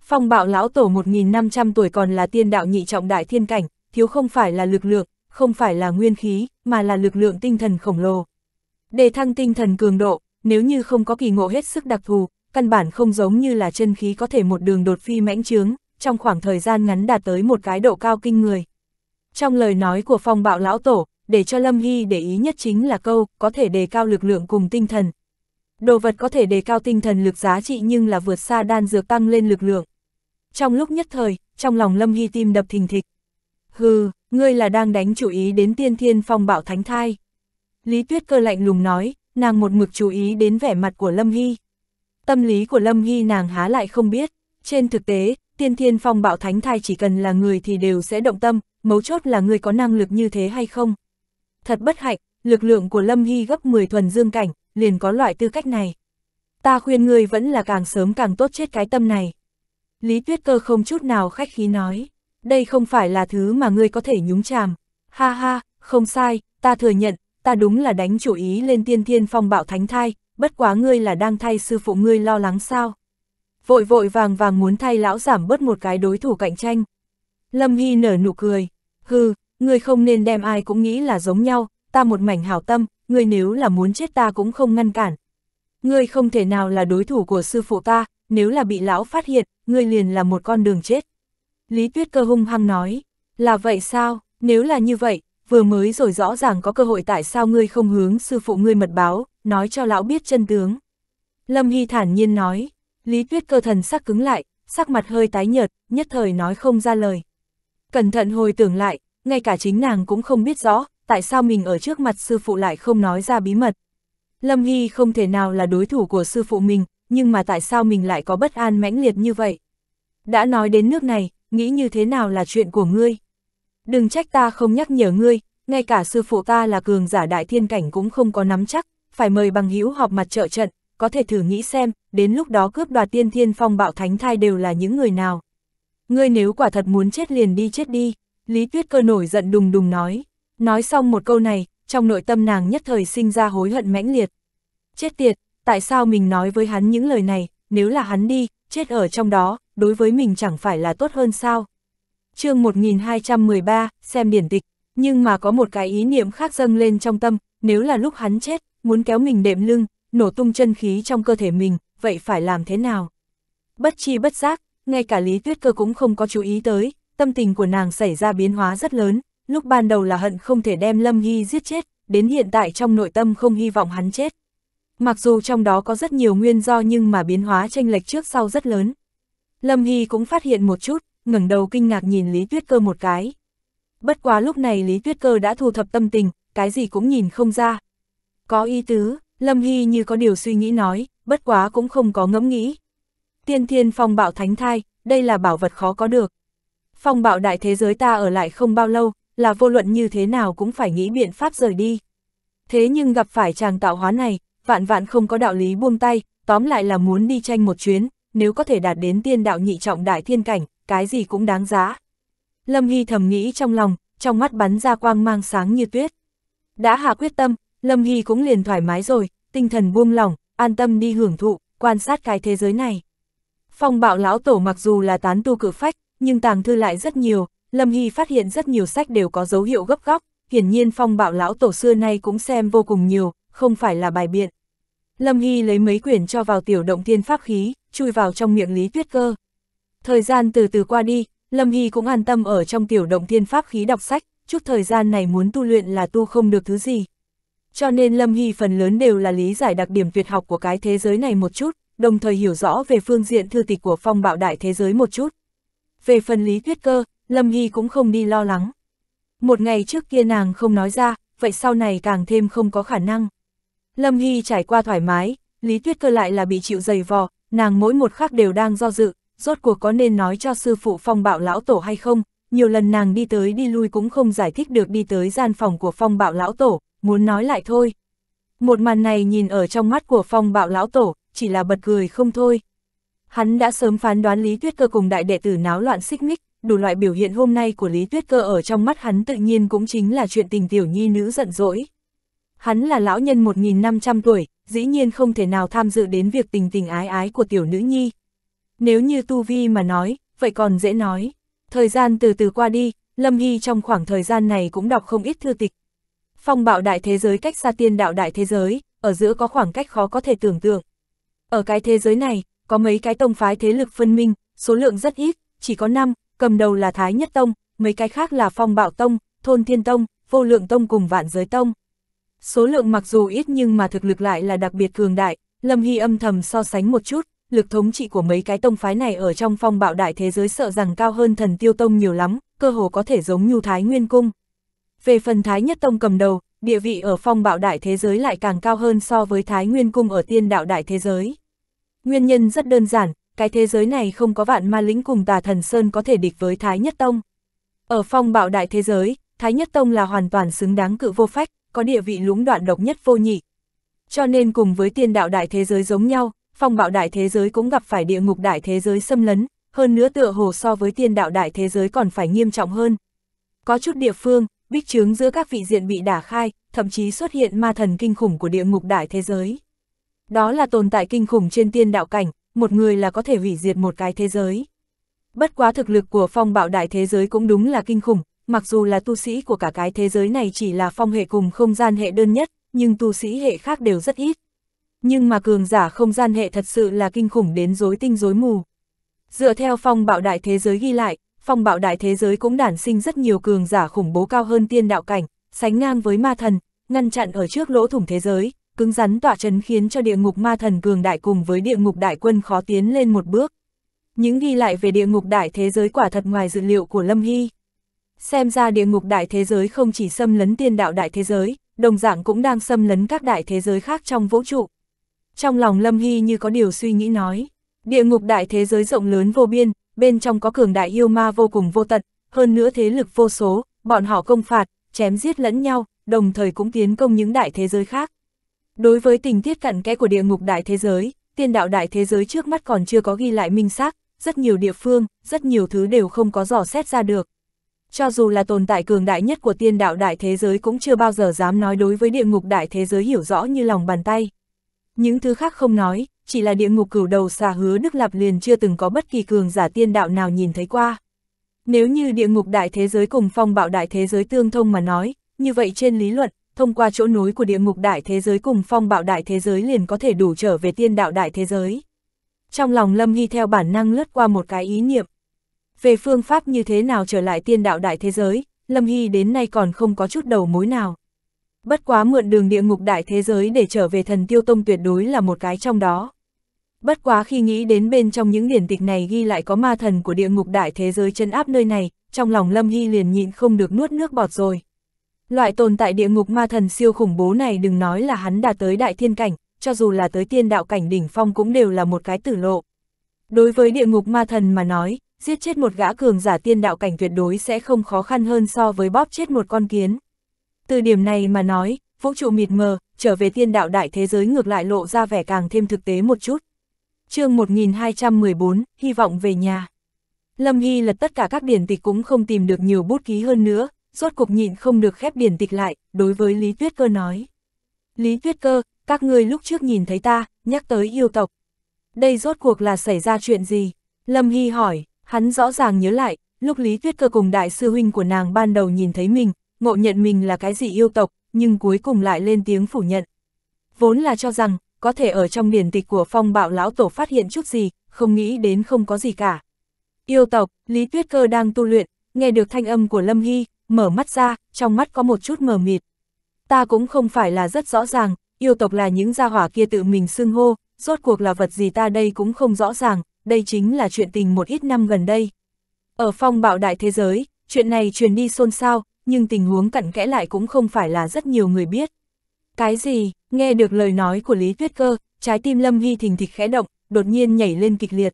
Phong bạo lão tổ 1.500 tuổi còn là tiên đạo nhị trọng đại thiên cảnh, thiếu không phải là lực lượng, không phải là nguyên khí, mà là lực lượng tinh thần khổng lồ đề thăng tinh thần cường độ, nếu như không có kỳ ngộ hết sức đặc thù, căn bản không giống như là chân khí có thể một đường đột phi mãnh trướng, trong khoảng thời gian ngắn đạt tới một cái độ cao kinh người. Trong lời nói của phong bạo lão tổ, để cho Lâm Hy để ý nhất chính là câu, có thể đề cao lực lượng cùng tinh thần. Đồ vật có thể đề cao tinh thần lực giá trị nhưng là vượt xa đan dược tăng lên lực lượng. Trong lúc nhất thời, trong lòng Lâm Hy tim đập thình thịch. Hừ, ngươi là đang đánh chủ ý đến tiên thiên phong bạo thánh thai. Lý Tuyết Cơ lạnh lùng nói, nàng một mực chú ý đến vẻ mặt của Lâm Hy. Tâm lý của Lâm Hy nàng há lại không biết, trên thực tế, tiên thiên phong bạo thánh thai chỉ cần là người thì đều sẽ động tâm, mấu chốt là người có năng lực như thế hay không. Thật bất hạnh, lực lượng của Lâm Hy gấp 10 thuần dương cảnh, liền có loại tư cách này. Ta khuyên ngươi vẫn là càng sớm càng tốt chết cái tâm này. Lý Tuyết Cơ không chút nào khách khí nói, đây không phải là thứ mà ngươi có thể nhúng chàm. Ha ha, không sai, ta thừa nhận, ta đúng là đánh chủ ý lên tiên thiên phong bạo thánh thai, bất quá ngươi là đang thay sư phụ ngươi lo lắng sao. Vội vội vàng vàng muốn thay lão giảm bớt một cái đối thủ cạnh tranh. Lâm Hy nở nụ cười, hừ, ngươi không nên đem ai cũng nghĩ là giống nhau, ta một mảnh hảo tâm, ngươi nếu là muốn chết ta cũng không ngăn cản. Ngươi không thể nào là đối thủ của sư phụ ta, nếu là bị lão phát hiện, ngươi liền là một con đường chết. Lý Tuyết Cơ hung hăng nói, là vậy sao, nếu là như vậy, vừa mới rồi rõ ràng có cơ hội tại sao ngươi không hướng sư phụ ngươi mật báo, nói cho lão biết chân tướng. Lâm Hy thản nhiên nói, Lý Tuyết cơ thần sắc cứng lại, sắc mặt hơi tái nhợt, nhất thời nói không ra lời. Cẩn thận hồi tưởng lại, ngay cả chính nàng cũng không biết rõ, tại sao mình ở trước mặt sư phụ lại không nói ra bí mật. Lâm Hy không thể nào là đối thủ của sư phụ mình, nhưng mà tại sao mình lại có bất an mãnh liệt như vậy? Đã nói đến nước này, nghĩ như thế nào là chuyện của ngươi? đừng trách ta không nhắc nhở ngươi, ngay cả sư phụ ta là cường giả đại thiên cảnh cũng không có nắm chắc, phải mời bằng hữu họp mặt trợ trận, có thể thử nghĩ xem, đến lúc đó cướp đoạt tiên thiên phong bạo thánh thai đều là những người nào. Ngươi nếu quả thật muốn chết liền đi chết đi, Lý Tuyết cơ nổi giận đùng đùng nói. Nói xong một câu này, trong nội tâm nàng nhất thời sinh ra hối hận mãnh liệt. Chết tiệt, tại sao mình nói với hắn những lời này, nếu là hắn đi, chết ở trong đó, đối với mình chẳng phải là tốt hơn sao? chương 1213, xem điển tịch, nhưng mà có một cái ý niệm khác dâng lên trong tâm, nếu là lúc hắn chết, muốn kéo mình đệm lưng, nổ tung chân khí trong cơ thể mình, vậy phải làm thế nào? Bất chi bất giác, ngay cả Lý Tuyết Cơ cũng không có chú ý tới, tâm tình của nàng xảy ra biến hóa rất lớn, lúc ban đầu là hận không thể đem Lâm Hy giết chết, đến hiện tại trong nội tâm không hy vọng hắn chết. Mặc dù trong đó có rất nhiều nguyên do nhưng mà biến hóa tranh lệch trước sau rất lớn. Lâm Hy cũng phát hiện một chút, ngẩng đầu kinh ngạc nhìn Lý Tuyết Cơ một cái. Bất quá lúc này Lý Tuyết Cơ đã thu thập tâm tình, cái gì cũng nhìn không ra. Có ý tứ, Lâm Hy như có điều suy nghĩ nói, bất quá cũng không có ngẫm nghĩ. Tiên thiên phong bạo thánh thai, đây là bảo vật khó có được. Phong bạo đại thế giới ta ở lại không bao lâu, là vô luận như thế nào cũng phải nghĩ biện pháp rời đi. Thế nhưng gặp phải chàng tạo hóa này, vạn vạn không có đạo lý buông tay, tóm lại là muốn đi tranh một chuyến, nếu có thể đạt đến tiên đạo nhị trọng đại thiên cảnh, cái gì cũng đáng giá. Lâm Hy thầm nghĩ trong lòng, trong mắt bắn ra quang mang sáng như tuyết. Đã hạ quyết tâm, Lâm Hy cũng liền thoải mái rồi, tinh thần buông lỏng, an tâm đi hưởng thụ, quan sát cái thế giới này. Phong bạo lão tổ mặc dù là tán tu cử phách, nhưng tàng thư lại rất nhiều, Lâm Hy phát hiện rất nhiều sách đều có dấu hiệu gấp góc, hiển nhiên phong bạo lão tổ xưa nay cũng xem vô cùng nhiều, không phải là bài biện. Lâm Hy lấy mấy quyển cho vào tiểu động thiên pháp khí, chui vào trong miệng Lý Tuyết Cơ. Thời gian từ từ qua đi, Lâm Hy cũng an tâm ở trong tiểu động thiên pháp khí đọc sách, chút thời gian này muốn tu luyện là tu không được thứ gì. Cho nên Lâm Hy phần lớn đều là lý giải đặc điểm tuyệt học của cái thế giới này một chút, đồng thời hiểu rõ về phương diện thư tịch của phong bạo đại thế giới một chút. Về phần lý thuyết cơ, Lâm Hy cũng không đi lo lắng. Một ngày trước kia nàng không nói ra, vậy sau này càng thêm không có khả năng. Lâm Hy trải qua thoải mái, lý thuyết cơ lại là bị chịu dày vò, nàng mỗi một khắc đều đang do dự, rốt cuộc có nên nói cho sư phụ phong bạo lão tổ hay không, nhiều lần nàng đi tới đi lui cũng không giải thích được đi tới gian phòng của phong bạo lão tổ, muốn nói lại thôi. Một màn này nhìn ở trong mắt của phong bạo lão tổ, chỉ là bật cười không thôi. Hắn đã sớm phán đoán Lý Tuyết Cơ cùng đại đệ tử náo loạn xích mích, đủ loại biểu hiện hôm nay của Lý Tuyết Cơ ở trong mắt hắn tự nhiên cũng chính là chuyện tình tiểu nhi nữ giận dỗi. Hắn là lão nhân 1.500 tuổi, dĩ nhiên không thể nào tham dự đến việc tình tình ái ái của tiểu nữ nhi. Nếu như tu vi mà nói, vậy còn dễ nói. Thời gian từ từ qua đi, Lâm Hy trong khoảng thời gian này cũng đọc không ít thư tịch. Phong bạo đại thế giới cách xa tiên đạo đại thế giới, ở giữa có khoảng cách khó có thể tưởng tượng. Ở cái thế giới này, có mấy cái tông phái thế lực phân minh, số lượng rất ít, chỉ có 5, cầm đầu là Thái Nhất Tông, mấy cái khác là Phong Bạo Tông, Thôn Thiên Tông, Vô Lượng Tông cùng Vạn Giới Tông. Số lượng mặc dù ít nhưng mà thực lực lại là đặc biệt cường đại, Lâm Hy âm thầm so sánh một chút, lực thống trị của mấy cái tông phái này ở trong phong bạo đại thế giới sợ rằng cao hơn thần tiêu tông nhiều lắm, cơ hồ có thể giống như thái nguyên cung. Về phần thái nhất tông cầm đầu, địa vị ở phong bạo đại thế giới lại càng cao hơn so với thái nguyên cung ở tiên đạo đại thế giới. Nguyên nhân rất đơn giản, cái thế giới này không có vạn ma lĩnh cùng tà thần sơn có thể địch với thái nhất tông. Ở phong bạo đại thế giới, thái nhất tông là hoàn toàn xứng đáng cự vô phách, có địa vị lũng đoạn độc nhất vô nhị. Cho nên cùng với tiên đạo đại thế giới giống nhau, phong bạo đại thế giới cũng gặp phải địa ngục đại thế giới xâm lấn, hơn nữa tựa hồ so với tiên đạo đại thế giới còn phải nghiêm trọng hơn. Có chút địa phương, bích trướng giữa các vị diện bị đả khai, thậm chí xuất hiện ma thần kinh khủng của địa ngục đại thế giới. Đó là tồn tại kinh khủng trên tiên đạo cảnh, một người là có thể hủy diệt một cái thế giới. Bất quá thực lực của phong bạo đại thế giới cũng đúng là kinh khủng, mặc dù là tu sĩ của cả cái thế giới này chỉ là phong hệ cùng không gian hệ đơn nhất, nhưng tu sĩ hệ khác đều rất ít nhưng mà cường giả không gian hệ thật sự là kinh khủng đến rối tinh rối mù. Dựa theo phong bạo đại thế giới ghi lại, phong bạo đại thế giới cũng đản sinh rất nhiều cường giả khủng bố cao hơn tiên đạo cảnh, sánh ngang với ma thần, ngăn chặn ở trước lỗ thủng thế giới, cứng rắn tỏa chấn khiến cho địa ngục ma thần cường đại cùng với địa ngục đại quân khó tiến lên một bước. Những ghi lại về địa ngục đại thế giới quả thật ngoài dự liệu của Lâm Hy. Xem ra địa ngục đại thế giới không chỉ xâm lấn tiên đạo đại thế giới, đồng dạng cũng đang xâm lấn các đại thế giới khác trong vũ trụ. Trong lòng Lâm Hy như có điều suy nghĩ nói, địa ngục đại thế giới rộng lớn vô biên, bên trong có cường đại yêu ma vô cùng vô tận, hơn nữa thế lực vô số, bọn họ công phạt, chém giết lẫn nhau, đồng thời cũng tiến công những đại thế giới khác. Đối với tình tiết cặn kẽ của địa ngục đại thế giới, tiên đạo đại thế giới trước mắt còn chưa có ghi lại minh xác, rất nhiều địa phương, rất nhiều thứ đều không có dò xét ra được. Cho dù là tồn tại cường đại nhất của tiên đạo đại thế giới cũng chưa bao giờ dám nói đối với địa ngục đại thế giới hiểu rõ như lòng bàn tay những thứ khác không nói, chỉ là địa ngục cửu đầu xà hứa Đức Lạp liền chưa từng có bất kỳ cường giả tiên đạo nào nhìn thấy qua. Nếu như địa ngục đại thế giới cùng phong bạo đại thế giới tương thông mà nói, như vậy trên lý luận, thông qua chỗ nối của địa ngục đại thế giới cùng phong bạo đại thế giới liền có thể đủ trở về tiên đạo đại thế giới. Trong lòng Lâm Hy theo bản năng lướt qua một cái ý niệm. Về phương pháp như thế nào trở lại tiên đạo đại thế giới, Lâm Hy đến nay còn không có chút đầu mối nào bất quá mượn đường địa ngục đại thế giới để trở về thần tiêu tông tuyệt đối là một cái trong đó. Bất quá khi nghĩ đến bên trong những điển tịch này ghi lại có ma thần của địa ngục đại thế giới chân áp nơi này, trong lòng Lâm Hy liền nhịn không được nuốt nước bọt rồi. Loại tồn tại địa ngục ma thần siêu khủng bố này đừng nói là hắn đã tới đại thiên cảnh, cho dù là tới tiên đạo cảnh đỉnh phong cũng đều là một cái tử lộ. Đối với địa ngục ma thần mà nói, giết chết một gã cường giả tiên đạo cảnh tuyệt đối sẽ không khó khăn hơn so với bóp chết một con kiến. Từ điểm này mà nói, vũ trụ mịt mờ, trở về tiên đạo đại thế giới ngược lại lộ ra vẻ càng thêm thực tế một chút. chương 1214, hy vọng về nhà. Lâm Hy lật tất cả các điển tịch cũng không tìm được nhiều bút ký hơn nữa, rốt cuộc nhịn không được khép điển tịch lại, đối với Lý Tuyết Cơ nói. Lý Tuyết Cơ, các ngươi lúc trước nhìn thấy ta, nhắc tới yêu tộc. Đây rốt cuộc là xảy ra chuyện gì? Lâm Hy hỏi, hắn rõ ràng nhớ lại, lúc Lý Tuyết Cơ cùng đại sư huynh của nàng ban đầu nhìn thấy mình, ngộ nhận mình là cái gì yêu tộc, nhưng cuối cùng lại lên tiếng phủ nhận. Vốn là cho rằng, có thể ở trong biển tịch của phong bạo lão tổ phát hiện chút gì, không nghĩ đến không có gì cả. Yêu tộc, Lý Tuyết Cơ đang tu luyện, nghe được thanh âm của Lâm Hy, mở mắt ra, trong mắt có một chút mờ mịt. Ta cũng không phải là rất rõ ràng, yêu tộc là những gia hỏa kia tự mình xưng hô, rốt cuộc là vật gì ta đây cũng không rõ ràng, đây chính là chuyện tình một ít năm gần đây. Ở phong bạo đại thế giới, chuyện này truyền đi xôn xao, nhưng tình huống cặn kẽ lại cũng không phải là rất nhiều người biết. Cái gì, nghe được lời nói của Lý Tuyết Cơ, trái tim Lâm Hy thình thịch khẽ động, đột nhiên nhảy lên kịch liệt.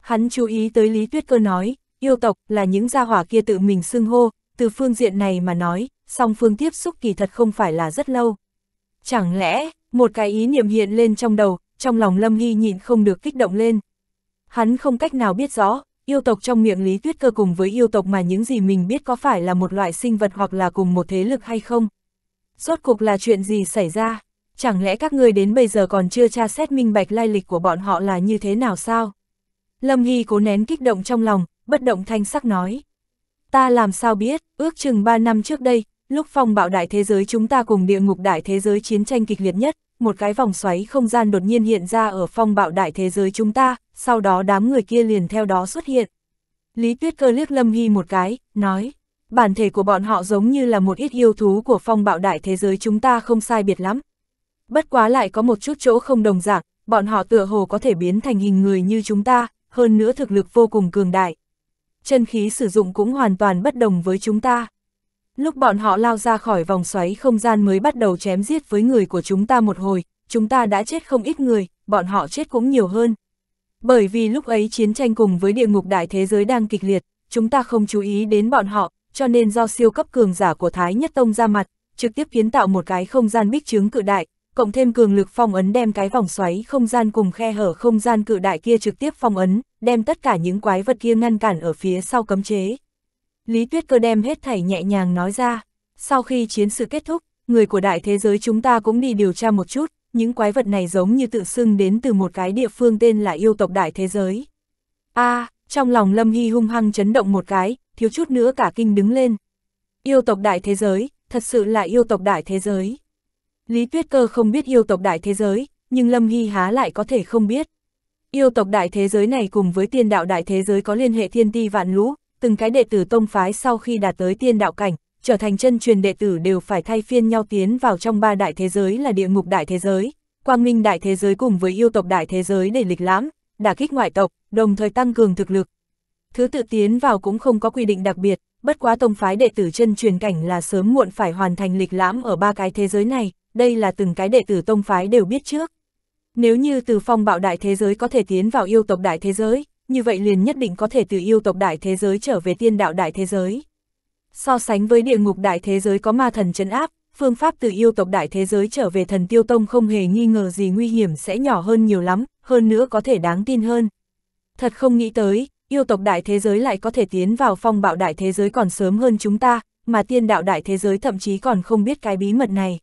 Hắn chú ý tới Lý Tuyết Cơ nói, yêu tộc là những gia hỏa kia tự mình xưng hô, từ phương diện này mà nói, song phương tiếp xúc kỳ thật không phải là rất lâu. Chẳng lẽ, một cái ý niệm hiện lên trong đầu, trong lòng Lâm Hy nhịn không được kích động lên. Hắn không cách nào biết rõ, Yêu tộc trong miệng Lý Tuyết Cơ cùng với yêu tộc mà những gì mình biết có phải là một loại sinh vật hoặc là cùng một thế lực hay không? Rốt cuộc là chuyện gì xảy ra? Chẳng lẽ các ngươi đến bây giờ còn chưa tra xét minh bạch lai lịch của bọn họ là như thế nào sao? Lâm Hy cố nén kích động trong lòng, bất động thanh sắc nói. Ta làm sao biết, ước chừng 3 năm trước đây, lúc phong bạo đại thế giới chúng ta cùng địa ngục đại thế giới chiến tranh kịch liệt nhất, một cái vòng xoáy không gian đột nhiên hiện ra ở phong bạo đại thế giới chúng ta, sau đó đám người kia liền theo đó xuất hiện. Lý Tuyết Cơ liếc Lâm Hy một cái, nói, bản thể của bọn họ giống như là một ít yêu thú của phong bạo đại thế giới chúng ta không sai biệt lắm. Bất quá lại có một chút chỗ không đồng dạng, bọn họ tựa hồ có thể biến thành hình người như chúng ta, hơn nữa thực lực vô cùng cường đại. Chân khí sử dụng cũng hoàn toàn bất đồng với chúng ta. Lúc bọn họ lao ra khỏi vòng xoáy không gian mới bắt đầu chém giết với người của chúng ta một hồi, chúng ta đã chết không ít người, bọn họ chết cũng nhiều hơn, bởi vì lúc ấy chiến tranh cùng với địa ngục đại thế giới đang kịch liệt, chúng ta không chú ý đến bọn họ, cho nên do siêu cấp cường giả của Thái Nhất Tông ra mặt, trực tiếp kiến tạo một cái không gian bích trướng cự đại, cộng thêm cường lực phong ấn đem cái vòng xoáy không gian cùng khe hở không gian cự đại kia trực tiếp phong ấn, đem tất cả những quái vật kia ngăn cản ở phía sau cấm chế. Lý Tuyết Cơ đem hết thảy nhẹ nhàng nói ra, sau khi chiến sự kết thúc, người của đại thế giới chúng ta cũng đi điều tra một chút, những quái vật này giống như tự xưng đến từ một cái địa phương tên là yêu tộc đại thế giới. a à, trong lòng Lâm Hy hung hăng chấn động một cái, thiếu chút nữa cả kinh đứng lên. Yêu tộc đại thế giới, thật sự là yêu tộc đại thế giới. Lý Tuyết Cơ không biết yêu tộc đại thế giới, nhưng Lâm Hy há lại có thể không biết. Yêu tộc đại thế giới này cùng với tiên đạo đại thế giới có liên hệ thiên ti vạn lũ, từng cái đệ tử tông phái sau khi đạt tới tiên đạo cảnh, trở thành chân truyền đệ tử đều phải thay phiên nhau tiến vào trong ba đại thế giới là địa ngục đại thế giới, quang minh đại thế giới cùng với yêu tộc đại thế giới để lịch lãm, đả kích ngoại tộc, đồng thời tăng cường thực lực. Thứ tự tiến vào cũng không có quy định đặc biệt, bất quá tông phái đệ tử chân truyền cảnh là sớm muộn phải hoàn thành lịch lãm ở ba cái thế giới này, đây là từng cái đệ tử tông phái đều biết trước. Nếu như từ phong bạo đại thế giới có thể tiến vào yêu tộc đại thế giới, như vậy liền nhất định có thể từ yêu tộc đại thế giới trở về tiên đạo đại thế giới. So sánh với địa ngục đại thế giới có ma thần chấn áp, phương pháp từ yêu tộc đại thế giới trở về thần tiêu tông không hề nghi ngờ gì nguy hiểm sẽ nhỏ hơn nhiều lắm, hơn nữa có thể đáng tin hơn. Thật không nghĩ tới, yêu tộc đại thế giới lại có thể tiến vào phong bạo đại thế giới còn sớm hơn chúng ta, mà tiên đạo đại thế giới thậm chí còn không biết cái bí mật này.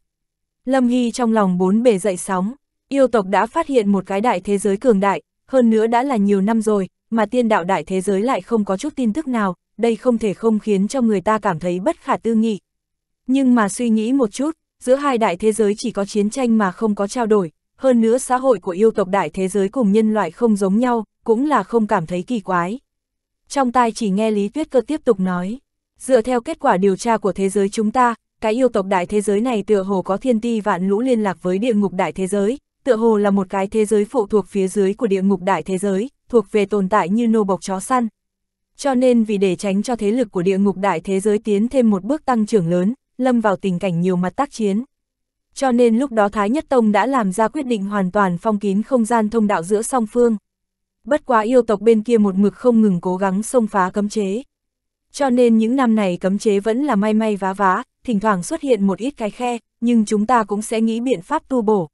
Lâm Hy trong lòng bốn bề dậy sóng, yêu tộc đã phát hiện một cái đại thế giới cường đại, hơn nữa đã là nhiều năm rồi, mà tiên đạo đại thế giới lại không có chút tin tức nào, đây không thể không khiến cho người ta cảm thấy bất khả tư nghị. Nhưng mà suy nghĩ một chút, giữa hai đại thế giới chỉ có chiến tranh mà không có trao đổi, hơn nữa xã hội của yêu tộc đại thế giới cùng nhân loại không giống nhau, cũng là không cảm thấy kỳ quái. Trong tai chỉ nghe Lý Tuyết Cơ tiếp tục nói, dựa theo kết quả điều tra của thế giới chúng ta, cái yêu tộc đại thế giới này tựa hồ có thiên ti vạn lũ liên lạc với địa ngục đại thế giới, tựa hồ là một cái thế giới phụ thuộc phía dưới của địa ngục đại thế giới, thuộc về tồn tại như nô bộc chó săn. Cho nên vì để tránh cho thế lực của địa ngục đại thế giới tiến thêm một bước tăng trưởng lớn, lâm vào tình cảnh nhiều mặt tác chiến. Cho nên lúc đó Thái Nhất Tông đã làm ra quyết định hoàn toàn phong kín không gian thông đạo giữa song phương. Bất quá yêu tộc bên kia một mực không ngừng cố gắng xông phá cấm chế. Cho nên những năm này cấm chế vẫn là may may vá vá, thỉnh thoảng xuất hiện một ít cái khe, nhưng chúng ta cũng sẽ nghĩ biện pháp tu bổ.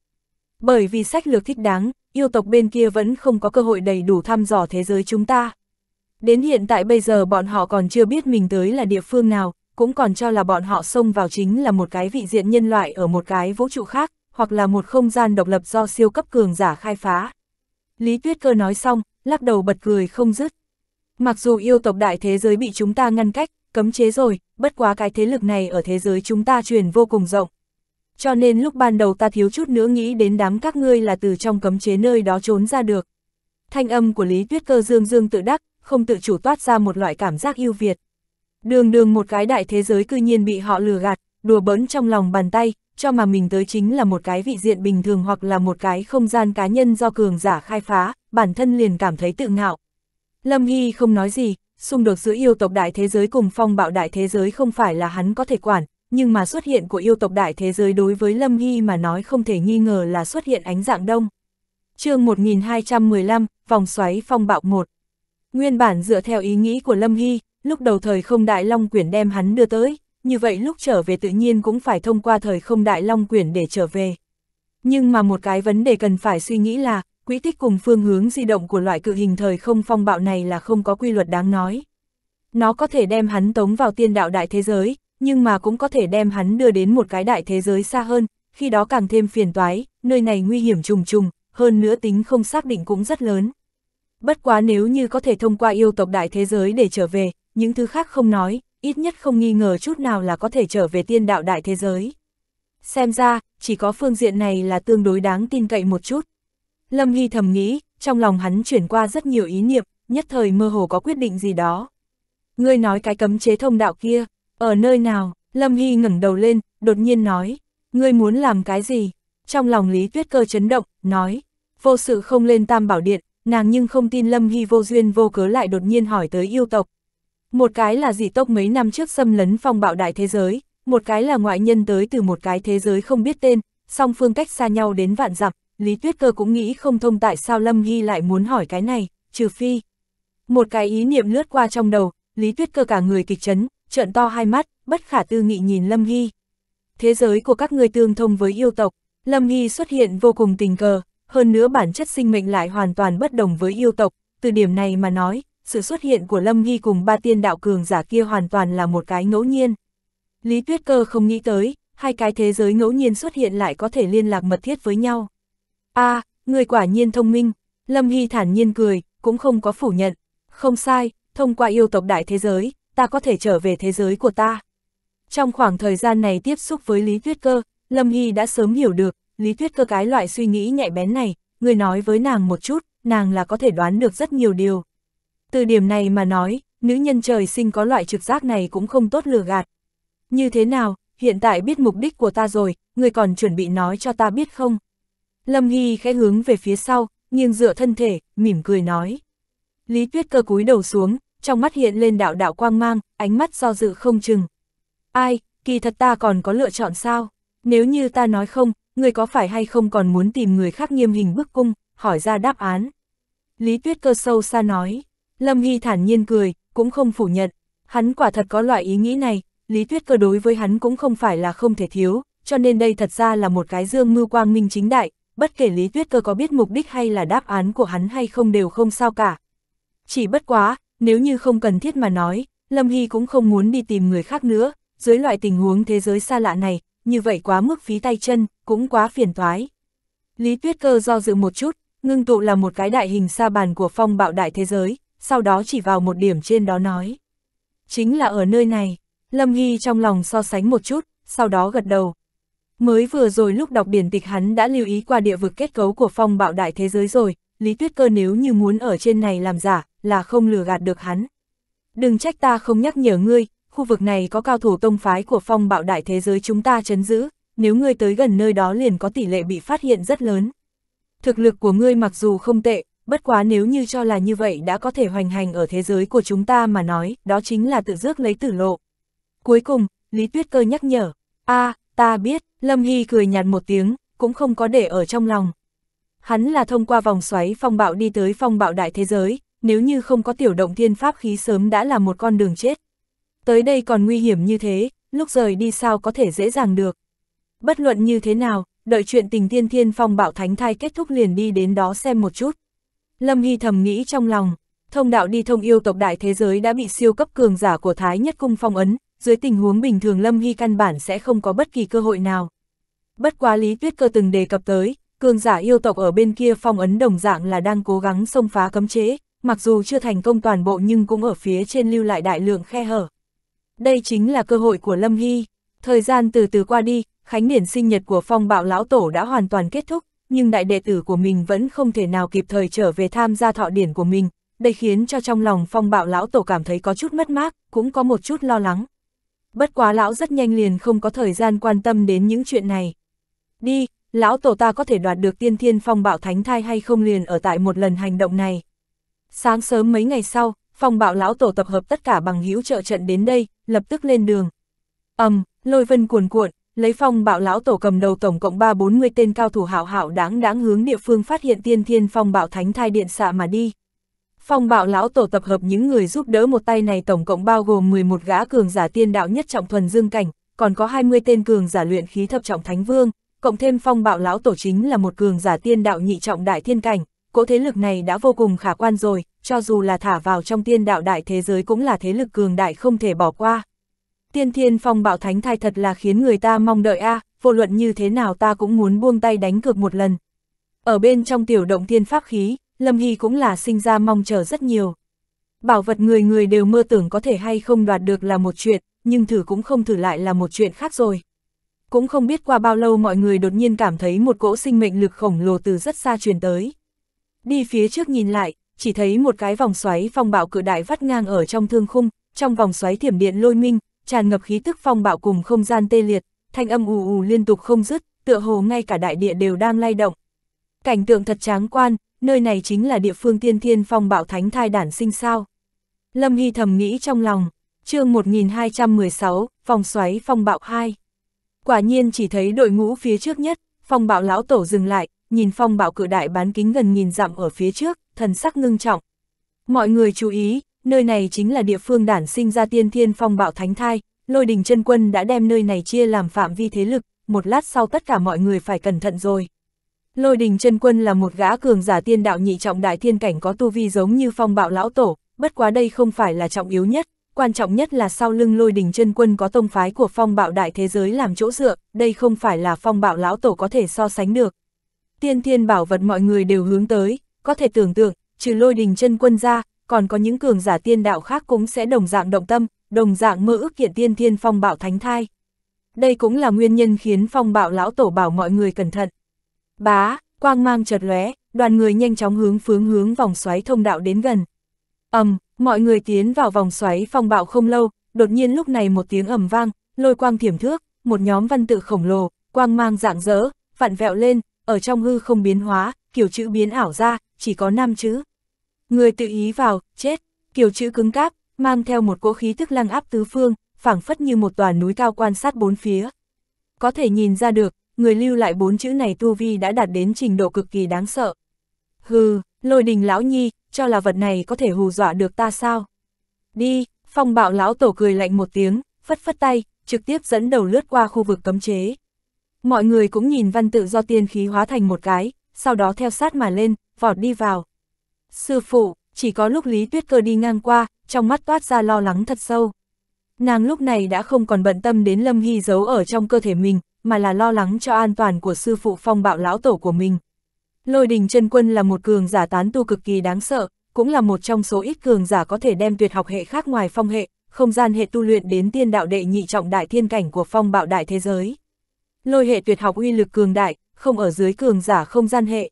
Bởi vì sách lược thích đáng, yêu tộc bên kia vẫn không có cơ hội đầy đủ thăm dò thế giới chúng ta. Đến hiện tại bây giờ bọn họ còn chưa biết mình tới là địa phương nào, cũng còn cho là bọn họ xông vào chính là một cái vị diện nhân loại ở một cái vũ trụ khác, hoặc là một không gian độc lập do siêu cấp cường giả khai phá. Lý Tuyết Cơ nói xong, lắc đầu bật cười không dứt. Mặc dù yêu tộc đại thế giới bị chúng ta ngăn cách, cấm chế rồi, bất quá cái thế lực này ở thế giới chúng ta truyền vô cùng rộng, cho nên lúc ban đầu ta thiếu chút nữa nghĩ đến đám các ngươi là từ trong cấm chế nơi đó trốn ra được. Thanh âm của Lý Tuyết Cơ dương dương tự đắc, không tự chủ toát ra một loại cảm giác yêu Việt. Đường đường một cái đại thế giới cư nhiên bị họ lừa gạt, đùa bỡn trong lòng bàn tay, cho mà mình tới chính là một cái vị diện bình thường hoặc là một cái không gian cá nhân do cường giả khai phá, bản thân liền cảm thấy tự ngạo. Lâm Hy không nói gì, xung đột giữa yêu tộc đại thế giới cùng phong bạo đại thế giới không phải là hắn có thể quản, nhưng mà xuất hiện của yêu tộc đại thế giới đối với Lâm Hy mà nói không thể nghi ngờ là xuất hiện ánh dạng đông. chương 1215, vòng xoáy phong bạo 1. Nguyên bản dựa theo ý nghĩ của Lâm Hy, lúc đầu thời không đại long quyển đem hắn đưa tới, như vậy lúc trở về tự nhiên cũng phải thông qua thời không đại long quyển để trở về. Nhưng mà một cái vấn đề cần phải suy nghĩ là, quỹ tích cùng phương hướng di động của loại cự hình thời không phong bạo này là không có quy luật đáng nói. Nó có thể đem hắn tống vào tiên đạo đại thế giới, nhưng mà cũng có thể đem hắn đưa đến một cái đại thế giới xa hơn, khi đó càng thêm phiền toái, nơi này nguy hiểm trùng trùng, hơn nữa tính không xác định cũng rất lớn. Bất quá nếu như có thể thông qua yêu tộc đại thế giới để trở về, những thứ khác không nói, ít nhất không nghi ngờ chút nào là có thể trở về tiên đạo đại thế giới. Xem ra, chỉ có phương diện này là tương đối đáng tin cậy một chút. Lâm nghi thầm nghĩ, trong lòng hắn chuyển qua rất nhiều ý niệm, nhất thời mơ hồ có quyết định gì đó. Ngươi nói cái cấm chế thông đạo kia, ở nơi nào, Lâm Hy ngẩng đầu lên, đột nhiên nói, ngươi muốn làm cái gì? Trong lòng Lý Tuyết Cơ chấn động, nói, vô sự không lên tam bảo điện, nàng nhưng không tin Lâm Hy vô duyên vô cớ lại đột nhiên hỏi tới yêu tộc. Một cái là dị tốc mấy năm trước xâm lấn phong bạo đại thế giới, một cái là ngoại nhân tới từ một cái thế giới không biết tên, song phương cách xa nhau đến vạn dặm, Lý Tuyết Cơ cũng nghĩ không thông tại sao Lâm Hy lại muốn hỏi cái này, trừ phi. Một cái ý niệm lướt qua trong đầu, Lý Tuyết Cơ cả người kịch chấn, trợn to hai mắt, bất khả tư nghị nhìn Lâm Hy. Thế giới của các người tương thông với yêu tộc, Lâm Hy xuất hiện vô cùng tình cờ, hơn nữa bản chất sinh mệnh lại hoàn toàn bất đồng với yêu tộc, từ điểm này mà nói, sự xuất hiện của Lâm Hy cùng ba tiên đạo cường giả kia hoàn toàn là một cái ngẫu nhiên. Lý Tuyết Cơ không nghĩ tới, hai cái thế giới ngẫu nhiên xuất hiện lại có thể liên lạc mật thiết với nhau. a à, người quả nhiên thông minh, Lâm Hy thản nhiên cười, cũng không có phủ nhận. Không sai, thông qua yêu tộc đại thế giới, ta có thể trở về thế giới của ta. Trong khoảng thời gian này tiếp xúc với Lý Tuyết Cơ, Lâm Hy đã sớm hiểu được, Lý Tuyết Cơ cái loại suy nghĩ nhạy bén này, người nói với nàng một chút, nàng là có thể đoán được rất nhiều điều. Từ điểm này mà nói, nữ nhân trời sinh có loại trực giác này cũng không tốt lừa gạt. Như thế nào, hiện tại biết mục đích của ta rồi, người còn chuẩn bị nói cho ta biết không? Lâm Hy khẽ hướng về phía sau, nghiêng dựa thân thể, mỉm cười nói. Lý Tuyết Cơ cúi đầu xuống, trong mắt hiện lên đạo đạo quang mang, ánh mắt do dự không chừng. Ai, kỳ thật ta còn có lựa chọn sao? Nếu như ta nói không, người có phải hay không còn muốn tìm người khác nghiêm hình bức cung, hỏi ra đáp án. Lý Tuyết cơ sâu xa nói, Lâm Hy thản nhiên cười, cũng không phủ nhận, hắn quả thật có loại ý nghĩ này, Lý Tuyết cơ đối với hắn cũng không phải là không thể thiếu, cho nên đây thật ra là một cái dương mưu quang minh chính đại, bất kể Lý Tuyết cơ có biết mục đích hay là đáp án của hắn hay không đều không sao cả. Chỉ bất quá, nếu như không cần thiết mà nói, Lâm Hy cũng không muốn đi tìm người khác nữa, dưới loại tình huống thế giới xa lạ này, như vậy quá mức phí tay chân, cũng quá phiền toái. Lý Tuyết Cơ do dự một chút, ngưng tụ là một cái đại hình sa bàn của phong bạo đại thế giới, sau đó chỉ vào một điểm trên đó nói. Chính là ở nơi này, Lâm Hy trong lòng so sánh một chút, sau đó gật đầu. Mới vừa rồi lúc đọc biển tịch hắn đã lưu ý qua địa vực kết cấu của phong bạo đại thế giới rồi, Lý Tuyết Cơ nếu như muốn ở trên này làm giả, là không lừa gạt được hắn. Đừng trách ta không nhắc nhở ngươi, khu vực này có cao thủ tông phái của phong bạo đại thế giới chúng ta chấn giữ, nếu ngươi tới gần nơi đó liền có tỷ lệ bị phát hiện rất lớn. Thực lực của ngươi mặc dù không tệ, bất quá nếu như cho là như vậy đã có thể hoành hành ở thế giới của chúng ta mà nói, đó chính là tự rước lấy tử lộ. Cuối cùng, Lý Tuyết Cơ nhắc nhở, a ta biết, Lâm Hy cười nhạt một tiếng, cũng không có để ở trong lòng hắn là thông qua vòng xoáy phong bạo đi tới phong bạo đại thế giới, nếu như không có tiểu động thiên pháp khí sớm đã là một con đường chết. Tới đây còn nguy hiểm như thế, lúc rời đi sao có thể dễ dàng được. Bất luận như thế nào, đợi chuyện tình tiên thiên phong bạo thánh thai kết thúc liền đi đến đó xem một chút. Lâm Hy thầm nghĩ trong lòng, thông đạo đi thông yêu tộc đại thế giới đã bị siêu cấp cường giả của Thái Nhất Cung phong ấn, dưới tình huống bình thường Lâm Hy căn bản sẽ không có bất kỳ cơ hội nào. Bất quá Lý Tuyết Cơ từng đề cập tới, cường giả yêu tộc ở bên kia phong ấn đồng dạng là đang cố gắng xông phá cấm chế, mặc dù chưa thành công toàn bộ nhưng cũng ở phía trên lưu lại đại lượng khe hở. Đây chính là cơ hội của Lâm Hy. Thời gian từ từ qua đi, khánh điển sinh nhật của phong bạo lão tổ đã hoàn toàn kết thúc, nhưng đại đệ tử của mình vẫn không thể nào kịp thời trở về tham gia thọ điển của mình, đây khiến cho trong lòng phong bạo lão tổ cảm thấy có chút mất mát, cũng có một chút lo lắng. Bất quá lão rất nhanh liền không có thời gian quan tâm đến những chuyện này. Đi, lão tổ ta có thể đoạt được tiên thiên phong bạo thánh thai hay không liền ở tại một lần hành động này. Sáng sớm mấy ngày sau, phong bạo lão tổ tập hợp tất cả bằng hữu trợ trận đến đây, lập tức lên đường. ầm, um, lôi vân cuồn cuộn, lấy phong bạo lão tổ cầm đầu tổng cộng 340 tên cao thủ hảo hảo đáng đáng hướng địa phương phát hiện tiên thiên phong bạo thánh thai điện xạ mà đi. Phong bạo lão tổ tập hợp những người giúp đỡ một tay này tổng cộng bao gồm 11 gã cường giả tiên đạo nhất trọng thuần dương cảnh, còn có 20 tên cường giả luyện khí thập trọng thánh vương, cộng thêm phong bạo lão tổ chính là một cường giả tiên đạo nhị trọng đại thiên cảnh, cỗ thế lực này đã vô cùng khả quan rồi, cho dù là thả vào trong tiên đạo đại thế giới cũng là thế lực cường đại không thể bỏ qua. Tiên thiên phong bạo thánh thai thật là khiến người ta mong đợi a à, vô luận như thế nào ta cũng muốn buông tay đánh cược một lần. Ở bên trong tiểu động tiên pháp khí, Lâm Hy cũng là sinh ra mong chờ rất nhiều. Bảo vật người người đều mơ tưởng có thể hay không đoạt được là một chuyện, nhưng thử cũng không thử lại là một chuyện khác rồi cũng không biết qua bao lâu mọi người đột nhiên cảm thấy một cỗ sinh mệnh lực khổng lồ từ rất xa truyền tới. Đi phía trước nhìn lại, chỉ thấy một cái vòng xoáy phong bạo cự đại vắt ngang ở trong thương khung, trong vòng xoáy thiểm điện lôi minh, tràn ngập khí tức phong bạo cùng không gian tê liệt, thanh âm ù ù liên tục không dứt, tựa hồ ngay cả đại địa đều đang lay động. Cảnh tượng thật tráng quan, nơi này chính là địa phương tiên thiên phong bạo thánh thai đản sinh sao. Lâm Hy thầm nghĩ trong lòng, chương 1216, vòng xoáy phong bạo 2. Quả nhiên chỉ thấy đội ngũ phía trước nhất, phong bạo lão tổ dừng lại, nhìn phong bạo cử đại bán kính gần nghìn dặm ở phía trước, thần sắc ngưng trọng. Mọi người chú ý, nơi này chính là địa phương đản sinh ra tiên thiên phong bạo thánh thai, lôi đình chân quân đã đem nơi này chia làm phạm vi thế lực, một lát sau tất cả mọi người phải cẩn thận rồi. Lôi đình chân quân là một gã cường giả tiên đạo nhị trọng đại thiên cảnh có tu vi giống như phong bạo lão tổ, bất quá đây không phải là trọng yếu nhất, quan trọng nhất là sau lưng lôi đình chân quân có tông phái của phong bạo đại thế giới làm chỗ dựa, đây không phải là phong bạo lão tổ có thể so sánh được. Tiên thiên bảo vật mọi người đều hướng tới, có thể tưởng tượng, trừ lôi đình chân quân ra, còn có những cường giả tiên đạo khác cũng sẽ đồng dạng động tâm, đồng dạng mơ ước kiện tiên thiên phong bạo thánh thai. Đây cũng là nguyên nhân khiến phong bạo lão tổ bảo mọi người cẩn thận. Bá, quang mang chợt lóe, đoàn người nhanh chóng hướng phướng hướng vòng xoáy thông đạo đến gần. Ầm, Mọi người tiến vào vòng xoáy phong bạo không lâu, đột nhiên lúc này một tiếng ầm vang, lôi quang thiểm thước, một nhóm văn tự khổng lồ, quang mang dạng dỡ, vặn vẹo lên, ở trong hư không biến hóa, kiểu chữ biến ảo ra, chỉ có 5 chữ. Người tự ý vào, chết, kiểu chữ cứng cáp, mang theo một cỗ khí thức lăng áp tứ phương, phảng phất như một tòa núi cao quan sát bốn phía. Có thể nhìn ra được, người lưu lại bốn chữ này tu vi đã đạt đến trình độ cực kỳ đáng sợ. Hừ, Lôi đình lão nhi, cho là vật này có thể hù dọa được ta sao? Đi, phong bạo lão tổ cười lạnh một tiếng, phất phất tay, trực tiếp dẫn đầu lướt qua khu vực cấm chế. Mọi người cũng nhìn văn tự do tiên khí hóa thành một cái, sau đó theo sát mà lên, vọt đi vào. Sư phụ, chỉ có lúc Lý Tuyết Cơ đi ngang qua, trong mắt toát ra lo lắng thật sâu. Nàng lúc này đã không còn bận tâm đến Lâm Hy giấu ở trong cơ thể mình, mà là lo lắng cho an toàn của sư phụ phong bạo lão tổ của mình. Lôi đình chân quân là một cường giả tán tu cực kỳ đáng sợ, cũng là một trong số ít cường giả có thể đem tuyệt học hệ khác ngoài phong hệ, không gian hệ tu luyện đến tiên đạo đệ nhị trọng đại thiên cảnh của phong bạo đại thế giới. Lôi hệ tuyệt học uy lực cường đại, không ở dưới cường giả không gian hệ.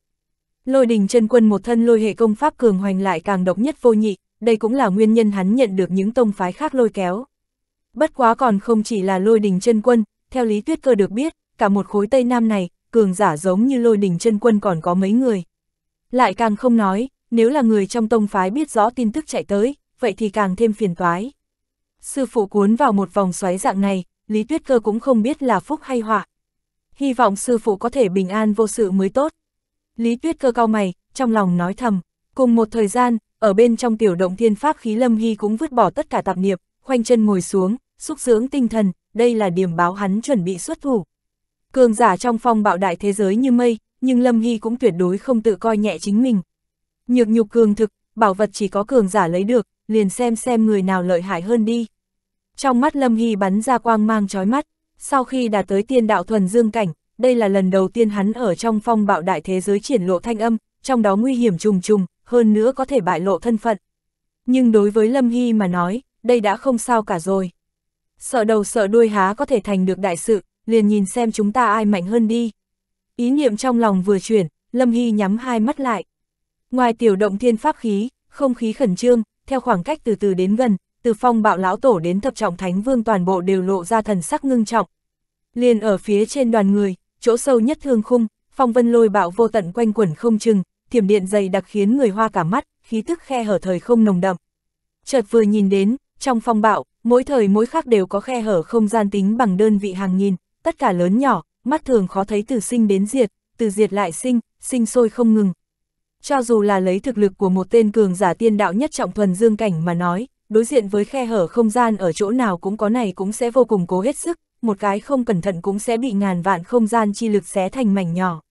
Lôi đình chân quân một thân lôi hệ công pháp cường hoành lại càng độc nhất vô nhị, đây cũng là nguyên nhân hắn nhận được những tông phái khác lôi kéo. Bất quá còn không chỉ là lôi đình chân quân, theo lý tuyết cơ được biết, cả một khối Tây Nam này, cường giả giống như lôi đình chân quân còn có mấy người. Lại càng không nói, nếu là người trong tông phái biết rõ tin tức chạy tới, vậy thì càng thêm phiền toái. Sư phụ cuốn vào một vòng xoáy dạng này, Lý Tuyết Cơ cũng không biết là phúc hay họa. Hy vọng sư phụ có thể bình an vô sự mới tốt. Lý Tuyết Cơ cao mày, trong lòng nói thầm. Cùng một thời gian, ở bên trong tiểu động thiên pháp khí Lâm Hy cũng vứt bỏ tất cả tạp niệm, khoanh chân ngồi xuống, xúc dưỡng tinh thần, đây là điểm báo hắn chuẩn bị xuất thủ. Cường giả trong phong bạo đại thế giới như mây, nhưng Lâm Hy cũng tuyệt đối không tự coi nhẹ chính mình. Nhược nhục cường thực, bảo vật chỉ có cường giả lấy được, liền xem xem người nào lợi hại hơn đi. Trong mắt Lâm Hy bắn ra quang mang chói mắt, sau khi đạt tới tiên đạo thuần dương cảnh, đây là lần đầu tiên hắn ở trong phong bạo đại thế giới triển lộ thanh âm, trong đó nguy hiểm trùng trùng, hơn nữa có thể bại lộ thân phận. Nhưng đối với Lâm Hy mà nói, đây đã không sao cả rồi. Sợ đầu sợ đuôi há có thể thành được đại sự, liền nhìn xem chúng ta ai mạnh hơn đi. Ý niệm trong lòng vừa chuyển, Lâm Hy nhắm hai mắt lại. Ngoài tiểu động thiên pháp khí, không khí khẩn trương, theo khoảng cách từ từ đến gần, từ phong bạo lão tổ đến thập trọng thánh vương toàn bộ đều lộ ra thần sắc ngưng trọng. Liền ở phía trên đoàn người, chỗ sâu nhất thương khung, phong vân lôi bạo vô tận quanh quẩn không chừng, thiểm điện dày đặc khiến người hoa cả mắt, khí tức khe hở thời không nồng đậm. Chợt vừa nhìn đến, trong phong bạo, mỗi thời mỗi khác đều có khe hở không gian tính bằng đơn vị hàng nghìn, tất cả lớn nhỏ, mắt thường khó thấy từ sinh đến diệt, từ diệt lại sinh, sinh sôi không ngừng. Cho dù là lấy thực lực của một tên cường giả tiên đạo nhất trọng thuần dương cảnh mà nói, đối diện với khe hở không gian ở chỗ nào cũng có này cũng sẽ vô cùng cố hết sức, một cái không cẩn thận cũng sẽ bị ngàn vạn không gian chi lực xé thành mảnh nhỏ.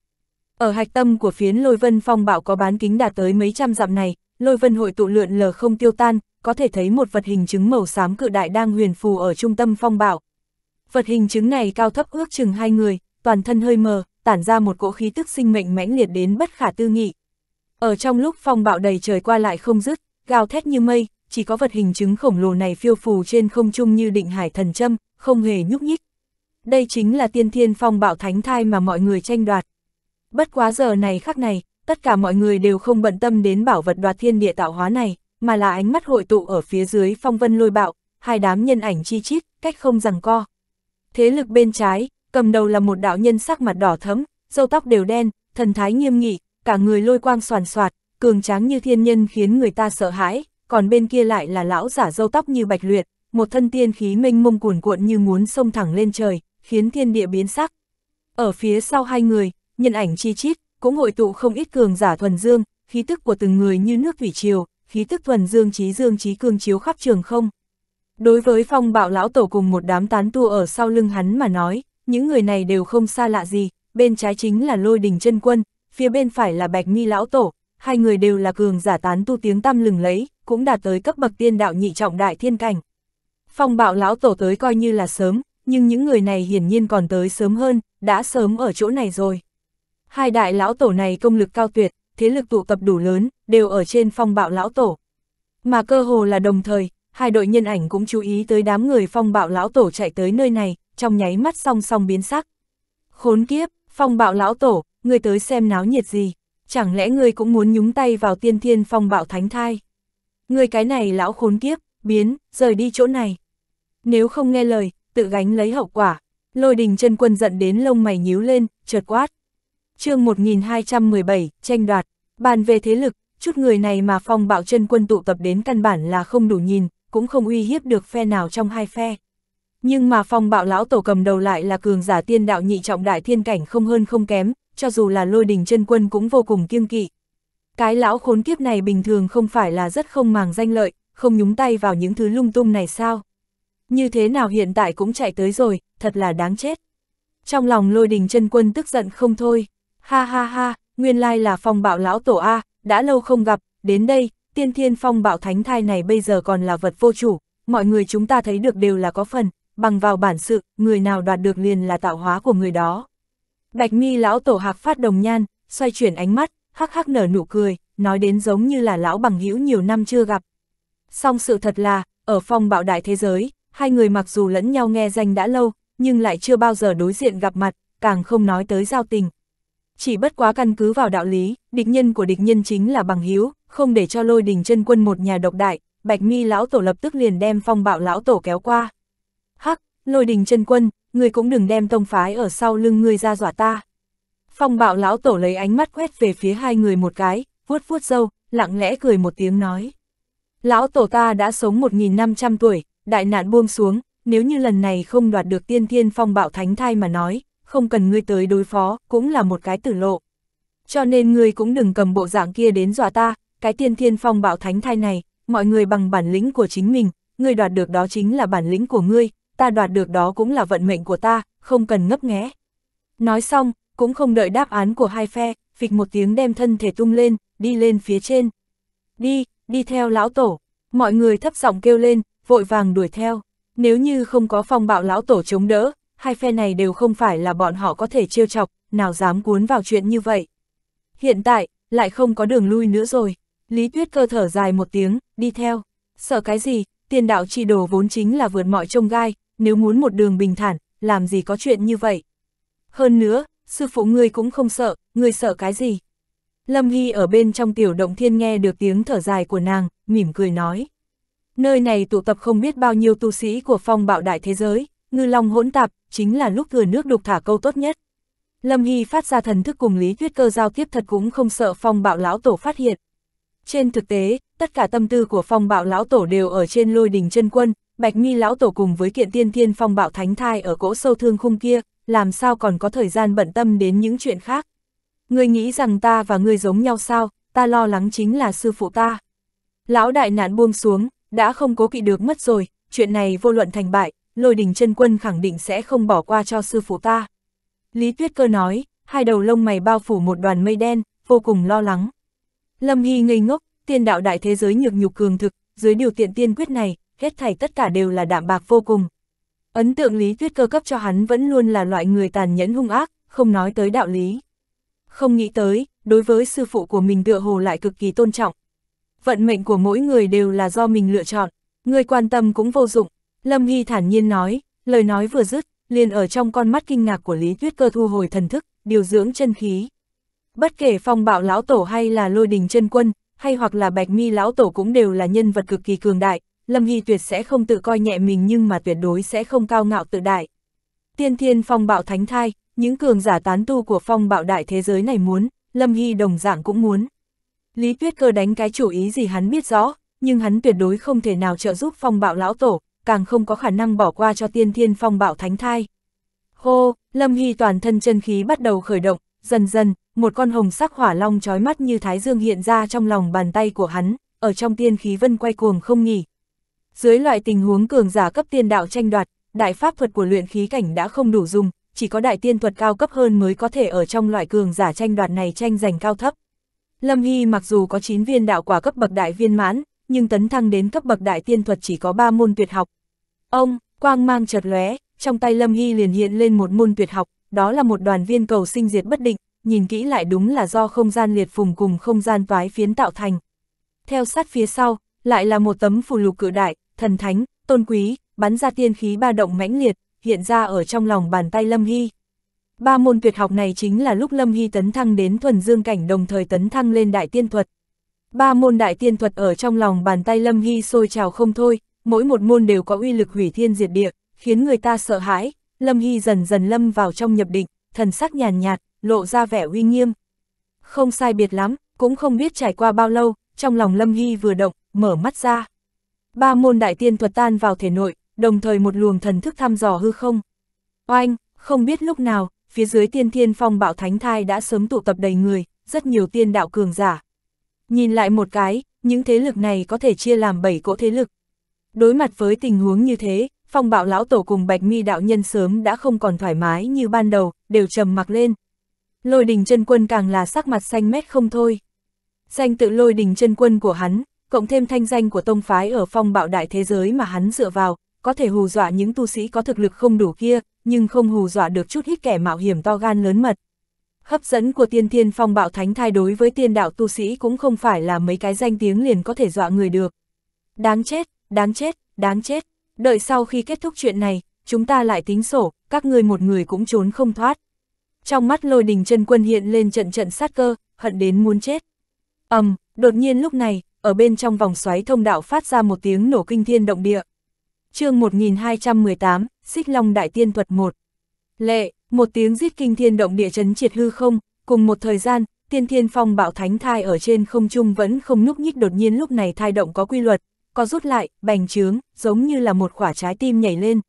Ở hạch tâm của phiến lôi vân phong bạo có bán kính đạt tới mấy trăm dặm này, lôi vân hội tụ lượn lờ không tiêu tan, có thể thấy một vật hình chứng màu xám cự đại đang huyền phù ở trung tâm phong bạo, vật hình chứng này cao thấp ước chừng hai người, toàn thân hơi mờ, tản ra một cỗ khí tức sinh mệnh mãnh liệt đến bất khả tư nghị. Ở trong lúc phong bạo đầy trời qua lại không dứt, gào thét như mây, chỉ có vật hình chứng khổng lồ này phiêu phù trên không trung như định hải thần châm, không hề nhúc nhích. Đây chính là tiên thiên phong bạo thánh thai mà mọi người tranh đoạt. Bất quá giờ này khắc này, tất cả mọi người đều không bận tâm đến bảo vật đoạt thiên địa tạo hóa này, mà là ánh mắt hội tụ ở phía dưới phong vân lôi bạo, hai đám nhân ảnh chi chít, cách không rằng co thế lực bên trái, cầm đầu là một đạo nhân sắc mặt đỏ thẫm, râu tóc đều đen, thần thái nghiêm nghị, cả người lôi quang soàn soạt, cường tráng như thiên nhân khiến người ta sợ hãi, còn bên kia lại là lão giả râu tóc như bạch luyện, một thân tiên khí mênh mông cuồn cuộn như muốn sông thẳng lên trời, khiến thiên địa biến sắc. Ở phía sau hai người, nhân ảnh chi chít, cũng hội tụ không ít cường giả thuần dương, khí tức của từng người như nước thủy triều, khí tức thuần dương trí dương trí cường chiếu khắp trường không. Đối với phong bạo lão tổ cùng một đám tán tu ở sau lưng hắn mà nói, những người này đều không xa lạ gì, bên trái chính là lôi đình chân quân, phía bên phải là bạch nghi lão tổ, hai người đều là cường giả tán tu tiếng tăm lừng lấy, cũng đạt tới cấp bậc tiên đạo nhị trọng đại thiên cảnh. Phong bạo lão tổ tới coi như là sớm, nhưng những người này hiển nhiên còn tới sớm hơn, đã sớm ở chỗ này rồi. Hai đại lão tổ này công lực cao tuyệt, thế lực tụ tập đủ lớn, đều ở trên phong bạo lão tổ. Mà cơ hồ là đồng thời, hai đội nhân ảnh cũng chú ý tới đám người phong bạo lão tổ chạy tới nơi này, trong nháy mắt song song biến sắc. Khốn kiếp, phong bạo lão tổ, người tới xem náo nhiệt gì, chẳng lẽ người cũng muốn nhúng tay vào tiên thiên phong bạo thánh thai? người cái này lão khốn kiếp, biến, rời đi chỗ này. Nếu không nghe lời, tự gánh lấy hậu quả. Lôi đình chân quân giận đến lông mày nhíu lên, chợt quát. chương 1217, tranh đoạt, bàn về thế lực, chút người này mà phong bạo chân quân tụ tập đến căn bản là không đủ nhìn, cũng không uy hiếp được phe nào trong hai phe. Nhưng mà phong bạo lão tổ cầm đầu lại là cường giả tiên đạo nhị trọng đại thiên cảnh không hơn không kém, cho dù là lôi đình chân quân cũng vô cùng kiêng kỵ. Cái lão khốn kiếp này bình thường không phải là rất không màng danh lợi, không nhúng tay vào những thứ lung tung này sao? Như thế nào hiện tại cũng chạy tới rồi, thật là đáng chết. Trong lòng lôi đình chân quân tức giận không thôi. Ha ha ha, nguyên lai là phong bạo lão tổ A, đã lâu không gặp, đến đây, tiên thiên phong bạo thánh thai này bây giờ còn là vật vô chủ, mọi người chúng ta thấy được đều là có phần, bằng vào bản sự, người nào đoạt được liền là tạo hóa của người đó. Bạch mi lão tổ hạc phát đồng nhan, xoay chuyển ánh mắt, hắc hắc nở nụ cười, nói đến giống như là lão bằng hữu nhiều năm chưa gặp. Song sự thật là, ở phong bạo đại thế giới, hai người mặc dù lẫn nhau nghe danh đã lâu, nhưng lại chưa bao giờ đối diện gặp mặt, càng không nói tới giao tình. Chỉ bất quá căn cứ vào đạo lý, địch nhân của địch nhân chính là bằng hữu, không để cho lôi đình chân quân một nhà độc đại, bạch mi lão tổ lập tức liền đem phong bạo lão tổ kéo qua. Hắc, lôi đình chân quân, người cũng đừng đem tông phái ở sau lưng người ra dọa ta. Phong bạo lão tổ lấy ánh mắt quét về phía hai người một cái, vuốt vuốt râu lặng lẽ cười một tiếng nói. Lão tổ ta đã sống 1.500 tuổi, đại nạn buông xuống, nếu như lần này không đoạt được tiên thiên phong bạo thánh thai mà nói, không cần ngươi tới đối phó, cũng là một cái tử lộ. Cho nên ngươi cũng đừng cầm bộ dạng kia đến dọa ta, cái tiên thiên phong bạo thánh thai này, mọi người bằng bản lĩnh của chính mình, ngươi đoạt được đó chính là bản lĩnh của ngươi, ta đoạt được đó cũng là vận mệnh của ta, không cần ngấp nghé. Nói xong, cũng không đợi đáp án của hai phe, phịch một tiếng đem thân thể tung lên, đi lên phía trên. Đi, đi theo lão tổ, mọi người thấp giọng kêu lên, vội vàng đuổi theo. Nếu như không có phong bạo lão tổ chống đỡ, hai phe này đều không phải là bọn họ có thể trêu chọc, nào dám cuốn vào chuyện như vậy. Hiện tại, lại không có đường lui nữa rồi. Lý Tuyết Cơ thở dài một tiếng, đi theo. Sợ cái gì, tiền đạo chi đồ vốn chính là vượt mọi trông gai, nếu muốn một đường bình thản, làm gì có chuyện như vậy. Hơn nữa, sư phụ ngươi cũng không sợ, ngươi sợ cái gì. Lâm Hy ở bên trong tiểu động thiên nghe được tiếng thở dài của nàng, mỉm cười nói. Nơi này tụ tập không biết bao nhiêu tu sĩ của phong bạo đại thế giới, ngư long hỗn tạp, chính là lúc thừa nước đục thả câu tốt nhất. Lâm Hy phát ra thần thức cùng Lý Tuyết Cơ giao tiếp thật cũng không sợ phong bạo lão tổ phát hiện. Trên thực tế, tất cả tâm tư của phong bạo lão tổ đều ở trên lôi đình chân quân, bạch mi lão tổ cùng với kiện tiên thiên phong bạo thánh thai ở cỗ sâu thương khung kia, làm sao còn có thời gian bận tâm đến những chuyện khác. Ngươi nghĩ rằng ta và ngươi giống nhau sao, ta lo lắng chính là sư phụ ta. Lão đại nạn buông xuống, đã không cố kỵ được mất rồi, chuyện này vô luận thành bại, lôi đình chân quân khẳng định sẽ không bỏ qua cho sư phụ ta. Lý Tuyết Cơ nói, hai đầu lông mày bao phủ một đoàn mây đen, vô cùng lo lắng. Lâm Hy ngây ngốc, tiên đạo đại thế giới nhược nhục cường thực, dưới điều kiện tiên quyết này, hết thảy tất cả đều là đạm bạc vô cùng. Ấn tượng lý thuyết cơ cấp cho hắn vẫn luôn là loại người tàn nhẫn hung ác, không nói tới đạo lý. Không nghĩ tới, đối với sư phụ của mình tựa hồ lại cực kỳ tôn trọng. Vận mệnh của mỗi người đều là do mình lựa chọn, người quan tâm cũng vô dụng. Lâm Hy thản nhiên nói, lời nói vừa dứt, liền ở trong con mắt kinh ngạc của lý thuyết cơ thu hồi thần thức, điều dưỡng chân khí. Bất kể phong bạo lão tổ hay là lôi đình chân quân, hay hoặc là bạch mi lão tổ cũng đều là nhân vật cực kỳ cường đại, Lâm Hy tuyệt sẽ không tự coi nhẹ mình nhưng mà tuyệt đối sẽ không cao ngạo tự đại. Tiên thiên phong bạo thánh thai, những cường giả tán tu của phong bạo đại thế giới này muốn, Lâm Hy đồng dạng cũng muốn. Lý Tuyết Cơ đánh cái chủ ý gì hắn biết rõ, nhưng hắn tuyệt đối không thể nào trợ giúp phong bạo lão tổ, càng không có khả năng bỏ qua cho tiên thiên phong bạo thánh thai. Hô, Lâm Hy toàn thân chân khí bắt đầu khởi động, dần dần, một con hồng sắc hỏa long trói mắt như thái dương hiện ra trong lòng bàn tay của hắn, ở trong tiên khí vân quay cuồng không nghỉ. Dưới loại tình huống cường giả cấp tiên đạo tranh đoạt, đại pháp thuật của luyện khí cảnh đã không đủ dùng, chỉ có đại tiên thuật cao cấp hơn mới có thể ở trong loại cường giả tranh đoạt này tranh giành cao thấp. Lâm Hy mặc dù có 9 viên đạo quả cấp bậc đại viên mãn, nhưng tấn thăng đến cấp bậc đại tiên thuật chỉ có 3 môn tuyệt học. Ông, quang mang chợt lóe, trong tay Lâm Hy liền hiện lên một môn tuyệt học, đó là một đoàn viên cầu sinh diệt bất định, nhìn kỹ lại đúng là do không gian liệt phùng cùng không gian toái phiến tạo thành. Theo sát phía sau, lại là một tấm phù lục cự đại, thần thánh, tôn quý, bắn ra tiên khí ba động mãnh liệt, hiện ra ở trong lòng bàn tay Lâm Hy. Ba môn tuyệt học này chính là lúc Lâm Hy tấn thăng đến thuần dương cảnh đồng thời tấn thăng lên đại tiên thuật. Ba môn đại tiên thuật ở trong lòng bàn tay Lâm Hy sôi trào không thôi, mỗi một môn đều có uy lực hủy thiên diệt địa, khiến người ta sợ hãi, Lâm Hy dần dần lâm vào trong nhập định, thần sắc nhàn nhạt, lộ ra vẻ uy nghiêm. Không sai biệt lắm, cũng không biết trải qua bao lâu, trong lòng Lâm Hy vừa động, mở mắt ra. Ba môn đại tiên thuật tan vào thể nội, đồng thời một luồng thần thức thăm dò hư không. Oanh, không biết lúc nào, phía dưới tiên thiên phong bạo thánh thai đã sớm tụ tập đầy người, rất nhiều tiên đạo cường giả. Nhìn lại một cái, những thế lực này có thể chia làm bảy cỗ thế lực. Đối mặt với tình huống như thế, phong bạo lão tổ cùng bạch mi đạo nhân sớm đã không còn thoải mái như ban đầu, đều trầm mặc lên, lôi đình chân quân càng là sắc mặt xanh mét không thôi. Danh tự lôi đình chân quân của hắn, cộng thêm thanh danh của tông phái ở phong bạo đại thế giới mà hắn dựa vào, có thể hù dọa những tu sĩ có thực lực không đủ kia, nhưng không hù dọa được chút ít kẻ mạo hiểm to gan lớn mật. Hấp dẫn của tiên thiên phong bạo thánh thai đối với tiên đạo tu sĩ cũng không phải là mấy cái danh tiếng liền có thể dọa người được. Đáng chết, đáng chết, đáng chết. Đợi sau khi kết thúc chuyện này, chúng ta lại tính sổ, các ngươi một người cũng trốn không thoát trong mắt lôi đình chân quân hiện lên trận trận sát cơ, hận đến muốn chết. ầm, um, đột nhiên lúc này, ở bên trong vòng xoáy thông đạo phát ra một tiếng nổ kinh thiên động địa. chương 1218, Xích Long Đại Tiên Thuật 1. Lệ, một tiếng giết kinh thiên động địa chấn triệt hư không, cùng một thời gian, tiên thiên phong bạo thánh thai ở trên không trung vẫn không núp nhích đột nhiên lúc này thai động có quy luật, có rút lại, bành trướng, giống như là một quả trái tim nhảy lên.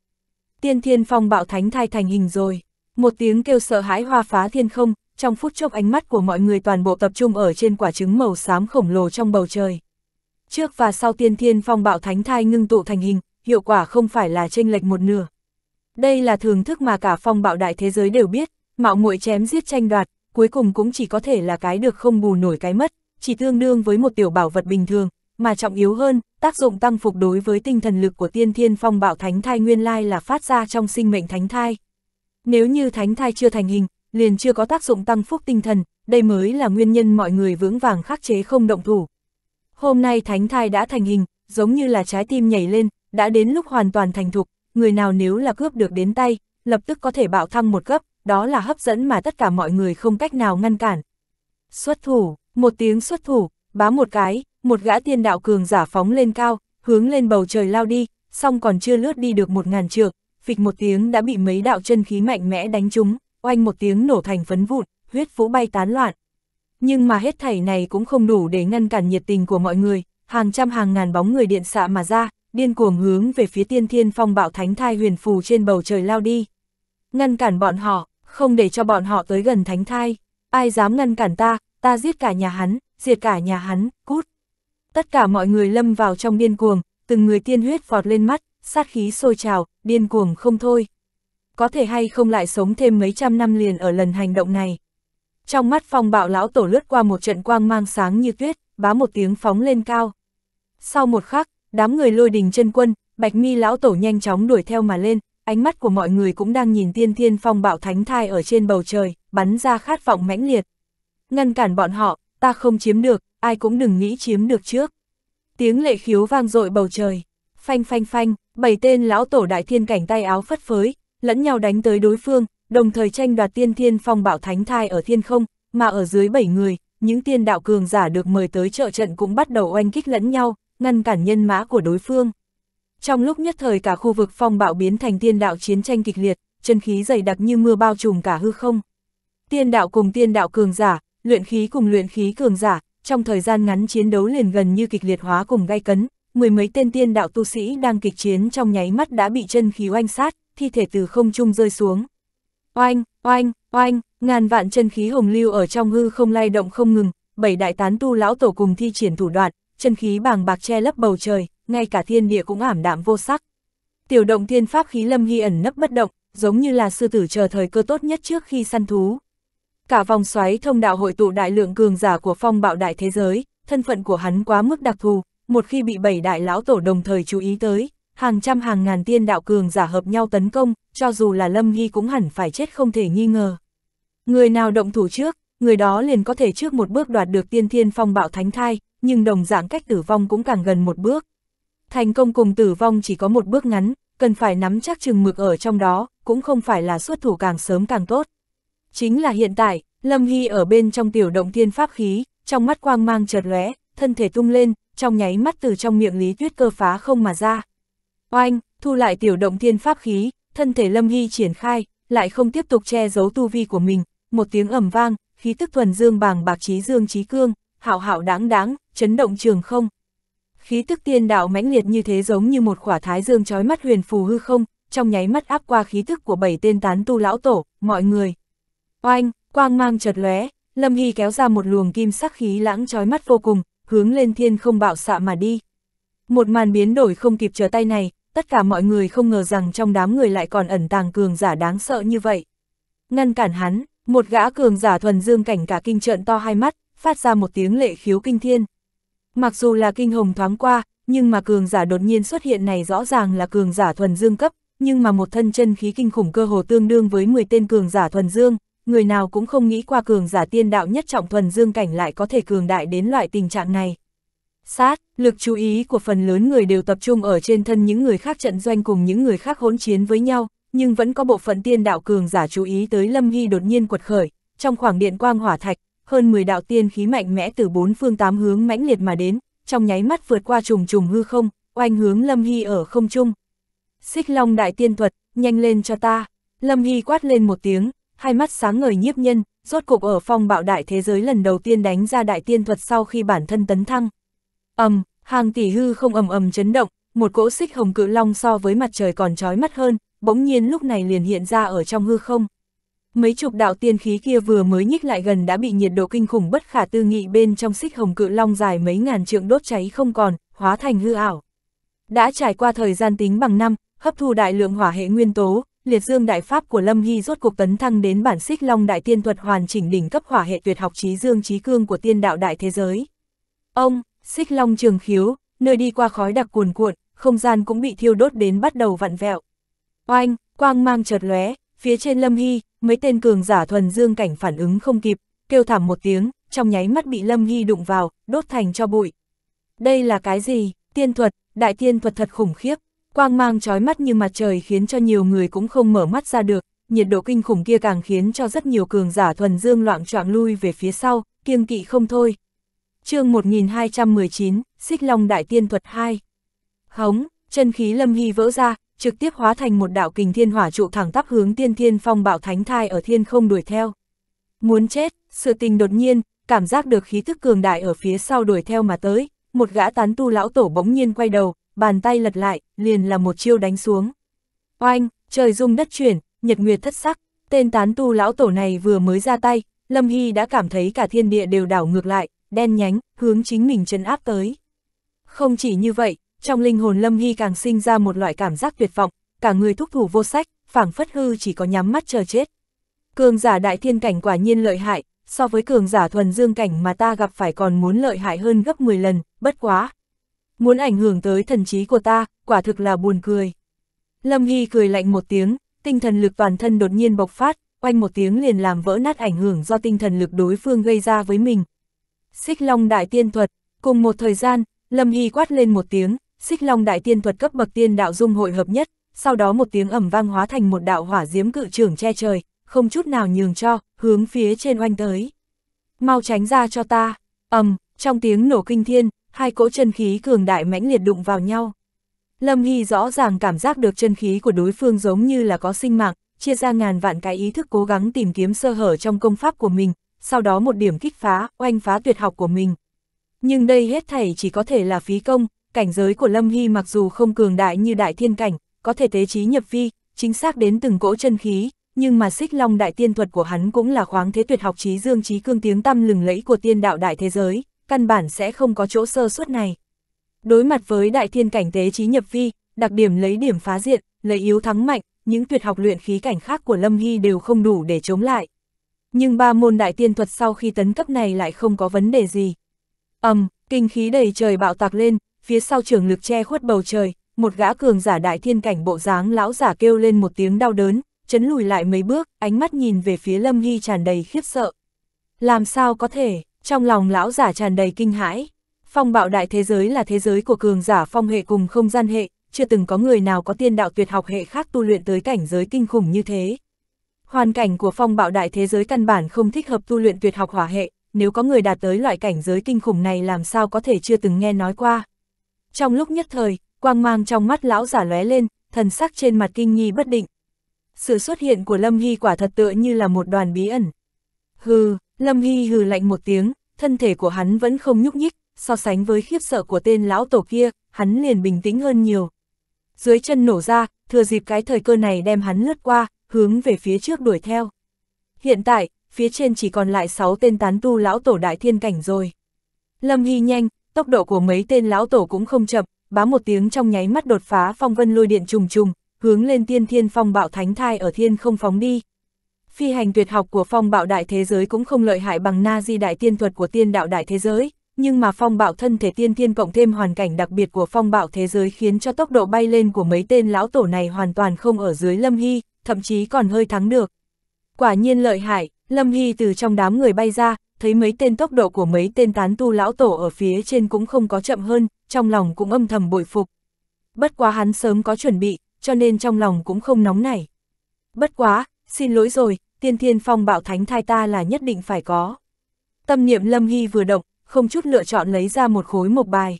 Tiên thiên phong bạo thánh thai thành hình rồi. Một tiếng kêu sợ hãi hoa phá thiên không, trong phút chốc ánh mắt của mọi người toàn bộ tập trung ở trên quả trứng màu xám khổng lồ trong bầu trời. Trước và sau tiên thiên phong bạo thánh thai ngưng tụ thành hình, hiệu quả không phải là chênh lệch một nửa. Đây là thường thức mà cả phong bạo đại thế giới đều biết, mạo muội chém giết tranh đoạt, cuối cùng cũng chỉ có thể là cái được không bù nổi cái mất, chỉ tương đương với một tiểu bảo vật bình thường, mà trọng yếu hơn, tác dụng tăng phục đối với tinh thần lực của tiên thiên phong bạo thánh thai nguyên lai là phát ra trong sinh mệnh thánh thai, nếu như thánh thai chưa thành hình, liền chưa có tác dụng tăng phúc tinh thần, đây mới là nguyên nhân mọi người vững vàng khắc chế không động thủ. Hôm nay thánh thai đã thành hình, giống như là trái tim nhảy lên, đã đến lúc hoàn toàn thành thục, người nào nếu là cướp được đến tay, lập tức có thể bạo thăng một cấp, đó là hấp dẫn mà tất cả mọi người không cách nào ngăn cản. Xuất thủ, một tiếng xuất thủ, bá một cái, một gã tiên đạo cường giả phóng lên cao, hướng lên bầu trời lao đi, song còn chưa lướt đi được một ngàn trượng, phịch một tiếng đã bị mấy đạo chân khí mạnh mẽ đánh trúng, oanh một tiếng nổ thành phấn vụn, huyết vũ bay tán loạn. Nhưng mà hết thảy này cũng không đủ để ngăn cản nhiệt tình của mọi người, hàng trăm hàng ngàn bóng người điện xạ mà ra, điên cuồng hướng về phía tiên thiên phong bạo thánh thai huyền phù trên bầu trời lao đi. Ngăn cản bọn họ, không để cho bọn họ tới gần thánh thai, ai dám ngăn cản ta, ta giết cả nhà hắn, diệt cả nhà hắn, cút. Tất cả mọi người lâm vào trong điên cuồng, từng người tiên huyết phọt lên mắt, sát khí sôi trào, điên cuồng không thôi. Có thể hay không lại sống thêm mấy trăm năm liền ở lần hành động này. Trong mắt phong bạo lão tổ lướt qua một trận quang mang sáng như tuyết, bá một tiếng phóng lên cao. Sau một khắc, đám người lôi đình chân quân, bạch mi lão tổ nhanh chóng đuổi theo mà lên, ánh mắt của mọi người cũng đang nhìn tiên thiên phong bạo thánh thai ở trên bầu trời, bắn ra khát vọng mãnh liệt. Ngăn cản bọn họ, ta không chiếm được, ai cũng đừng nghĩ chiếm được trước. Tiếng lệ khiếu vang dội bầu trời, phanh phanh phanh, bảy tên lão tổ đại thiên cảnh tay áo phất phới, lẫn nhau đánh tới đối phương, đồng thời tranh đoạt tiên thiên phong bảo thánh thai ở thiên không, mà ở dưới bảy người, những tiên đạo cường giả được mời tới trợ trận cũng bắt đầu oanh kích lẫn nhau, ngăn cản nhân mã của đối phương. Trong lúc nhất thời cả khu vực phong bạo biến thành tiên đạo chiến tranh kịch liệt, chân khí dày đặc như mưa bao trùm cả hư không. Tiên đạo cùng tiên đạo cường giả, luyện khí cùng luyện khí cường giả, trong thời gian ngắn chiến đấu liền gần như kịch liệt hóa cùng gai cấn, mười mấy tên tiên đạo tu sĩ đang kịch chiến trong nháy mắt đã bị chân khí oanh sát, thi thể từ không trung rơi xuống. Oanh, oanh, oanh, ngàn vạn chân khí hồng lưu ở trong hư không lay động không ngừng, bảy đại tán tu lão tổ cùng thi triển thủ đoạn, chân khí bàng bạc che lấp bầu trời, ngay cả thiên địa cũng ảm đạm vô sắc. Tiểu động thiên pháp khí lâm hy ẩn nấp bất động, giống như là sư tử chờ thời cơ tốt nhất trước khi săn thú. Cả vòng xoáy thông đạo hội tụ đại lượng cường giả của phong bạo đại thế giới, thân phận của hắn quá mức đặc thù, một khi bị bảy đại lão tổ đồng thời chú ý tới, hàng trăm hàng ngàn tiên đạo cường giả hợp nhau tấn công, cho dù là Lâm nghi cũng hẳn phải chết không thể nghi ngờ. Người nào động thủ trước, người đó liền có thể trước một bước đoạt được tiên thiên phong bạo thánh thai, nhưng đồng dạng cách tử vong cũng càng gần một bước. Thành công cùng tử vong chỉ có một bước ngắn, cần phải nắm chắc chừng mực ở trong đó, cũng không phải là xuất thủ càng sớm càng tốt. Chính là hiện tại, Lâm nghi ở bên trong tiểu động thiên pháp khí, trong mắt quang mang chợt lóe, thân thể tung lên, trong nháy mắt từ trong miệng Lý Tuyết Cơ phá không mà ra. Oanh, thu lại tiểu động thiên pháp khí, thân thể Lâm Hy triển khai, lại không tiếp tục che giấu tu vi của mình, một tiếng ẩm vang, khí tức thuần dương bàng bạc trí dương trí cương, hạo hạo đáng đáng, chấn động trường không. Khí tức tiên đạo mãnh liệt như thế giống như một khỏa thái dương trói mắt huyền phù hư không, trong nháy mắt áp qua khí tức của bảy tên tán tu lão tổ, mọi người. Oanh, quang mang chợt lóe, Lâm Hy kéo ra một luồng kim sắc khí lãng trói mắt vô cùng, hướng lên thiên không bạo xạ mà đi. Một màn biến đổi không kịp chờ tay này, tất cả mọi người không ngờ rằng trong đám người lại còn ẩn tàng cường giả đáng sợ như vậy. Ngăn cản hắn, một gã cường giả thuần dương cảnh cả kinh trợn to hai mắt, phát ra một tiếng lệ khiếu kinh thiên. Mặc dù là kinh hồng thoáng qua, nhưng mà cường giả đột nhiên xuất hiện này rõ ràng là cường giả thuần dương cấp, nhưng mà một thân chân khí kinh khủng cơ hồ tương đương với 10 tên cường giả thuần dương, người nào cũng không nghĩ qua cường giả tiên đạo nhất trọng thuần dương cảnh lại có thể cường đại đến loại tình trạng này. Sát, lực chú ý của phần lớn người đều tập trung ở trên thân những người khác trận doanh cùng những người khác hỗn chiến với nhau, nhưng vẫn có bộ phận tiên đạo cường giả chú ý tới Lâm Hy đột nhiên quật khởi, trong khoảng điện quang hỏa thạch, hơn 10 đạo tiên khí mạnh mẽ từ bốn phương tám hướng mãnh liệt mà đến, trong nháy mắt vượt qua trùng trùng hư không, oanh hướng Lâm Hy ở không trung. Xích Long đại tiên thuật, nhanh lên cho ta. Lâm Hy quát lên một tiếng, hai mắt sáng ngời nhiếp nhân, rốt cục ở phong bạo đại thế giới lần đầu tiên đánh ra đại tiên thuật sau khi bản thân tấn thăng. ầm, hàng tỷ hư không ầm ầm chấn động, một cỗ xích hồng cự long so với mặt trời còn chói mắt hơn, bỗng nhiên lúc này liền hiện ra ở trong hư không. Mấy chục đạo tiên khí kia vừa mới nhích lại gần đã bị nhiệt độ kinh khủng bất khả tư nghị bên trong xích hồng cự long dài mấy ngàn trượng đốt cháy không còn, hóa thành hư ảo. Đã trải qua thời gian tính bằng năm, hấp thu đại lượng hỏa hệ nguyên tố, liệt dương đại pháp của Lâm Hy rốt cuộc tấn thăng đến bản xích long đại tiên thuật hoàn chỉnh đỉnh cấp hỏa hệ tuyệt học trí dương trí cương của tiên đạo đại thế giới. Ông, xích long trường khiếu, nơi đi qua khói đặc cuồn cuộn, không gian cũng bị thiêu đốt đến bắt đầu vặn vẹo. Oanh, quang mang chợt lóe, phía trên Lâm Hy, mấy tên cường giả thuần dương cảnh phản ứng không kịp, kêu thảm một tiếng, trong nháy mắt bị Lâm Hy đụng vào, đốt thành cho bụi. Đây là cái gì? Tiên thuật, đại tiên thuật thật khủng khiếp. Quang mang trói mắt như mặt trời khiến cho nhiều người cũng không mở mắt ra được, nhiệt độ kinh khủng kia càng khiến cho rất nhiều cường giả thuần dương loạn choạng lui về phía sau, kiêng kỵ không thôi. chương 1219, Xích Long Đại Tiên Thuật 2 Hống, chân khí lâm hy vỡ ra, trực tiếp hóa thành một đạo kình thiên hỏa trụ thẳng tắp hướng tiên thiên phong bạo thánh thai ở thiên không đuổi theo. Muốn chết, sự tình đột nhiên, cảm giác được khí thức cường đại ở phía sau đuổi theo mà tới, một gã tán tu lão tổ bỗng nhiên quay đầu, bàn tay lật lại, liền là một chiêu đánh xuống. Oanh, trời rung đất chuyển, nhật nguyệt thất sắc, tên tán tu lão tổ này vừa mới ra tay, Lâm Hy đã cảm thấy cả thiên địa đều đảo ngược lại, đen nhánh, hướng chính mình chân áp tới. Không chỉ như vậy, trong linh hồn Lâm Hy càng sinh ra một loại cảm giác tuyệt vọng, cả người thúc thủ vô sách, phảng phất hư chỉ có nhắm mắt chờ chết. Cường giả đại thiên cảnh quả nhiên lợi hại, so với cường giả thuần dương cảnh mà ta gặp phải còn muốn lợi hại hơn gấp 10 lần, bất quá, muốn ảnh hưởng tới thần trí của ta, quả thực là buồn cười. Lâm Hy cười lạnh một tiếng, tinh thần lực toàn thân đột nhiên bộc phát, oanh một tiếng liền làm vỡ nát ảnh hưởng do tinh thần lực đối phương gây ra với mình. Xích Long Đại Tiên Thuật, cùng một thời gian, Lâm Hy quát lên một tiếng, Xích Long Đại Tiên Thuật cấp bậc tiên đạo dung hội hợp nhất, sau đó một tiếng ẩm vang hóa thành một đạo hỏa diễm cự trưởng che trời, không chút nào nhường cho, hướng phía trên oanh tới. Mau tránh ra cho ta, ầm, trong tiếng nổ kinh thiên, hai cỗ chân khí cường đại mãnh liệt đụng vào nhau. Lâm Hy rõ ràng cảm giác được chân khí của đối phương giống như là có sinh mạng, chia ra ngàn vạn cái ý thức cố gắng tìm kiếm sơ hở trong công pháp của mình, sau đó một điểm kích phá, oanh phá tuyệt học của mình. Nhưng đây hết thảy chỉ có thể là phí công, cảnh giới của Lâm Hy mặc dù không cường đại như đại thiên cảnh, có thể tế trí nhập vi, chính xác đến từng cỗ chân khí, nhưng mà xích long đại tiên thuật của hắn cũng là khoáng thế tuyệt học trí dương trí cương tiếng tăm lừng lẫy của tiên đạo đại thế giới căn bản sẽ không có chỗ sơ suất này. Đối mặt với đại thiên cảnh tế trí nhập vi, đặc điểm lấy điểm phá diện, lấy yếu thắng mạnh, những tuyệt học luyện khí cảnh khác của Lâm Hy đều không đủ để chống lại. Nhưng ba môn đại tiên thuật sau khi tấn cấp này lại không có vấn đề gì. ầm kinh khí đầy trời bạo tạc lên, phía sau trường lực che khuất bầu trời, một gã cường giả đại thiên cảnh bộ dáng lão giả kêu lên một tiếng đau đớn, chấn lùi lại mấy bước, ánh mắt nhìn về phía Lâm Hy tràn đầy khiếp sợ. Làm sao có thể? Trong lòng lão giả tràn đầy kinh hãi, phong bạo đại thế giới là thế giới của cường giả phong hệ cùng không gian hệ, chưa từng có người nào có tiên đạo tuyệt học hệ khác tu luyện tới cảnh giới kinh khủng như thế. Hoàn cảnh của phong bạo đại thế giới căn bản không thích hợp tu luyện tuyệt học hỏa hệ, nếu có người đạt tới loại cảnh giới kinh khủng này làm sao có thể chưa từng nghe nói qua. Trong lúc nhất thời, quang mang trong mắt lão giả lóe lên, thần sắc trên mặt kinh nghi bất định. Sự xuất hiện của Lâm Hy quả thật tựa như là một đoàn bí ẩn. Hừ, Lâm Hy hừ lạnh một tiếng, thân thể của hắn vẫn không nhúc nhích, so sánh với khiếp sợ của tên lão tổ kia, hắn liền bình tĩnh hơn nhiều. Dưới chân nổ ra, thừa dịp cái thời cơ này đem hắn lướt qua, hướng về phía trước đuổi theo. Hiện tại, phía trên chỉ còn lại 6 tên tán tu lão tổ đại thiên cảnh rồi. Lâm Hy nhanh, tốc độ của mấy tên lão tổ cũng không chậm, bá một tiếng trong nháy mắt đột phá phong vân lôi điện trùng trùng, hướng lên tiên thiên phong bạo thánh thai ở thiên không phóng đi phi hành tuyệt học của phong bạo đại thế giới cũng không lợi hại bằng na di đại tiên thuật của tiên đạo đại thế giới, nhưng mà phong bạo thân thể tiên thiên cộng thêm hoàn cảnh đặc biệt của phong bạo thế giới khiến cho tốc độ bay lên của mấy tên lão tổ này hoàn toàn không ở dưới Lâm Hy, thậm chí còn hơi thắng được. Quả nhiên lợi hại, Lâm Hy từ trong đám người bay ra, thấy mấy tên tốc độ của mấy tên tán tu lão tổ ở phía trên cũng không có chậm hơn, trong lòng cũng âm thầm bội phục. Bất quá hắn sớm có chuẩn bị, cho nên trong lòng cũng không nóng nảy. Bất quá, xin lỗi rồi, tiên thiên phong bạo thánh thai ta là nhất định phải có. Tâm niệm Lâm Hy vừa động, không chút lựa chọn lấy ra một khối một bài.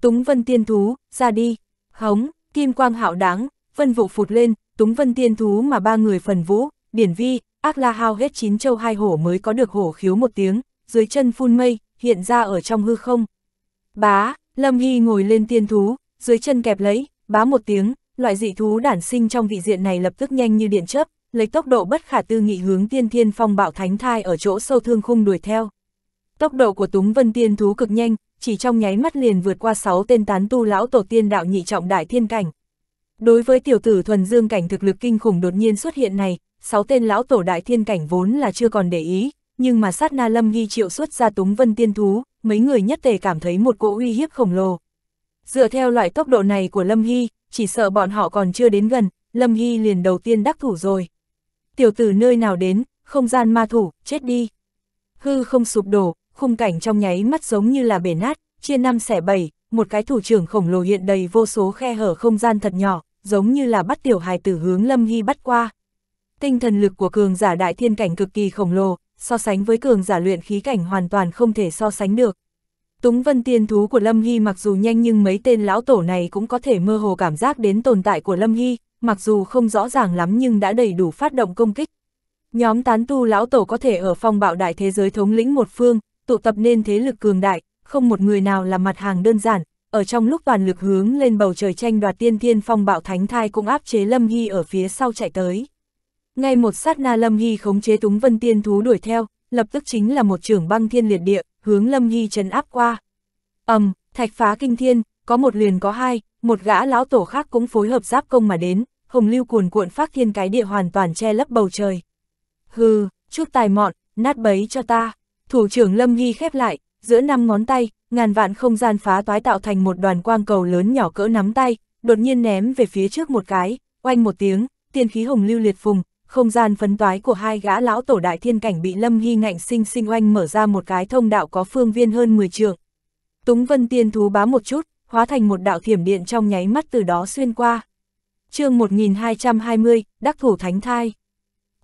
Túng vân tiên thú, ra đi, hống, kim quang hạo đáng, vân vụ phụt lên, túng vân tiên thú mà ba người phần vũ, điển vi, ác la hao hết chín châu hai hổ mới có được hổ khiếu một tiếng, dưới chân phun mây, hiện ra ở trong hư không. Bá, Lâm Hy ngồi lên tiên thú, dưới chân kẹp lấy, bá một tiếng, loại dị thú đản sinh trong vị diện này lập tức nhanh như điện chớp, lấy tốc độ bất khả tư nghị hướng tiên thiên phong bạo thánh thai ở chỗ sâu thương khung đuổi theo. Tốc độ của túng vân tiên thú cực nhanh, chỉ trong nháy mắt liền vượt qua 6 tên tán tu lão tổ tiên đạo nhị trọng đại thiên cảnh. Đối với tiểu tử thuần dương cảnh thực lực kinh khủng đột nhiên xuất hiện này, 6 tên lão tổ đại thiên cảnh vốn là chưa còn để ý, nhưng mà sát na lâm ghi triệu xuất ra túng vân tiên thú, mấy người nhất tề cảm thấy một cỗ uy hiếp khổng lồ. Dựa theo loại tốc độ này của Lâm Hy, chỉ sợ bọn họ còn chưa đến gần, Lâm Hy liền đầu tiên đắc thủ rồi tiểu tử nơi nào đến, không gian ma thủ, chết đi. Hư không sụp đổ, khung cảnh trong nháy mắt giống như là bể nát, chia năm xẻ bảy, một cái thủ trưởng khổng lồ hiện đầy vô số khe hở không gian thật nhỏ, giống như là bắt tiểu hài tử hướng Lâm Hy bắt qua. Tinh thần lực của cường giả đại thiên cảnh cực kỳ khổng lồ, so sánh với cường giả luyện khí cảnh hoàn toàn không thể so sánh được. Túng vân tiên thú của Lâm Hy mặc dù nhanh nhưng mấy tên lão tổ này cũng có thể mơ hồ cảm giác đến tồn tại của Lâm Hy, mặc dù không rõ ràng lắm nhưng đã đầy đủ phát động công kích. Nhóm tán tu lão tổ có thể ở phong bạo đại thế giới thống lĩnh một phương, tụ tập nên thế lực cường đại, không một người nào là mặt hàng đơn giản, ở trong lúc toàn lực hướng lên bầu trời tranh đoạt tiên thiên phong bạo thánh thai cũng áp chế Lâm ghi ở phía sau chạy tới. Ngay một sát na Lâm ghi khống chế túng vân tiên thú đuổi theo, lập tức chính là một trưởng băng thiên liệt địa, hướng Lâm ghi chấn áp qua. ầm um, thạch phá kinh thiên, có một liền có hai, một gã lão tổ khác cũng phối hợp giáp công mà đến, hồng lưu cuồn cuộn phát thiên cái địa hoàn toàn che lấp bầu trời. Hừ, chút tài mọn, nát bấy cho ta. Thủ trưởng Lâm Hy khép lại, giữa năm ngón tay, ngàn vạn không gian phá toái tạo thành một đoàn quang cầu lớn nhỏ cỡ nắm tay, đột nhiên ném về phía trước một cái, oanh một tiếng, tiên khí hồng lưu liệt phùng, không gian phấn toái của hai gã lão tổ đại thiên cảnh bị Lâm Hy ngạnh sinh sinh oanh mở ra một cái thông đạo có phương viên hơn 10 trượng. Túng Vân Tiên thú bá một chút, hóa thành một đạo thiểm điện trong nháy mắt từ đó xuyên qua chương 1220, đắc thủ thánh thai.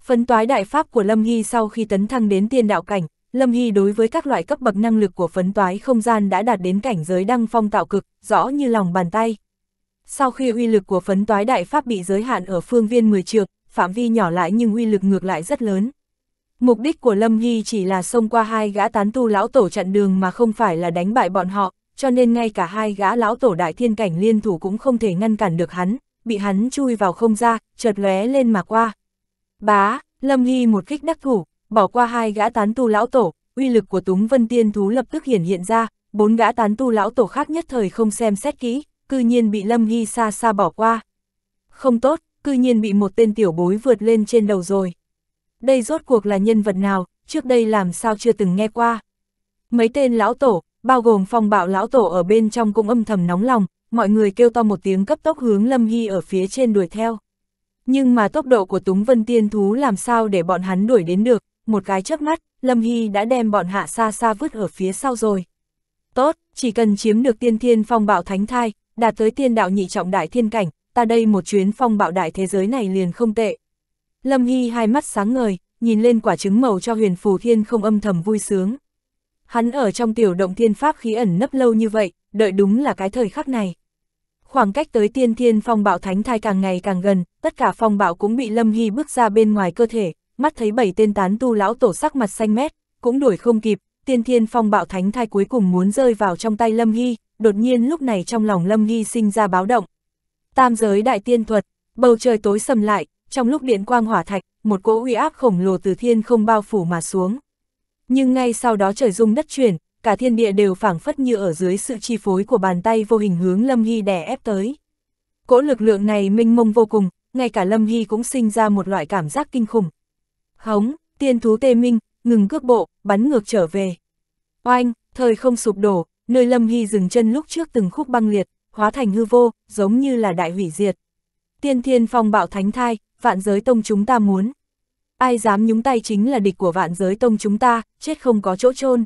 Phấn toái đại pháp của Lâm Hy sau khi tấn thăng đến tiên đạo cảnh, Lâm Hy đối với các loại cấp bậc năng lực của phấn toái không gian đã đạt đến cảnh giới đăng phong tạo cực, rõ như lòng bàn tay. Sau khi uy lực của phấn toái đại pháp bị giới hạn ở phương viên 10 trượng, phạm vi nhỏ lại nhưng uy lực ngược lại rất lớn. Mục đích của Lâm Hy chỉ là xông qua hai gã tán tu lão tổ chặn đường mà không phải là đánh bại bọn họ, cho nên ngay cả hai gã lão tổ đại thiên cảnh liên thủ cũng không thể ngăn cản được hắn, bị hắn chui vào không ra, chợt lóe lên mà qua. Bá, Lâm Hy một kích đắc thủ, bỏ qua hai gã tán tu lão tổ, uy lực của túng vân tiên thú lập tức hiển hiện ra, bốn gã tán tu lão tổ khác nhất thời không xem xét kỹ, cư nhiên bị Lâm Hy xa xa bỏ qua. Không tốt, cư nhiên bị một tên tiểu bối vượt lên trên đầu rồi. Đây rốt cuộc là nhân vật nào, trước đây làm sao chưa từng nghe qua. Mấy tên lão tổ, bao gồm phong bạo lão tổ ở bên trong cũng âm thầm nóng lòng, mọi người kêu to một tiếng cấp tốc hướng Lâm Hy ở phía trên đuổi theo. Nhưng mà tốc độ của Túng Vân Tiên Thú làm sao để bọn hắn đuổi đến được, một cái chớp mắt, Lâm Hy đã đem bọn hạ xa xa vứt ở phía sau rồi. Tốt, chỉ cần chiếm được tiên thiên phong bạo thánh thai, đạt tới tiên đạo nhị trọng đại thiên cảnh, ta đây một chuyến phong bạo đại thế giới này liền không tệ. Lâm Hy hai mắt sáng ngời, nhìn lên quả trứng màu cho huyền phù thiên không âm thầm vui sướng. Hắn ở trong tiểu động thiên pháp khí ẩn nấp lâu như vậy, đợi đúng là cái thời khắc này. Khoảng cách tới tiên thiên phong bạo thánh thai càng ngày càng gần, tất cả phong bạo cũng bị Lâm Hy bước ra bên ngoài cơ thể, mắt thấy bảy tên tán tu lão tổ sắc mặt xanh mét, cũng đuổi không kịp, tiên thiên phong bạo thánh thai cuối cùng muốn rơi vào trong tay Lâm Hy, đột nhiên lúc này trong lòng Lâm Hy sinh ra báo động. Tam giới đại tiên thuật, bầu trời tối sầm lại, trong lúc điện quang hỏa thạch, một cỗ uy áp khổng lồ từ thiên không bao phủ mà xuống. Nhưng ngay sau đó trời rung đất chuyển, cả thiên địa đều phảng phất như ở dưới sự chi phối của bàn tay vô hình hướng Lâm Hy đè ép tới. Cỗ lực lượng này minh mông vô cùng, ngay cả Lâm Hy cũng sinh ra một loại cảm giác kinh khủng. Hống, tiên thú tê minh, ngừng cước bộ, bắn ngược trở về. Oanh, thời không sụp đổ, nơi Lâm Hy dừng chân lúc trước từng khúc băng liệt, hóa thành hư vô, giống như là đại hủy diệt. Tiên thiên phong bạo thánh thai, vạn giới tông chúng ta muốn. Ai dám nhúng tay chính là địch của vạn giới tông chúng ta, chết không có chỗ chôn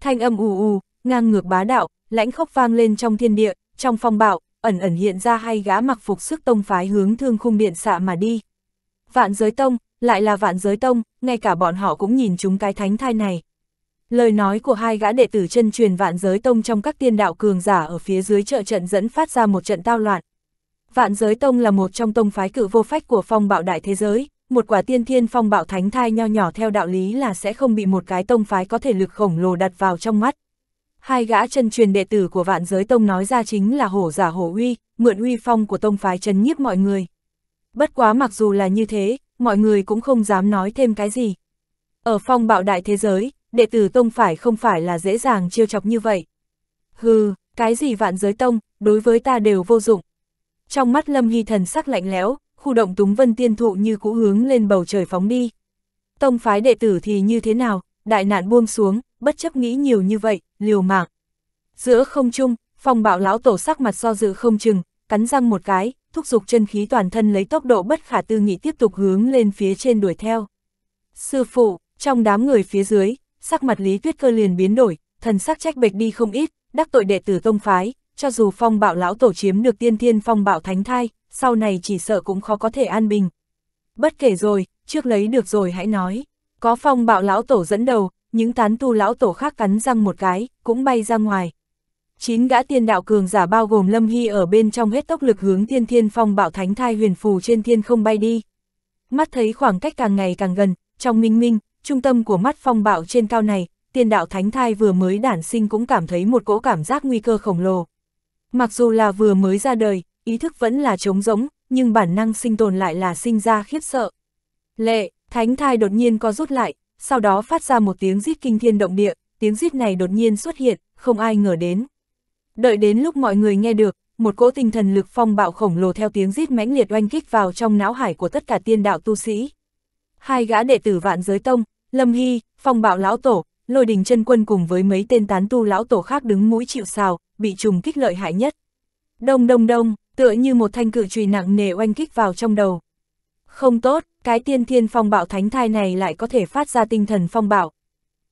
thanh âm ù ù, ngang ngược bá đạo, lãnh khốc vang lên trong thiên địa, trong phong bạo, ẩn ẩn hiện ra hai gã mặc phục sức tông phái hướng thương khung điện xạ mà đi. Vạn giới tông, lại là vạn giới tông, ngay cả bọn họ cũng nhìn chúng cái thánh thai này. Lời nói của hai gã đệ tử chân truyền vạn giới tông trong các tiên đạo cường giả ở phía dưới trợ trận dẫn phát ra một trận tao loạn. Vạn giới tông là một trong tông phái cự vô phách của phong bạo đại thế giới, một quả tiên thiên phong bạo thánh thai nho nhỏ theo đạo lý là sẽ không bị một cái tông phái có thể lực khổng lồ đặt vào trong mắt. Hai gã chân truyền đệ tử của vạn giới tông nói ra chính là hổ giả hổ uy, mượn uy phong của tông phái chấn nhiếp mọi người. Bất quá mặc dù là như thế, mọi người cũng không dám nói thêm cái gì. Ở phong bạo đại thế giới, đệ tử tông phải không phải là dễ dàng chiêu chọc như vậy. Hừ, cái gì vạn giới tông, đối với ta đều vô dụng. Trong mắt Lâm Hy thần sắc lạnh lẽo, khu động túng vân tiên thụ như cũ hướng lên bầu trời phóng đi. Tông phái đệ tử thì như thế nào, đại nạn buông xuống, bất chấp nghĩ nhiều như vậy, liều mạng. Giữa không trung, phong bạo lão tổ sắc mặt so dự không chừng, cắn răng một cái, thúc giục chân khí toàn thân lấy tốc độ bất khả tư nghị tiếp tục hướng lên phía trên đuổi theo. Sư phụ, trong đám người phía dưới, sắc mặt Lý Tuyết Cơ liền biến đổi, thần sắc trách bệch đi không ít, đắc tội đệ tử tông phái, cho dù phong bạo lão tổ chiếm được tiên thiên phong bạo thánh thai, sau này chỉ sợ cũng khó có thể an bình. Bất kể rồi, trước lấy được rồi hãy nói. Có phong bạo lão tổ dẫn đầu, những tán tu lão tổ khác cắn răng một cái, cũng bay ra ngoài. Chín gã tiên đạo cường giả bao gồm Lâm Hy ở bên trong hết tốc lực hướng tiên thiên phong bạo thánh thai huyền phù trên thiên không bay đi. Mắt thấy khoảng cách càng ngày càng gần, trong minh minh, trung tâm của mắt phong bạo trên cao này, tiên đạo thánh thai vừa mới đản sinh cũng cảm thấy một cỗ cảm giác nguy cơ khổng lồ. Mặc dù là vừa mới ra đời, ý thức vẫn là trống rỗng, nhưng bản năng sinh tồn lại là sinh ra khiếp sợ. Lệ, thánh thai đột nhiên có rút lại, sau đó phát ra một tiếng rít kinh thiên động địa, tiếng rít này đột nhiên xuất hiện, không ai ngờ đến. Đợi đến lúc mọi người nghe được, một cỗ tinh thần lực phong bạo khổng lồ theo tiếng rít mãnh liệt oanh kích vào trong não hải của tất cả tiên đạo tu sĩ. Hai gã đệ tử vạn giới tông, Lâm Hy, phong bạo lão tổ, lôi đình chân quân cùng với mấy tên tán tu lão tổ khác đứng mũi chịu sào, bị trùng kích lợi hại nhất. Đông đông đông, tựa như một thanh cự chùy nặng nề oanh kích vào trong đầu. Không tốt, cái tiên thiên phong bạo thánh thai này lại có thể phát ra tinh thần phong bạo.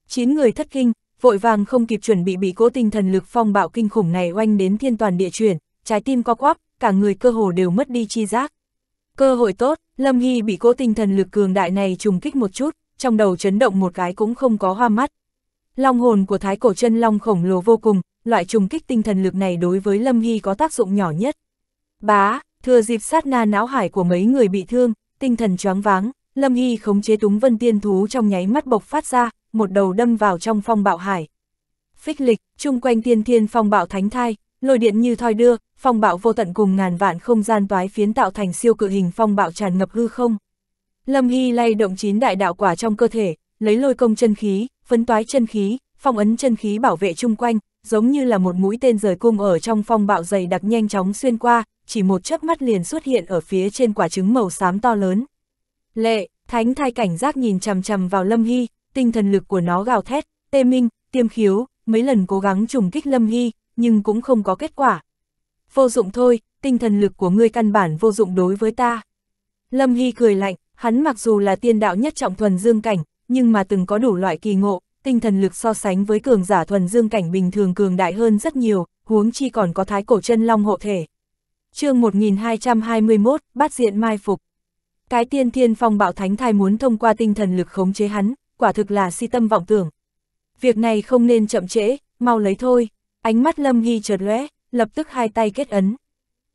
Chín người thất kinh, vội vàng không kịp chuẩn bị bị cố tinh thần lực phong bạo kinh khủng này oanh đến thiên toàn địa chuyển, trái tim co quắp, cả người cơ hồ đều mất đi chi giác. Cơ hội tốt, Lâm Hy bị cố tinh thần lực cường đại này trùng kích một chút, trong đầu chấn động một cái cũng không có hoa mắt. Long hồn của thái cổ chân long khổng lồ vô cùng, loại trùng kích tinh thần lực này đối với Lâm Hy có tác dụng nhỏ nhất. Bá, thừa dịp sát na não hải của mấy người bị thương, tinh thần choáng váng, Lâm Hy khống chế túng vân tiên thú trong nháy mắt bộc phát ra, một đầu đâm vào trong phong bạo hải. Phích lịch, chung quanh tiên thiên phong bạo thánh thai, lôi điện như thoi đưa, phong bạo vô tận cùng ngàn vạn không gian toái phiến tạo thành siêu cự hình phong bạo tràn ngập hư không. Lâm Hy lay động chín đại đạo quả trong cơ thể, lấy lôi công chân khí, phấn toái chân khí, phong ấn chân khí bảo vệ chung quanh, giống như là một mũi tên rời cung ở trong phong bạo dày đặc nhanh chóng xuyên qua, chỉ một chớp mắt liền xuất hiện ở phía trên quả trứng màu xám to lớn. Lệ, thánh thai cảnh giác nhìn chằm chằm vào Lâm Hy, tinh thần lực của nó gào thét, tê minh, tiêm khiếu, mấy lần cố gắng trùng kích Lâm Hy, nhưng cũng không có kết quả. Vô dụng thôi, tinh thần lực của ngươi căn bản vô dụng đối với ta. Lâm Hy cười lạnh, hắn mặc dù là tiên đạo nhất trọng thuần dương cảnh, nhưng mà từng có đủ loại kỳ ngộ, tinh thần lực so sánh với cường giả thuần dương cảnh bình thường cường đại hơn rất nhiều, huống chi còn có thái cổ chân long hộ thể. chương 1221, bát diện mai phục. Cái tiên thiên phong bạo thánh thai muốn thông qua tinh thần lực khống chế hắn, quả thực là si tâm vọng tưởng. Việc này không nên chậm trễ, mau lấy thôi. Ánh mắt Lâm nghi chợt lóe, lập tức hai tay kết ấn.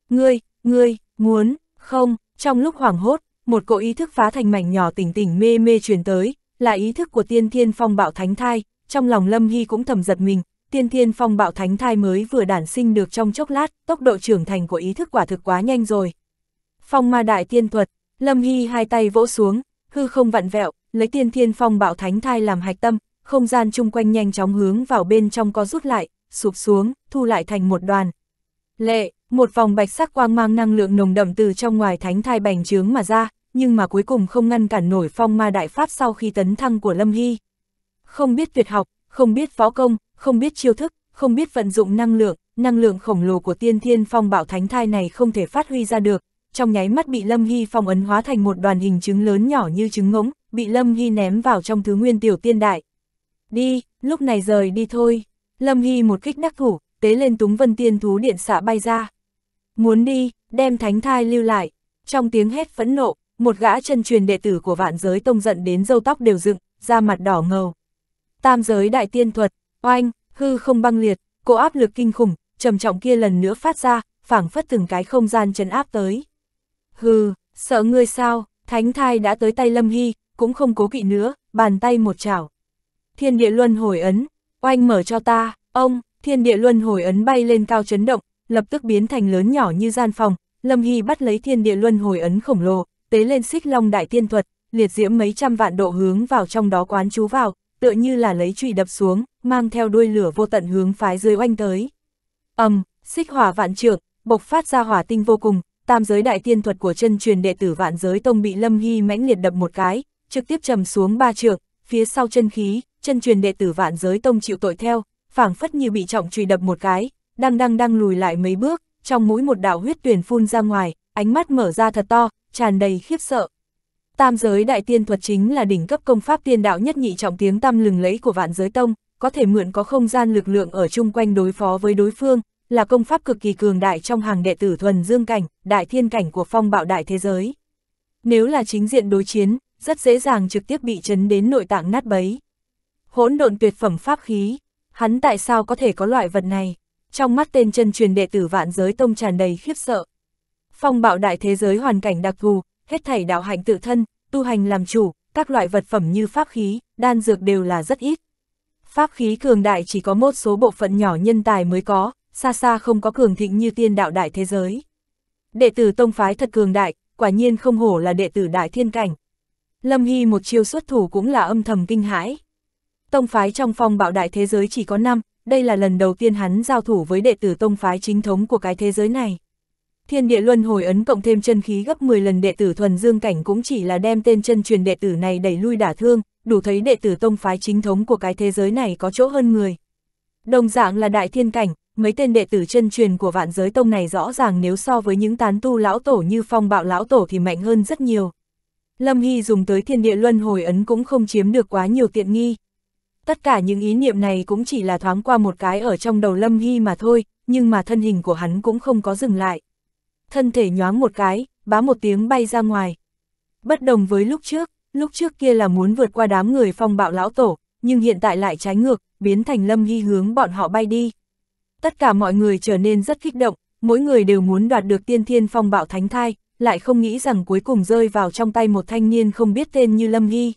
Ngươi, ngươi, muốn, không, trong lúc hoảng hốt, một cỗ ý thức phá thành mảnh nhỏ tỉnh tỉnh mê mê truyền tới, là ý thức của tiên thiên phong bạo thánh thai, trong lòng Lâm Hy cũng thầm giật mình, tiên thiên phong bạo thánh thai mới vừa đản sinh được trong chốc lát, tốc độ trưởng thành của ý thức quả thực quá nhanh rồi. Phong ma đại tiên thuật, Lâm Hy hai tay vỗ xuống, hư không vặn vẹo, lấy tiên thiên phong bạo thánh thai làm hạch tâm, không gian chung quanh nhanh chóng hướng vào bên trong có rút lại, sụp xuống, thu lại thành một đoàn. Lệ, một vòng bạch sắc quang mang năng lượng nồng đậm từ trong ngoài thánh thai bành trướng mà ra, nhưng mà cuối cùng không ngăn cản nổi phong ma đại pháp sau khi tấn thăng của Lâm Hy. Không biết tuyệt học, không biết phó công, không biết chiêu thức, không biết vận dụng năng lượng, năng lượng khổng lồ của tiên thiên phong bạo thánh thai này không thể phát huy ra được, trong nháy mắt bị Lâm Hy phong ấn hóa thành một đoàn hình trứng lớn nhỏ như trứng ngỗng, bị Lâm Hy ném vào trong thứ nguyên tiểu tiên đại. Đi, lúc này rời đi thôi. Lâm Hy một kích đắc thủ, tế lên túng vân tiên thú điện xạ bay ra. Muốn đi, đem thánh thai lưu lại. Trong tiếng hét phẫn nộ, một gã chân truyền đệ tử của vạn giới tông giận đến râu tóc đều dựng, da mặt đỏ ngầu. Tam giới đại tiên thuật, oanh, hư không băng liệt, cô áp lực kinh khủng, trầm trọng kia lần nữa phát ra, phảng phất từng cái không gian chấn áp tới. Hừ, sợ ngươi sao, thánh thai đã tới tay Lâm Hy, cũng không cố kỵ nữa, bàn tay một chảo. Thiên địa luân hồi ấn, oanh mở cho ta, ông, thiên địa luân hồi ấn bay lên cao chấn động, lập tức biến thành lớn nhỏ như gian phòng, Lâm Hy bắt lấy thiên địa luân hồi ấn khổng lồ, tế lên xích long đại tiên thuật, liệt diễm mấy trăm vạn độ hướng vào trong đó quán chú vào, tựa như là lấy trụy đập xuống, mang theo đuôi lửa vô tận hướng phái dưới oanh tới. ầm, um, xích hỏa vạn trượng, bộc phát ra hỏa tinh vô cùng, tam giới đại tiên thuật của chân truyền đệ tử vạn giới tông bị Lâm Hy mãnh liệt đập một cái, trực tiếp trầm xuống ba trượng, phía sau chân khí, chân truyền đệ tử vạn giới tông chịu tội theo, phảng phất như bị trọng chùy đập một cái, đang đang đang lùi lại mấy bước, trong mũi một đạo huyết tuyển phun ra ngoài, ánh mắt mở ra thật to, tràn đầy khiếp sợ. Tam giới đại tiên thuật chính là đỉnh cấp công pháp tiên đạo nhất nhị trọng tiếng tăm lừng lẫy của vạn giới tông, có thể mượn có không gian lực lượng ở chung quanh đối phó với đối phương, là công pháp cực kỳ cường đại trong hàng đệ tử thuần dương cảnh, đại thiên cảnh của phong bạo đại thế giới. Nếu là chính diện đối chiến, rất dễ dàng trực tiếp bị chấn đến nội tạng nát bấy. Hỗn độn tuyệt phẩm pháp khí, hắn tại sao có thể có loại vật này? Trong mắt tên chân truyền đệ tử vạn giới tông tràn đầy khiếp sợ phong bạo đại thế giới hoàn cảnh đặc thù, hết thảy đạo hạnh tự thân, tu hành làm chủ, các loại vật phẩm như pháp khí, đan dược đều là rất ít. Pháp khí cường đại chỉ có một số bộ phận nhỏ nhân tài mới có, xa xa không có cường thịnh như tiên đạo đại thế giới. Đệ tử tông phái thật cường đại, quả nhiên không hổ là đệ tử đại thiên cảnh. Lâm Hy một chiêu xuất thủ cũng là âm thầm kinh hãi. Tông phái trong phong bạo đại thế giới chỉ có 5, đây là lần đầu tiên hắn giao thủ với đệ tử tông phái chính thống của cái thế giới này. Thiên địa luân hồi ấn cộng thêm chân khí gấp 10 lần đệ tử thuần dương cảnh cũng chỉ là đem tên chân truyền đệ tử này đẩy lui đả thương, đủ thấy đệ tử tông phái chính thống của cái thế giới này có chỗ hơn người. Đồng dạng là đại thiên cảnh, mấy tên đệ tử chân truyền của vạn giới tông này rõ ràng nếu so với những tán tu lão tổ như phong bạo lão tổ thì mạnh hơn rất nhiều. Lâm Hy dùng tới thiên địa luân hồi ấn cũng không chiếm được quá nhiều tiện nghi. Tất cả những ý niệm này cũng chỉ là thoáng qua một cái ở trong đầu Lâm Hy mà thôi, nhưng mà thân hình của hắn cũng không có dừng lại thân thể nhoáng một cái, bá một tiếng bay ra ngoài. Bất đồng với lúc trước, lúc trước kia là muốn vượt qua đám người phong bạo lão tổ, nhưng hiện tại lại trái ngược, biến thành lâm ghi hướng bọn họ bay đi. Tất cả mọi người trở nên rất kích động, mỗi người đều muốn đoạt được tiên thiên phong bạo thánh thai, lại không nghĩ rằng cuối cùng rơi vào trong tay một thanh niên không biết tên như lâm ghi.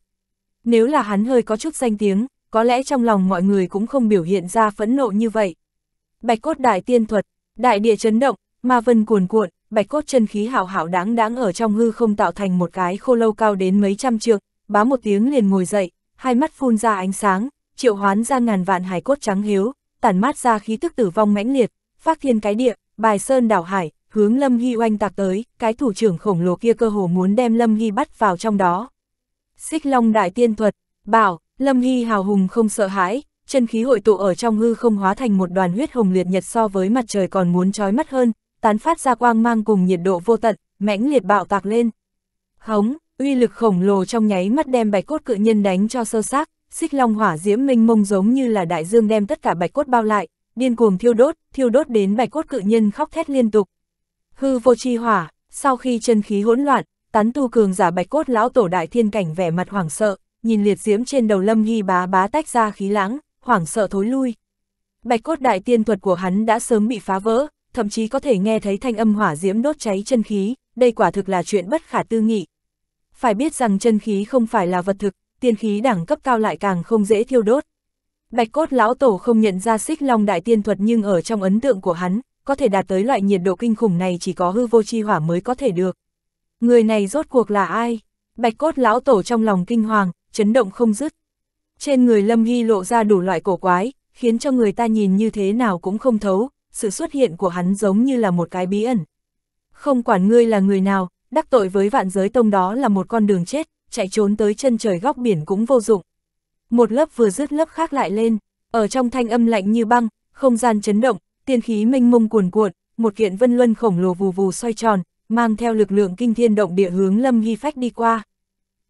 Nếu là hắn hơi có chút danh tiếng, có lẽ trong lòng mọi người cũng không biểu hiện ra phẫn nộ như vậy. Bạch cốt đại tiên thuật, đại địa chấn động, ma vân cuồn cuộn, bạch cốt chân khí hào hảo đáng đáng ở trong hư không tạo thành một cái khô lâu cao đến mấy trăm trượng, bá một tiếng liền ngồi dậy, hai mắt phun ra ánh sáng, triệu hoán ra ngàn vạn hải cốt trắng hiếu, tản mát ra khí tức tử vong mãnh liệt, phát thiên cái địa, bài sơn đảo hải, hướng Lâm Hy oanh tạc tới, cái thủ trưởng khổng lồ kia cơ hồ muốn đem Lâm Hy bắt vào trong đó. Xích Long Đại Tiên Thuật, bảo, Lâm Hy hào hùng không sợ hãi, chân khí hội tụ ở trong hư không hóa thành một đoàn huyết hồng liệt nhật so với mặt trời còn muốn trói mắt hơn, tán phát ra quang mang cùng nhiệt độ vô tận, mãnh liệt bạo tạc lên. Hống, uy lực khổng lồ trong nháy mắt đem bạch cốt cự nhân đánh cho sơ xác, xích long hỏa diễm minh mông giống như là đại dương đem tất cả bạch cốt bao lại, điên cuồng thiêu đốt, thiêu đốt đến bạch cốt cự nhân khóc thét liên tục. Hư vô chi hỏa, sau khi chân khí hỗn loạn, tán tu cường giả bạch cốt lão tổ đại thiên cảnh vẻ mặt hoảng sợ, nhìn liệt diễm trên đầu lâm ghi bá bá tách ra khí lãng, hoảng sợ thối lui. Bạch cốt đại tiên thuật của hắn đã sớm bị phá vỡ, thậm chí có thể nghe thấy thanh âm hỏa diễm đốt cháy chân khí, đây quả thực là chuyện bất khả tư nghị. Phải biết rằng chân khí không phải là vật thực, tiên khí đẳng cấp cao lại càng không dễ thiêu đốt. Bạch cốt lão tổ không nhận ra xích long đại tiên thuật nhưng ở trong ấn tượng của hắn, có thể đạt tới loại nhiệt độ kinh khủng này chỉ có hư vô chi hỏa mới có thể được. Người này rốt cuộc là ai? Bạch cốt lão tổ trong lòng kinh hoàng, chấn động không dứt. Trên người Lâm ghi lộ ra đủ loại cổ quái, khiến cho người ta nhìn như thế nào cũng không thấu, sự xuất hiện của hắn giống như là một cái bí ẩn. Không quản ngươi là người nào, đắc tội với vạn giới tông đó là một con đường chết, chạy trốn tới chân trời góc biển cũng vô dụng. Một lớp vừa dứt lớp khác lại lên, ở trong thanh âm lạnh như băng, không gian chấn động, tiên khí mênh mông cuồn cuộn, một kiện vân luân khổng lồ vù vù xoay tròn, mang theo lực lượng kinh thiên động địa hướng Lâm ghi Phách đi qua.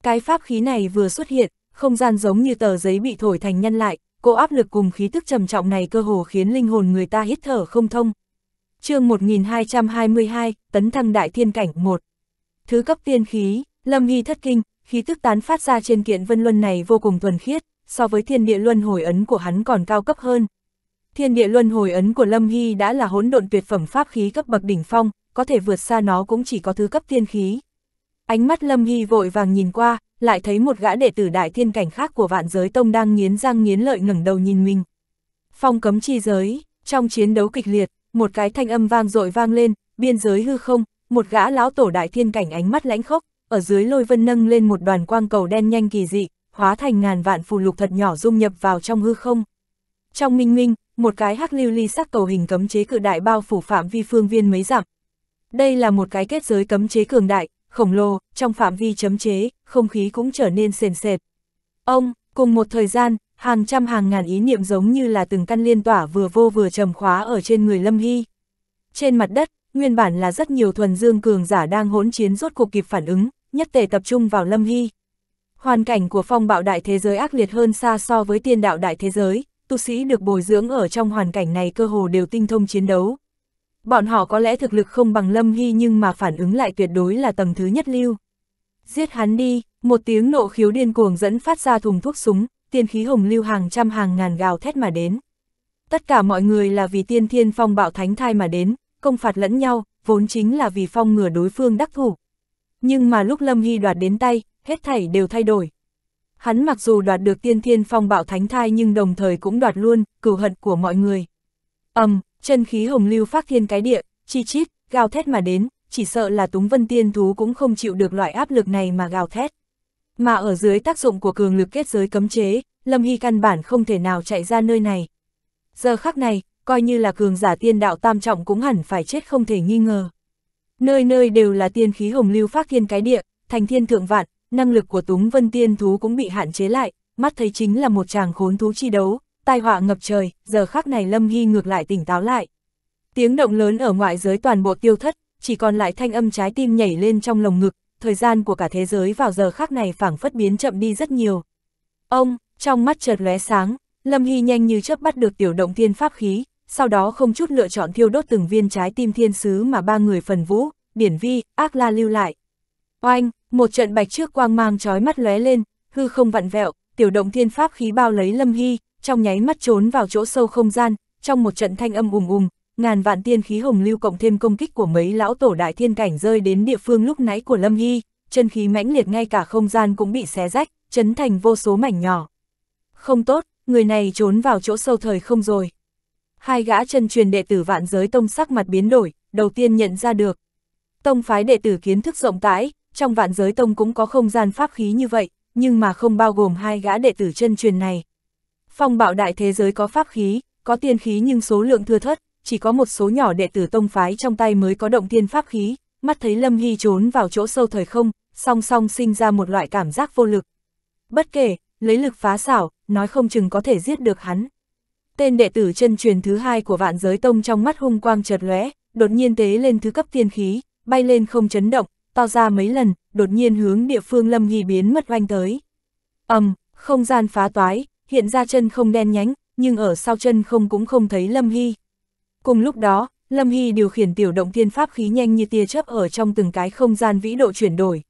Cái pháp khí này vừa xuất hiện, không gian giống như tờ giấy bị thổi thành nhân lại, cô áp lực cùng khí tức trầm trọng này cơ hồ khiến linh hồn người ta hít thở không thông. chương 1222, tấn thăng đại thiên cảnh 1. Thứ cấp tiên khí, Lâm nghi thất kinh, khí tức tán phát ra trên kiện vân luân này vô cùng thuần khiết, so với thiên địa luân hồi ấn của hắn còn cao cấp hơn. Thiên địa luân hồi ấn của Lâm Hy đã là hỗn độn tuyệt phẩm pháp khí cấp bậc đỉnh phong, có thể vượt xa nó cũng chỉ có thứ cấp tiên khí. Ánh mắt Lâm Hy vội vàng nhìn qua, lại thấy một gã đệ tử đại thiên cảnh khác của vạn giới tông đang nghiến răng nghiến lợi ngẩng đầu nhìn mình. Phong cấm chi giới, trong chiến đấu kịch liệt, một cái thanh âm vang dội vang lên, biên giới hư không, một gã lão tổ đại thiên cảnh ánh mắt lãnh khốc, ở dưới lôi vân nâng lên một đoàn quang cầu đen nhanh kỳ dị, hóa thành ngàn vạn phù lục thật nhỏ dung nhập vào trong hư không. Trong minh minh, một cái hắc lưu ly sắc cầu hình cấm chế cự đại bao phủ phạm vi phương viên mấy dặm. Đây là một cái kết giới cấm chế cường đại, khổng lồ, trong phạm vi chấm chế, không khí cũng trở nên sền sệt. Ông, cùng một thời gian, hàng trăm hàng ngàn ý niệm giống như là từng căn liên tỏa vừa vô vừa trầm khóa ở trên người Lâm Hy. Trên mặt đất, nguyên bản là rất nhiều thuần dương cường giả đang hỗn chiến rốt cuộc kịp phản ứng, nhất tề tập trung vào Lâm Hy. Hoàn cảnh của phong bạo đại thế giới ác liệt hơn xa so với tiên đạo đại thế giới, tu sĩ được bồi dưỡng ở trong hoàn cảnh này cơ hồ đều tinh thông chiến đấu. Bọn họ có lẽ thực lực không bằng Lâm Hy nhưng mà phản ứng lại tuyệt đối là tầng thứ nhất lưu. Giết hắn đi, một tiếng nộ khiếu điên cuồng dẫn phát ra thùng thuốc súng, tiên khí hồng lưu hàng trăm hàng ngàn gào thét mà đến. Tất cả mọi người là vì tiên thiên phong bạo thánh thai mà đến, công phạt lẫn nhau, vốn chính là vì phong ngừa đối phương đắc thủ. Nhưng mà lúc Lâm Hy đoạt đến tay, hết thảy đều thay đổi. Hắn mặc dù đoạt được tiên thiên phong bạo thánh thai nhưng đồng thời cũng đoạt luôn, cửu hận của mọi người. ầm um, chân khí hồng lưu phát thiên cái địa, chi chít, gào thét mà đến, chỉ sợ là túng vân tiên thú cũng không chịu được loại áp lực này mà gào thét. Mà ở dưới tác dụng của cường lực kết giới cấm chế, Lâm Hy căn bản không thể nào chạy ra nơi này. Giờ khắc này, coi như là cường giả tiên đạo tam trọng cũng hẳn phải chết không thể nghi ngờ. Nơi nơi đều là tiên khí hồng lưu phát thiên cái địa, thành thiên thượng vạn, năng lực của túng vân tiên thú cũng bị hạn chế lại, mắt thấy chính là một chàng khốn thú chi đấu, tai họa ngập trời, giờ khắc này Lâm Hy ngược lại tỉnh táo lại. Tiếng động lớn ở ngoại giới toàn bộ tiêu thất, chỉ còn lại thanh âm trái tim nhảy lên trong lồng ngực, thời gian của cả thế giới vào giờ khác này phảng phất biến chậm đi rất nhiều. Ông, trong mắt chợt lóe sáng, Lâm Hy nhanh như chớp bắt được tiểu động thiên pháp khí, sau đó không chút lựa chọn thiêu đốt từng viên trái tim thiên sứ mà ba người phần vũ, điển vi, ác la lưu lại. Oanh, một trận bạch trước quang mang trói mắt lóe lên, hư không vặn vẹo, tiểu động thiên pháp khí bao lấy Lâm Hy, trong nháy mắt trốn vào chỗ sâu không gian, trong một trận thanh âm ùm ùm, ngàn vạn tiên khí hồng lưu cộng thêm công kích của mấy lão tổ đại thiên cảnh rơi đến địa phương lúc nãy của Lâm Hy, chân khí mãnh liệt ngay cả không gian cũng bị xé rách, chấn thành vô số mảnh nhỏ. Không tốt, người này trốn vào chỗ sâu thời không rồi. Hai gã chân truyền đệ tử vạn giới tông sắc mặt biến đổi, đầu tiên nhận ra được. Tông phái đệ tử kiến thức rộng rãi, trong vạn giới tông cũng có không gian pháp khí như vậy, nhưng mà không bao gồm hai gã đệ tử chân truyền này. Phong bạo đại thế giới có pháp khí, có tiên khí nhưng số lượng thưa thất, chỉ có một số nhỏ đệ tử tông phái trong tay mới có động thiên pháp khí, mắt thấy Lâm Hy trốn vào chỗ sâu thời không, song song sinh ra một loại cảm giác vô lực. Bất kể, lấy lực phá xảo, nói không chừng có thể giết được hắn. Tên đệ tử chân truyền thứ hai của vạn giới tông trong mắt hung quang chợt lóe, đột nhiên tế lên thứ cấp tiên khí, bay lên không chấn động, to ra mấy lần, đột nhiên hướng địa phương Lâm Hy biến mất oanh tới. ầm, um, không gian phá toái, hiện ra chân không đen nhánh, nhưng ở sau chân không cũng không thấy Lâm Hy. Cùng lúc đó, Lâm Hy điều khiển tiểu động tiên pháp khí nhanh như tia chớp ở trong từng cái không gian vĩ độ chuyển đổi.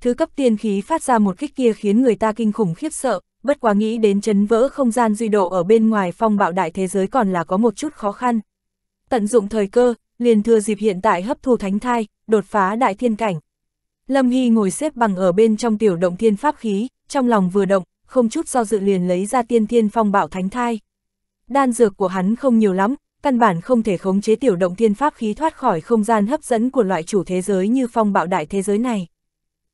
Thứ cấp tiên khí phát ra một kích kia khiến người ta kinh khủng khiếp sợ, bất quá nghĩ đến chấn vỡ không gian duy độ ở bên ngoài phong bạo đại thế giới còn là có một chút khó khăn. Tận dụng thời cơ, liền thừa dịp hiện tại hấp thu thánh thai, đột phá đại thiên cảnh. Lâm Hy ngồi xếp bằng ở bên trong tiểu động thiên pháp khí, trong lòng vừa động, không chút do dự liền lấy ra tiên thiên phong bạo thánh thai. Đan dược của hắn không nhiều lắm, căn bản không thể khống chế tiểu động thiên pháp khí thoát khỏi không gian hấp dẫn của loại chủ thế giới như phong bạo đại thế giới này.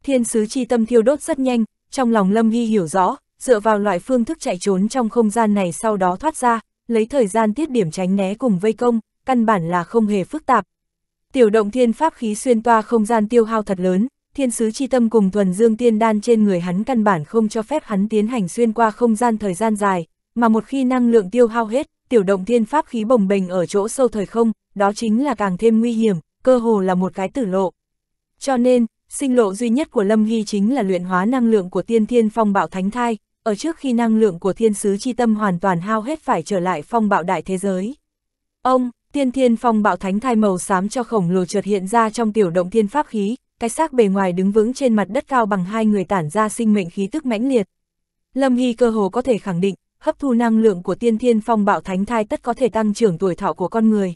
Thiên sứ chi tâm thiêu đốt rất nhanh, trong lòng Lâm Hy hiểu rõ, dựa vào loại phương thức chạy trốn trong không gian này sau đó thoát ra, lấy thời gian tiết điểm tránh né cùng vây công, căn bản là không hề phức tạp. Tiểu động thiên pháp khí xuyên toa không gian tiêu hao thật lớn, thiên sứ chi tâm cùng thuần dương tiên đan trên người hắn căn bản không cho phép hắn tiến hành xuyên qua không gian thời gian dài, mà một khi năng lượng tiêu hao hết, tiểu động thiên pháp khí bồng bềnh ở chỗ sâu thời không, đó chính là càng thêm nguy hiểm, cơ hồ là một cái tử lộ. Cho nên, sinh lộ duy nhất của Lâm Ghi chính là luyện hóa năng lượng của tiên thiên phong bạo thánh thai, ở trước khi năng lượng của thiên sứ chi tâm hoàn toàn hao hết phải trở lại phong bạo đại thế giới. Ông, tiên thiên phong bạo thánh thai màu xám cho khổng lồ trượt hiện ra trong tiểu động thiên pháp khí, cái xác bề ngoài đứng vững trên mặt đất cao bằng hai người tản ra sinh mệnh khí tức mãnh liệt. Lâm Hy cơ hồ có thể khẳng định, hấp thu năng lượng của tiên thiên phong bạo thánh thai tất có thể tăng trưởng tuổi thọ của con người.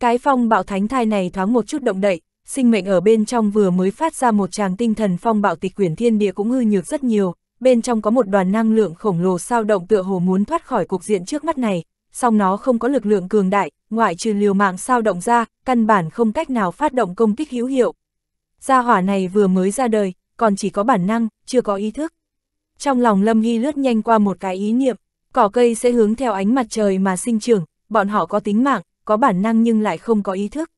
Cái phong bạo thánh thai này thoáng một chút động đậy, sinh mệnh ở bên trong vừa mới phát ra một tràng tinh thần phong bạo tịch quyển thiên địa cũng hư nhược rất nhiều, bên trong có một đoàn năng lượng khổng lồ sao động tựa hồ muốn thoát khỏi cục diện trước mắt này, song nó không có lực lượng cường đại, ngoại trừ liều mạng sao động ra, căn bản không cách nào phát động công kích hữu hiệu. Gia hỏa này vừa mới ra đời, còn chỉ có bản năng, chưa có ý thức. Trong lòng Lâm Hy lướt nhanh qua một cái ý niệm, Cỏ cây sẽ hướng theo ánh mặt trời mà sinh trưởng, bọn họ có tính mạng, có bản năng nhưng lại không có ý thức.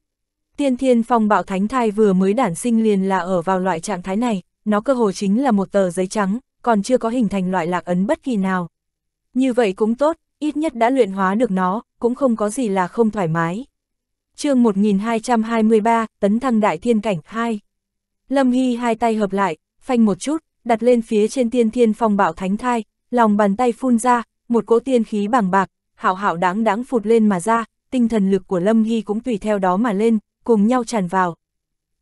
Tiên thiên phong bạo thánh thai vừa mới đản sinh liền là ở vào loại trạng thái này, nó cơ hồ chính là một tờ giấy trắng, còn chưa có hình thành loại lạc ấn bất kỳ nào. Như vậy cũng tốt, ít nhất đã luyện hóa được nó, cũng không có gì là không thoải mái. chương 1223, Tấn Thăng Đại Thiên Cảnh 2 Lâm Hy hai tay hợp lại, phanh một chút, đặt lên phía trên tiên thiên phong bạo thánh thai, lòng bàn tay phun ra, một cỗ tiên khí bàng bạc, hảo hảo đáng đáng phụt lên mà ra, tinh thần lực của Lâm Hy cũng tùy theo đó mà lên, cùng nhau tràn vào.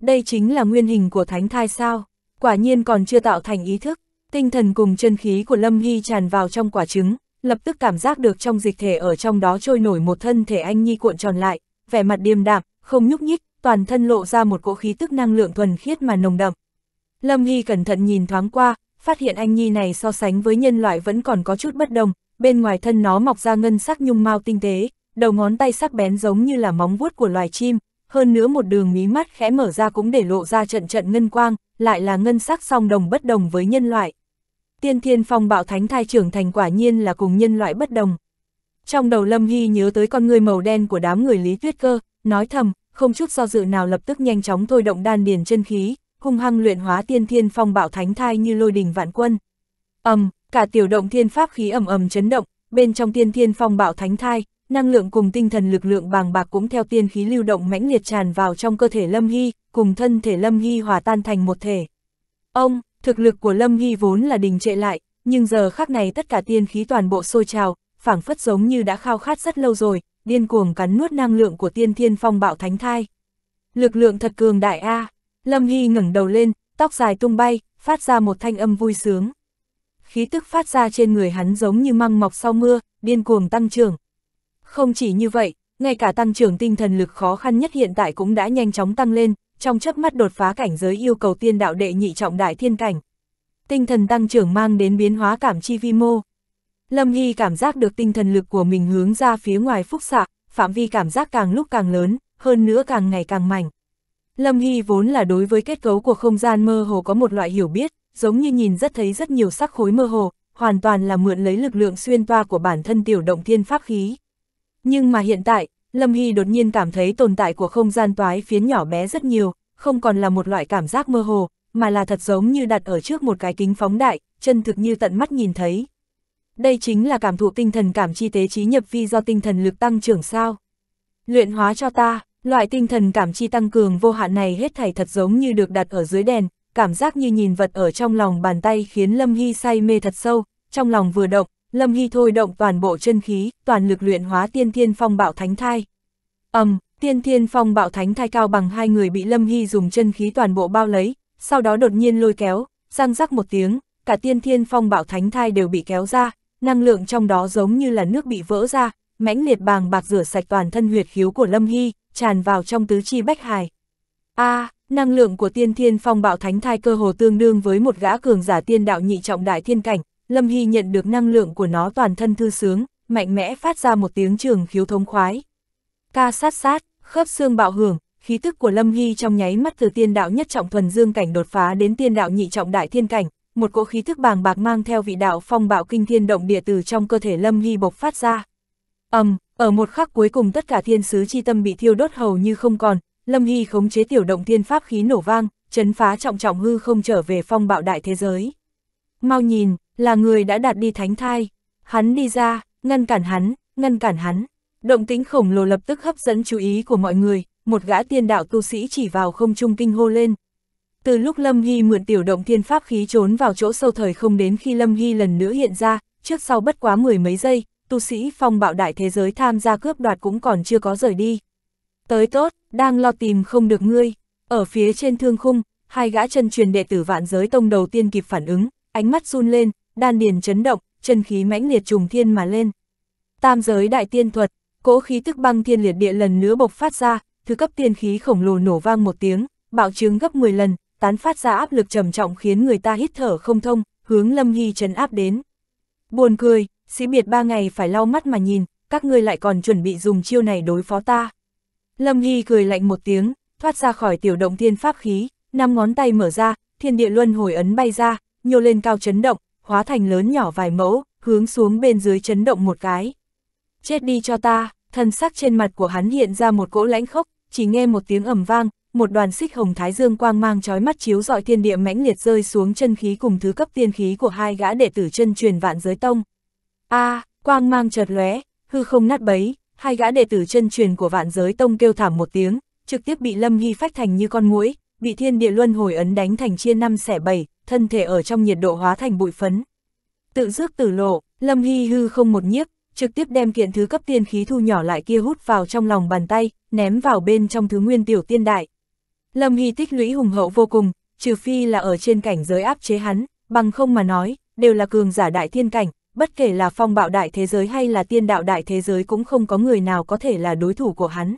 Đây chính là nguyên hình của thánh thai sao, quả nhiên còn chưa tạo thành ý thức, tinh thần cùng chân khí của Lâm Hy tràn vào trong quả trứng, lập tức cảm giác được trong dịch thể ở trong đó trôi nổi một thân thể anh nhi cuộn tròn lại, vẻ mặt điềm đạm, không nhúc nhích, toàn thân lộ ra một cỗ khí tức năng lượng thuần khiết mà nồng đậm. Lâm Hy cẩn thận nhìn thoáng qua, phát hiện anh nhi này so sánh với nhân loại vẫn còn có chút bất đồng, bên ngoài thân nó mọc ra ngân sắc nhung mau tinh tế, đầu ngón tay sắc bén giống như là móng vuốt của loài chim, hơn nữa một đường mí mắt khẽ mở ra cũng để lộ ra trận trận ngân quang, lại là ngân sắc song đồng bất đồng với nhân loại. Tiên thiên phong bạo thánh thai trưởng thành quả nhiên là cùng nhân loại bất đồng. Trong đầu Lâm Hy nhớ tới con người màu đen của đám người Lý Tuyết Cơ, nói thầm, không chút do dự nào lập tức nhanh chóng thôi động đan điền chân khí, hung hăng luyện hóa tiên thiên phong bạo thánh thai như lôi đình vạn quân. ầm, cả tiểu động thiên pháp khí ầm ầm chấn động, bên trong tiên thiên phong bạo thánh thai, năng lượng cùng tinh thần lực lượng bàng bạc cũng theo tiên khí lưu động mãnh liệt tràn vào trong cơ thể Lâm Hy, cùng thân thể Lâm Hy hòa tan thành một thể. Ông, thực lực của Lâm Hy vốn là đình trệ lại, nhưng giờ khắc này tất cả tiên khí toàn bộ sôi trào, phảng phất giống như đã khao khát rất lâu rồi, điên cuồng cắn nuốt năng lượng của tiên thiên phong bạo thánh thai. Lực lượng thật cường đại a. Lâm Hy ngẩng đầu lên, tóc dài tung bay, phát ra một thanh âm vui sướng khí tức phát ra trên người hắn giống như măng mọc sau mưa, điên cuồng tăng trưởng. Không chỉ như vậy, ngay cả tăng trưởng tinh thần lực khó khăn nhất hiện tại cũng đã nhanh chóng tăng lên, trong chớp mắt đột phá cảnh giới yêu cầu tiên đạo đệ nhị trọng đại thiên cảnh. Tinh thần tăng trưởng mang đến biến hóa cảm chi vi mô. Lâm Hy cảm giác được tinh thần lực của mình hướng ra phía ngoài phúc xạ, phạm vi cảm giác càng lúc càng lớn, hơn nữa càng ngày càng mạnh. Lâm Hy vốn là đối với kết cấu của không gian mơ hồ có một loại hiểu biết, giống như nhìn rất thấy rất nhiều sắc khối mơ hồ, hoàn toàn là mượn lấy lực lượng xuyên toa của bản thân tiểu động thiên pháp khí. Nhưng mà hiện tại, Lâm Hy đột nhiên cảm thấy tồn tại của không gian toái phiến nhỏ bé rất nhiều, không còn là một loại cảm giác mơ hồ, mà là thật giống như đặt ở trước một cái kính phóng đại, chân thực như tận mắt nhìn thấy. Đây chính là cảm thụ tinh thần cảm chi tế trí nhập vi do tinh thần lực tăng trưởng sao. Luyện hóa cho ta, loại tinh thần cảm chi tăng cường vô hạn này hết thảy thật giống như được đặt ở dưới đèn, cảm giác như nhìn vật ở trong lòng bàn tay khiến Lâm Hy say mê thật sâu, trong lòng vừa động, Lâm Hy thôi động toàn bộ chân khí, toàn lực luyện hóa tiên thiên phong bạo thánh thai. Ầm, um, tiên thiên phong bạo thánh thai cao bằng hai người bị Lâm Hy dùng chân khí toàn bộ bao lấy, sau đó đột nhiên lôi kéo, răng rắc một tiếng, cả tiên thiên phong bạo thánh thai đều bị kéo ra, năng lượng trong đó giống như là nước bị vỡ ra, mãnh liệt bàng bạc rửa sạch toàn thân huyệt khiếu của Lâm Hy, tràn vào trong tứ chi bách hài. A, à, Năng lượng của tiên thiên phong bạo thánh thai cơ hồ tương đương với một gã cường giả tiên đạo nhị trọng đại thiên cảnh, Lâm Hy nhận được năng lượng của nó toàn thân thư sướng, mạnh mẽ phát ra một tiếng trường khiếu thống khoái. Ca sát sát, khớp xương bạo hưởng, khí tức của Lâm Hy trong nháy mắt từ tiên đạo nhất trọng thuần dương cảnh đột phá đến tiên đạo nhị trọng đại thiên cảnh, một cỗ khí thức bàng bạc mang theo vị đạo phong bạo kinh thiên động địa từ trong cơ thể Lâm Hy bộc phát ra. Ầm, um, ở một khắc cuối cùng tất cả thiên sứ chi tâm bị thiêu đốt hầu như không còn, Lâm Hy khống chế tiểu động thiên pháp khí nổ vang, chấn phá trọng trọng hư không trở về phong bạo đại thế giới. Mau nhìn, là người đã đạt đi thánh thai. Hắn đi ra, ngăn cản hắn, ngăn cản hắn. Động tính khổng lồ lập tức hấp dẫn chú ý của mọi người, một gã tiên đạo tu sĩ chỉ vào không trung kinh hô lên. Từ lúc Lâm Hy mượn tiểu động thiên pháp khí trốn vào chỗ sâu thời không đến khi Lâm Hy lần nữa hiện ra, trước sau bất quá mười mấy giây, tu sĩ phong bạo đại thế giới tham gia cướp đoạt cũng còn chưa có rời đi. Tới tốt, đang lo tìm không được ngươi. Ở phía trên thương khung, hai gã chân truyền đệ tử vạn giới tông đầu tiên kịp phản ứng, ánh mắt run lên, đan điền chấn động, chân khí mãnh liệt trùng thiên mà lên. Tam giới đại tiên thuật, cỗ khí tức băng thiên liệt địa lần nữa bộc phát ra, thứ cấp tiên khí khổng lồ nổ vang một tiếng, bạo chứng gấp 10 lần, tán phát ra áp lực trầm trọng khiến người ta hít thở không thông, hướng Lâm Hy chấn áp đến. Buồn cười, sĩ biệt ba ngày phải lau mắt mà nhìn, các ngươi lại còn chuẩn bị dùng chiêu này đối phó ta. Lâm Hy cười lạnh một tiếng, thoát ra khỏi tiểu động thiên pháp khí, năm ngón tay mở ra, thiên địa luân hồi ấn bay ra, nhô lên cao chấn động, hóa thành lớn nhỏ vài mẫu, hướng xuống bên dưới chấn động một cái. Chết đi cho ta, thân sắc trên mặt của hắn hiện ra một cỗ lãnh khốc, chỉ nghe một tiếng ầm vang, một đoàn xích hồng thái dương quang mang chói mắt chiếu dọi thiên địa mãnh liệt rơi xuống chân khí cùng thứ cấp tiên khí của hai gã đệ tử chân truyền vạn giới tông. A, à, quang mang chợt lóe, hư không nát bấy, hai gã đệ tử chân truyền của vạn giới tông kêu thảm một tiếng, trực tiếp bị Lâm Hy phách thành như con muỗi, bị thiên địa luân hồi ấn đánh thành chia năm xẻ bảy, thân thể ở trong nhiệt độ hóa thành bụi phấn. Tự rước tử lộ, Lâm Hy hư không một nhiếp, trực tiếp đem kiện thứ cấp tiên khí thu nhỏ lại kia hút vào trong lòng bàn tay, ném vào bên trong thứ nguyên tiểu tiên đại. Lâm Hy tích lũy hùng hậu vô cùng, trừ phi là ở trên cảnh giới áp chế hắn, bằng không mà nói, đều là cường giả đại thiên cảnh, bất kể là phong bạo đại thế giới hay là tiên đạo đại thế giới cũng không có người nào có thể là đối thủ của hắn.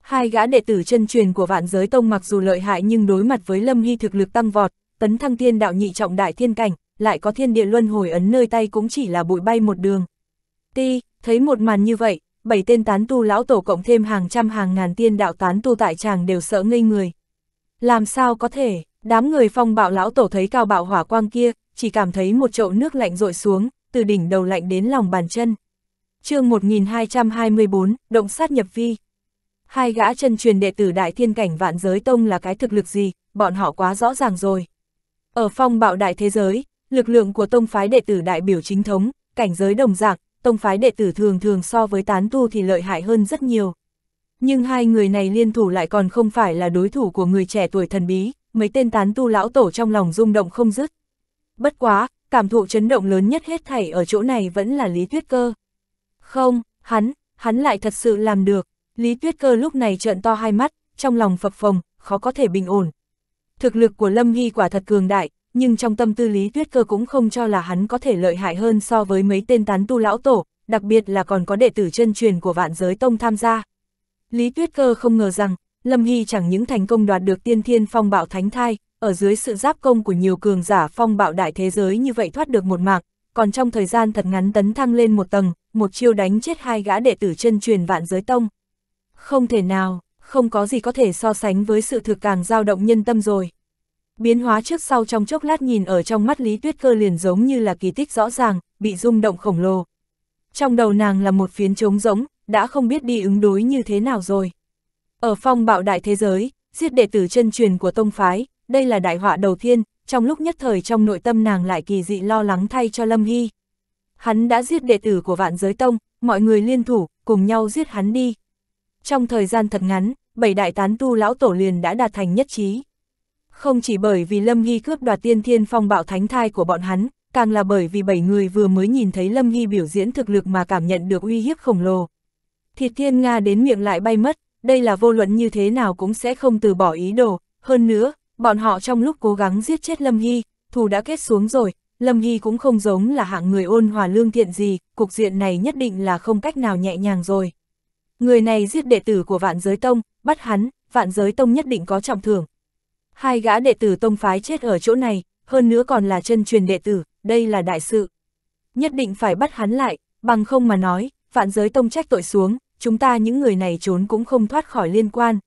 Hai gã đệ tử chân truyền của vạn giới tông mặc dù lợi hại nhưng đối mặt với Lâm Hy thực lực tăng vọt, tấn thăng tiên đạo nhị trọng đại thiên cảnh, lại có thiên địa luân hồi ấn nơi tay cũng chỉ là bụi bay một đường. Ti, thấy một màn như vậy, bảy tên tán tu lão tổ cộng thêm hàng trăm hàng ngàn tiên đạo tán tu tại tràng đều sợ ngây người. Làm sao có thể, đám người phong bạo lão tổ thấy cao bạo hỏa quang kia, chỉ cảm thấy một chậu nước lạnh rội xuống, từ đỉnh đầu lạnh đến lòng bàn chân. chương 1224, Động sát nhập vi. Hai gã chân truyền đệ tử Đại Thiên Cảnh Vạn Giới Tông là cái thực lực gì, bọn họ quá rõ ràng rồi. Ở phong bạo đại thế giới, lực lượng của tông phái đệ tử đại biểu chính thống, cảnh giới đồng dạng, tông phái đệ tử thường thường so với tán tu thì lợi hại hơn rất nhiều. Nhưng hai người này liên thủ lại còn không phải là đối thủ của người trẻ tuổi thần bí, mấy tên tán tu lão tổ trong lòng rung động không dứt. Bất quá, cảm thụ chấn động lớn nhất hết thảy ở chỗ này vẫn là Lý Tuyết Cơ. Không, hắn, hắn lại thật sự làm được, Lý Tuyết Cơ lúc này trợn to hai mắt, trong lòng phập phồng, khó có thể bình ổn. Thực lực của Lâm Hy quả thật cường đại, nhưng trong tâm tư Lý Tuyết Cơ cũng không cho là hắn có thể lợi hại hơn so với mấy tên tán tu lão tổ, đặc biệt là còn có đệ tử chân truyền của vạn giới tông tham gia. Lý Tuyết Cơ không ngờ rằng, Lâm Hy chẳng những thành công đoạt được tiên thiên phong bạo thánh thai, ở dưới sự giáp công của nhiều cường giả phong bạo đại thế giới như vậy thoát được một mạng còn trong thời gian thật ngắn tấn thăng lên một tầng, một chiêu đánh chết hai gã đệ tử chân truyền vạn giới tông. Không thể nào, không có gì có thể so sánh với sự thực càng dao động nhân tâm rồi. Biến hóa trước sau trong chốc lát nhìn ở trong mắt Lý Tuyết Cơ liền giống như là kỳ tích rõ ràng, bị rung động khổng lồ. Trong đầu nàng là một phiến trống rỗng, đã không biết đi ứng đối như thế nào rồi. Ở phong bạo đại thế giới, giết đệ tử chân truyền của tông phái, đây là đại họa đầu tiên, trong lúc nhất thời trong nội tâm nàng lại kỳ dị lo lắng thay cho Lâm Hy. Hắn đã giết đệ tử của vạn giới tông, mọi người liên thủ, cùng nhau giết hắn đi. Trong thời gian thật ngắn, bảy đại tán tu lão tổ liền đã đạt thành nhất trí. Không chỉ bởi vì Lâm Hy cướp đoạt tiên thiên phong bạo thánh thai của bọn hắn, càng là bởi vì bảy người vừa mới nhìn thấy Lâm Hy biểu diễn thực lực mà cảm nhận được uy hiếp khổng lồ. Thiệt thiên Nga đến miệng lại bay mất, đây là vô luận như thế nào cũng sẽ không từ bỏ ý đồ, hơn nữa, Bọn họ trong lúc cố gắng giết chết Lâm Hy, thù đã kết xuống rồi, Lâm Hy cũng không giống là hạng người ôn hòa lương thiện gì, cục diện này nhất định là không cách nào nhẹ nhàng rồi. Người này giết đệ tử của vạn giới tông, bắt hắn, vạn giới tông nhất định có trọng thưởng. Hai gã đệ tử tông phái chết ở chỗ này, hơn nữa còn là chân truyền đệ tử, đây là đại sự. Nhất định phải bắt hắn lại, bằng không mà nói, vạn giới tông trách tội xuống, chúng ta những người này trốn cũng không thoát khỏi liên quan.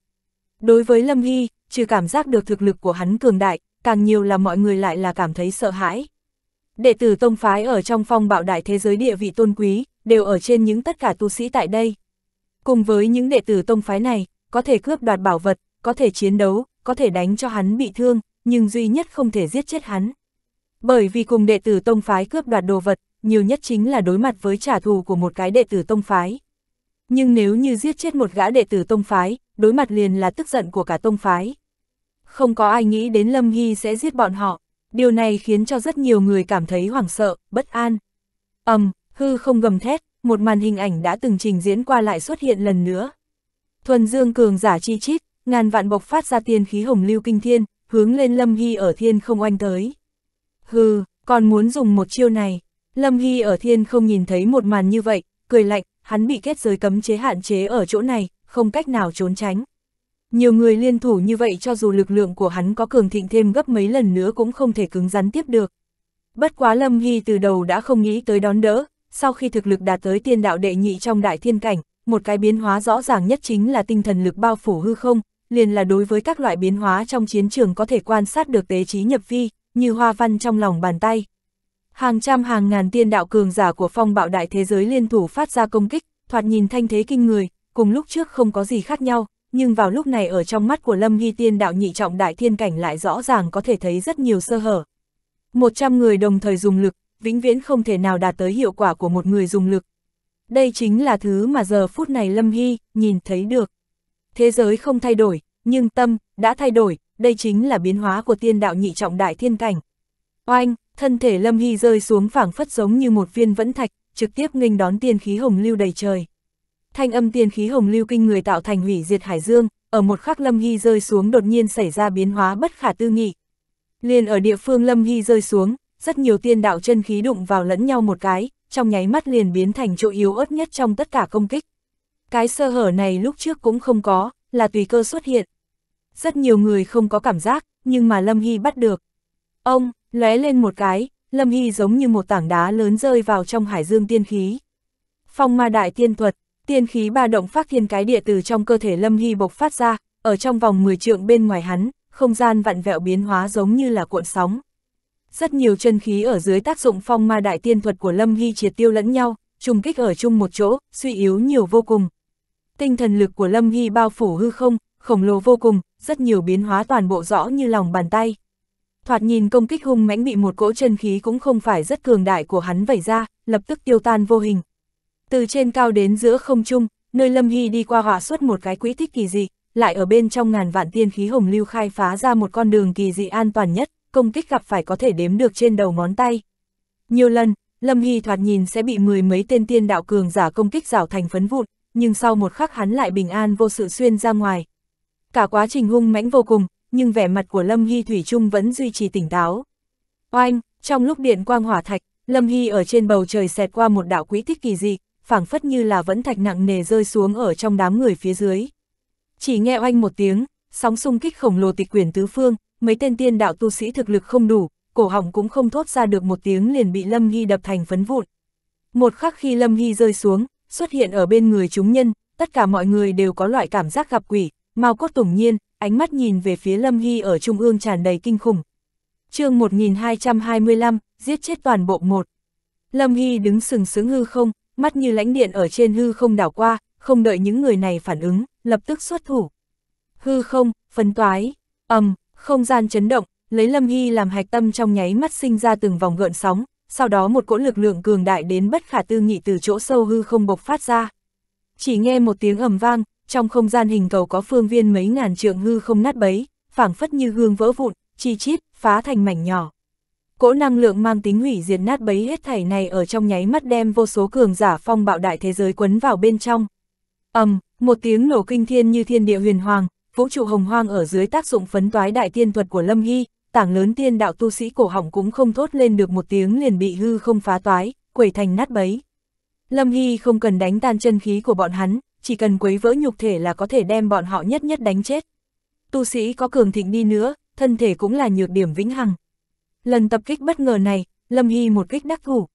Đối với Lâm Hy, trừ cảm giác được thực lực của hắn cường đại, càng nhiều là mọi người lại là cảm thấy sợ hãi. Đệ tử tông phái ở trong phong bạo đại thế giới địa vị tôn quý, đều ở trên những tất cả tu sĩ tại đây. Cùng với những đệ tử tông phái này, có thể cướp đoạt bảo vật, có thể chiến đấu, có thể đánh cho hắn bị thương, nhưng duy nhất không thể giết chết hắn. Bởi vì cùng đệ tử tông phái cướp đoạt đồ vật, nhiều nhất chính là đối mặt với trả thù của một cái đệ tử tông phái. Nhưng nếu như giết chết một gã đệ tử tông phái, đối mặt liền là tức giận của cả tông phái không có ai nghĩ đến Lâm Hy sẽ giết bọn họ. Điều này khiến cho rất nhiều người cảm thấy hoảng sợ, bất an. ầm, um, hư không gầm thét, một màn hình ảnh đã từng trình diễn qua lại xuất hiện lần nữa. Thuần Dương cường giả chi chít, ngàn vạn bộc phát ra tiên khí hồng lưu kinh thiên, hướng lên Lâm Hy ở thiên không oanh tới. hư còn muốn dùng một chiêu này. Lâm Hy ở thiên không nhìn thấy một màn như vậy, cười lạnh, hắn bị kết giới cấm chế hạn chế ở chỗ này, không cách nào trốn tránh. Nhiều người liên thủ như vậy cho dù lực lượng của hắn có cường thịnh thêm gấp mấy lần nữa cũng không thể cứng rắn tiếp được. Bất quá Lâm Hy từ đầu đã không nghĩ tới đón đỡ, sau khi thực lực đạt tới tiên đạo đệ nhị trong đại thiên cảnh, một cái biến hóa rõ ràng nhất chính là tinh thần lực bao phủ hư không, liền là đối với các loại biến hóa trong chiến trường có thể quan sát được tế trí nhập vi, như hoa văn trong lòng bàn tay. Hàng trăm hàng ngàn tiên đạo cường giả của phong bạo đại thế giới liên thủ phát ra công kích, thoạt nhìn thanh thế kinh người, cùng lúc trước không có gì khác nhau, nhưng vào lúc này ở trong mắt của Lâm Hy Tiên đạo nhị trọng đại thiên cảnh lại rõ ràng có thể thấy rất nhiều sơ hở. 100 người đồng thời dùng lực, vĩnh viễn không thể nào đạt tới hiệu quả của một người dùng lực. Đây chính là thứ mà giờ phút này Lâm Hy nhìn thấy được. Thế giới không thay đổi, nhưng tâm đã thay đổi, đây chính là biến hóa của tiên đạo nhị trọng đại thiên cảnh. Oanh, thân thể Lâm Hy rơi xuống phảng phất giống như một viên vẫn thạch, trực tiếp nghênh đón tiên khí hồng lưu đầy trời thanh âm tiên khí hồng lưu kinh người tạo thành hủy diệt hải dương, ở một khắc Lâm Hy rơi xuống đột nhiên xảy ra biến hóa bất khả tư nghị. Liền ở địa phương Lâm Hy rơi xuống, rất nhiều tiên đạo chân khí đụng vào lẫn nhau một cái, trong nháy mắt liền biến thành chỗ yếu ớt nhất trong tất cả công kích. Cái sơ hở này lúc trước cũng không có, là tùy cơ xuất hiện. Rất nhiều người không có cảm giác, nhưng mà Lâm Hy bắt được. Ông, lóe lên một cái, Lâm Hy giống như một tảng đá lớn rơi vào trong hải dương tiên khí. Phong ma đại tiên thuật, Tiên khí ba động phát thiên cái địa từ trong cơ thể Lâm Hy bộc phát ra, ở trong vòng 10 trượng bên ngoài hắn, không gian vặn vẹo biến hóa giống như là cuộn sóng. Rất nhiều chân khí ở dưới tác dụng phong ma đại tiên thuật của Lâm Hy triệt tiêu lẫn nhau, trùng kích ở chung một chỗ, suy yếu nhiều vô cùng. Tinh thần lực của Lâm Hy bao phủ hư không, khổng lồ vô cùng, rất nhiều biến hóa toàn bộ rõ như lòng bàn tay. Thoạt nhìn công kích hung mãnh bị một cỗ chân khí cũng không phải rất cường đại của hắn vẩy ra, lập tức tiêu tan vô hình. Từ trên cao đến giữa không trung, nơi Lâm Hy đi qua hỏa xuất một cái quỹ tích kỳ dị, lại ở bên trong ngàn vạn tiên khí hồng lưu khai phá ra một con đường kỳ dị an toàn nhất, công kích gặp phải có thể đếm được trên đầu ngón tay. Nhiều lần, Lâm Hy thoạt nhìn sẽ bị mười mấy tên tiên đạo cường giả công kích rảo thành phấn vụn, nhưng sau một khắc hắn lại bình an vô sự xuyên ra ngoài. Cả quá trình hung mãnh vô cùng, nhưng vẻ mặt của Lâm Hy Thủy Trung vẫn duy trì tỉnh táo. Oanh, trong lúc điện quang hỏa thạch, Lâm Hy ở trên bầu trời xẹt qua một đạo quỹ tích kỳ dị, phảng phất như là vẫn thạch nặng nề rơi xuống ở trong đám người phía dưới. Chỉ nghe oanh một tiếng, sóng xung kích khổng lồ tịch quyển tứ phương, mấy tên tiên đạo tu sĩ thực lực không đủ, cổ họng cũng không thốt ra được một tiếng liền bị Lâm Hy đập thành phấn vụn. Một khắc khi Lâm Hy rơi xuống, xuất hiện ở bên người chúng nhân, tất cả mọi người đều có loại cảm giác gặp quỷ, mau cốt tủng nhiên, ánh mắt nhìn về phía Lâm Hy ở trung ương tràn đầy kinh khủng. chương 1225, giết chết toàn bộ một. Lâm Hy đứng sừng sững hư không, mắt như lãnh điện ở trên hư không đảo qua, không đợi những người này phản ứng, lập tức xuất thủ. Hư không, phấn toái, ầm, không gian chấn động, lấy Lâm Hy làm hạch tâm trong nháy mắt sinh ra từng vòng gợn sóng, sau đó một cỗ lực lượng cường đại đến bất khả tư nghị từ chỗ sâu hư không bộc phát ra. Chỉ nghe một tiếng ầm vang, trong không gian hình cầu có phương viên mấy ngàn trượng hư không nát bấy, phảng phất như gương vỡ vụn, chi chít, phá thành mảnh nhỏ cỗ năng lượng mang tính hủy diệt nát bấy hết thảy này ở trong nháy mắt đem vô số cường giả phong bạo đại thế giới quấn vào bên trong. ầm, um, một tiếng nổ kinh thiên như thiên địa huyền hoàng, vũ trụ hồng hoang ở dưới tác dụng phấn toái đại tiên thuật của Lâm Hy, tảng lớn tiên đạo tu sĩ cổ hỏng cũng không thốt lên được một tiếng liền bị hư không phá toái, quẩy thành nát bấy. Lâm Hy không cần đánh tan chân khí của bọn hắn, chỉ cần quấy vỡ nhục thể là có thể đem bọn họ nhất nhất đánh chết. Tu sĩ có cường thịnh đi nữa, thân thể cũng là nhược điểm vĩnh hằng lần tập kích bất ngờ này, Lâm Hy một kích đắc thủ.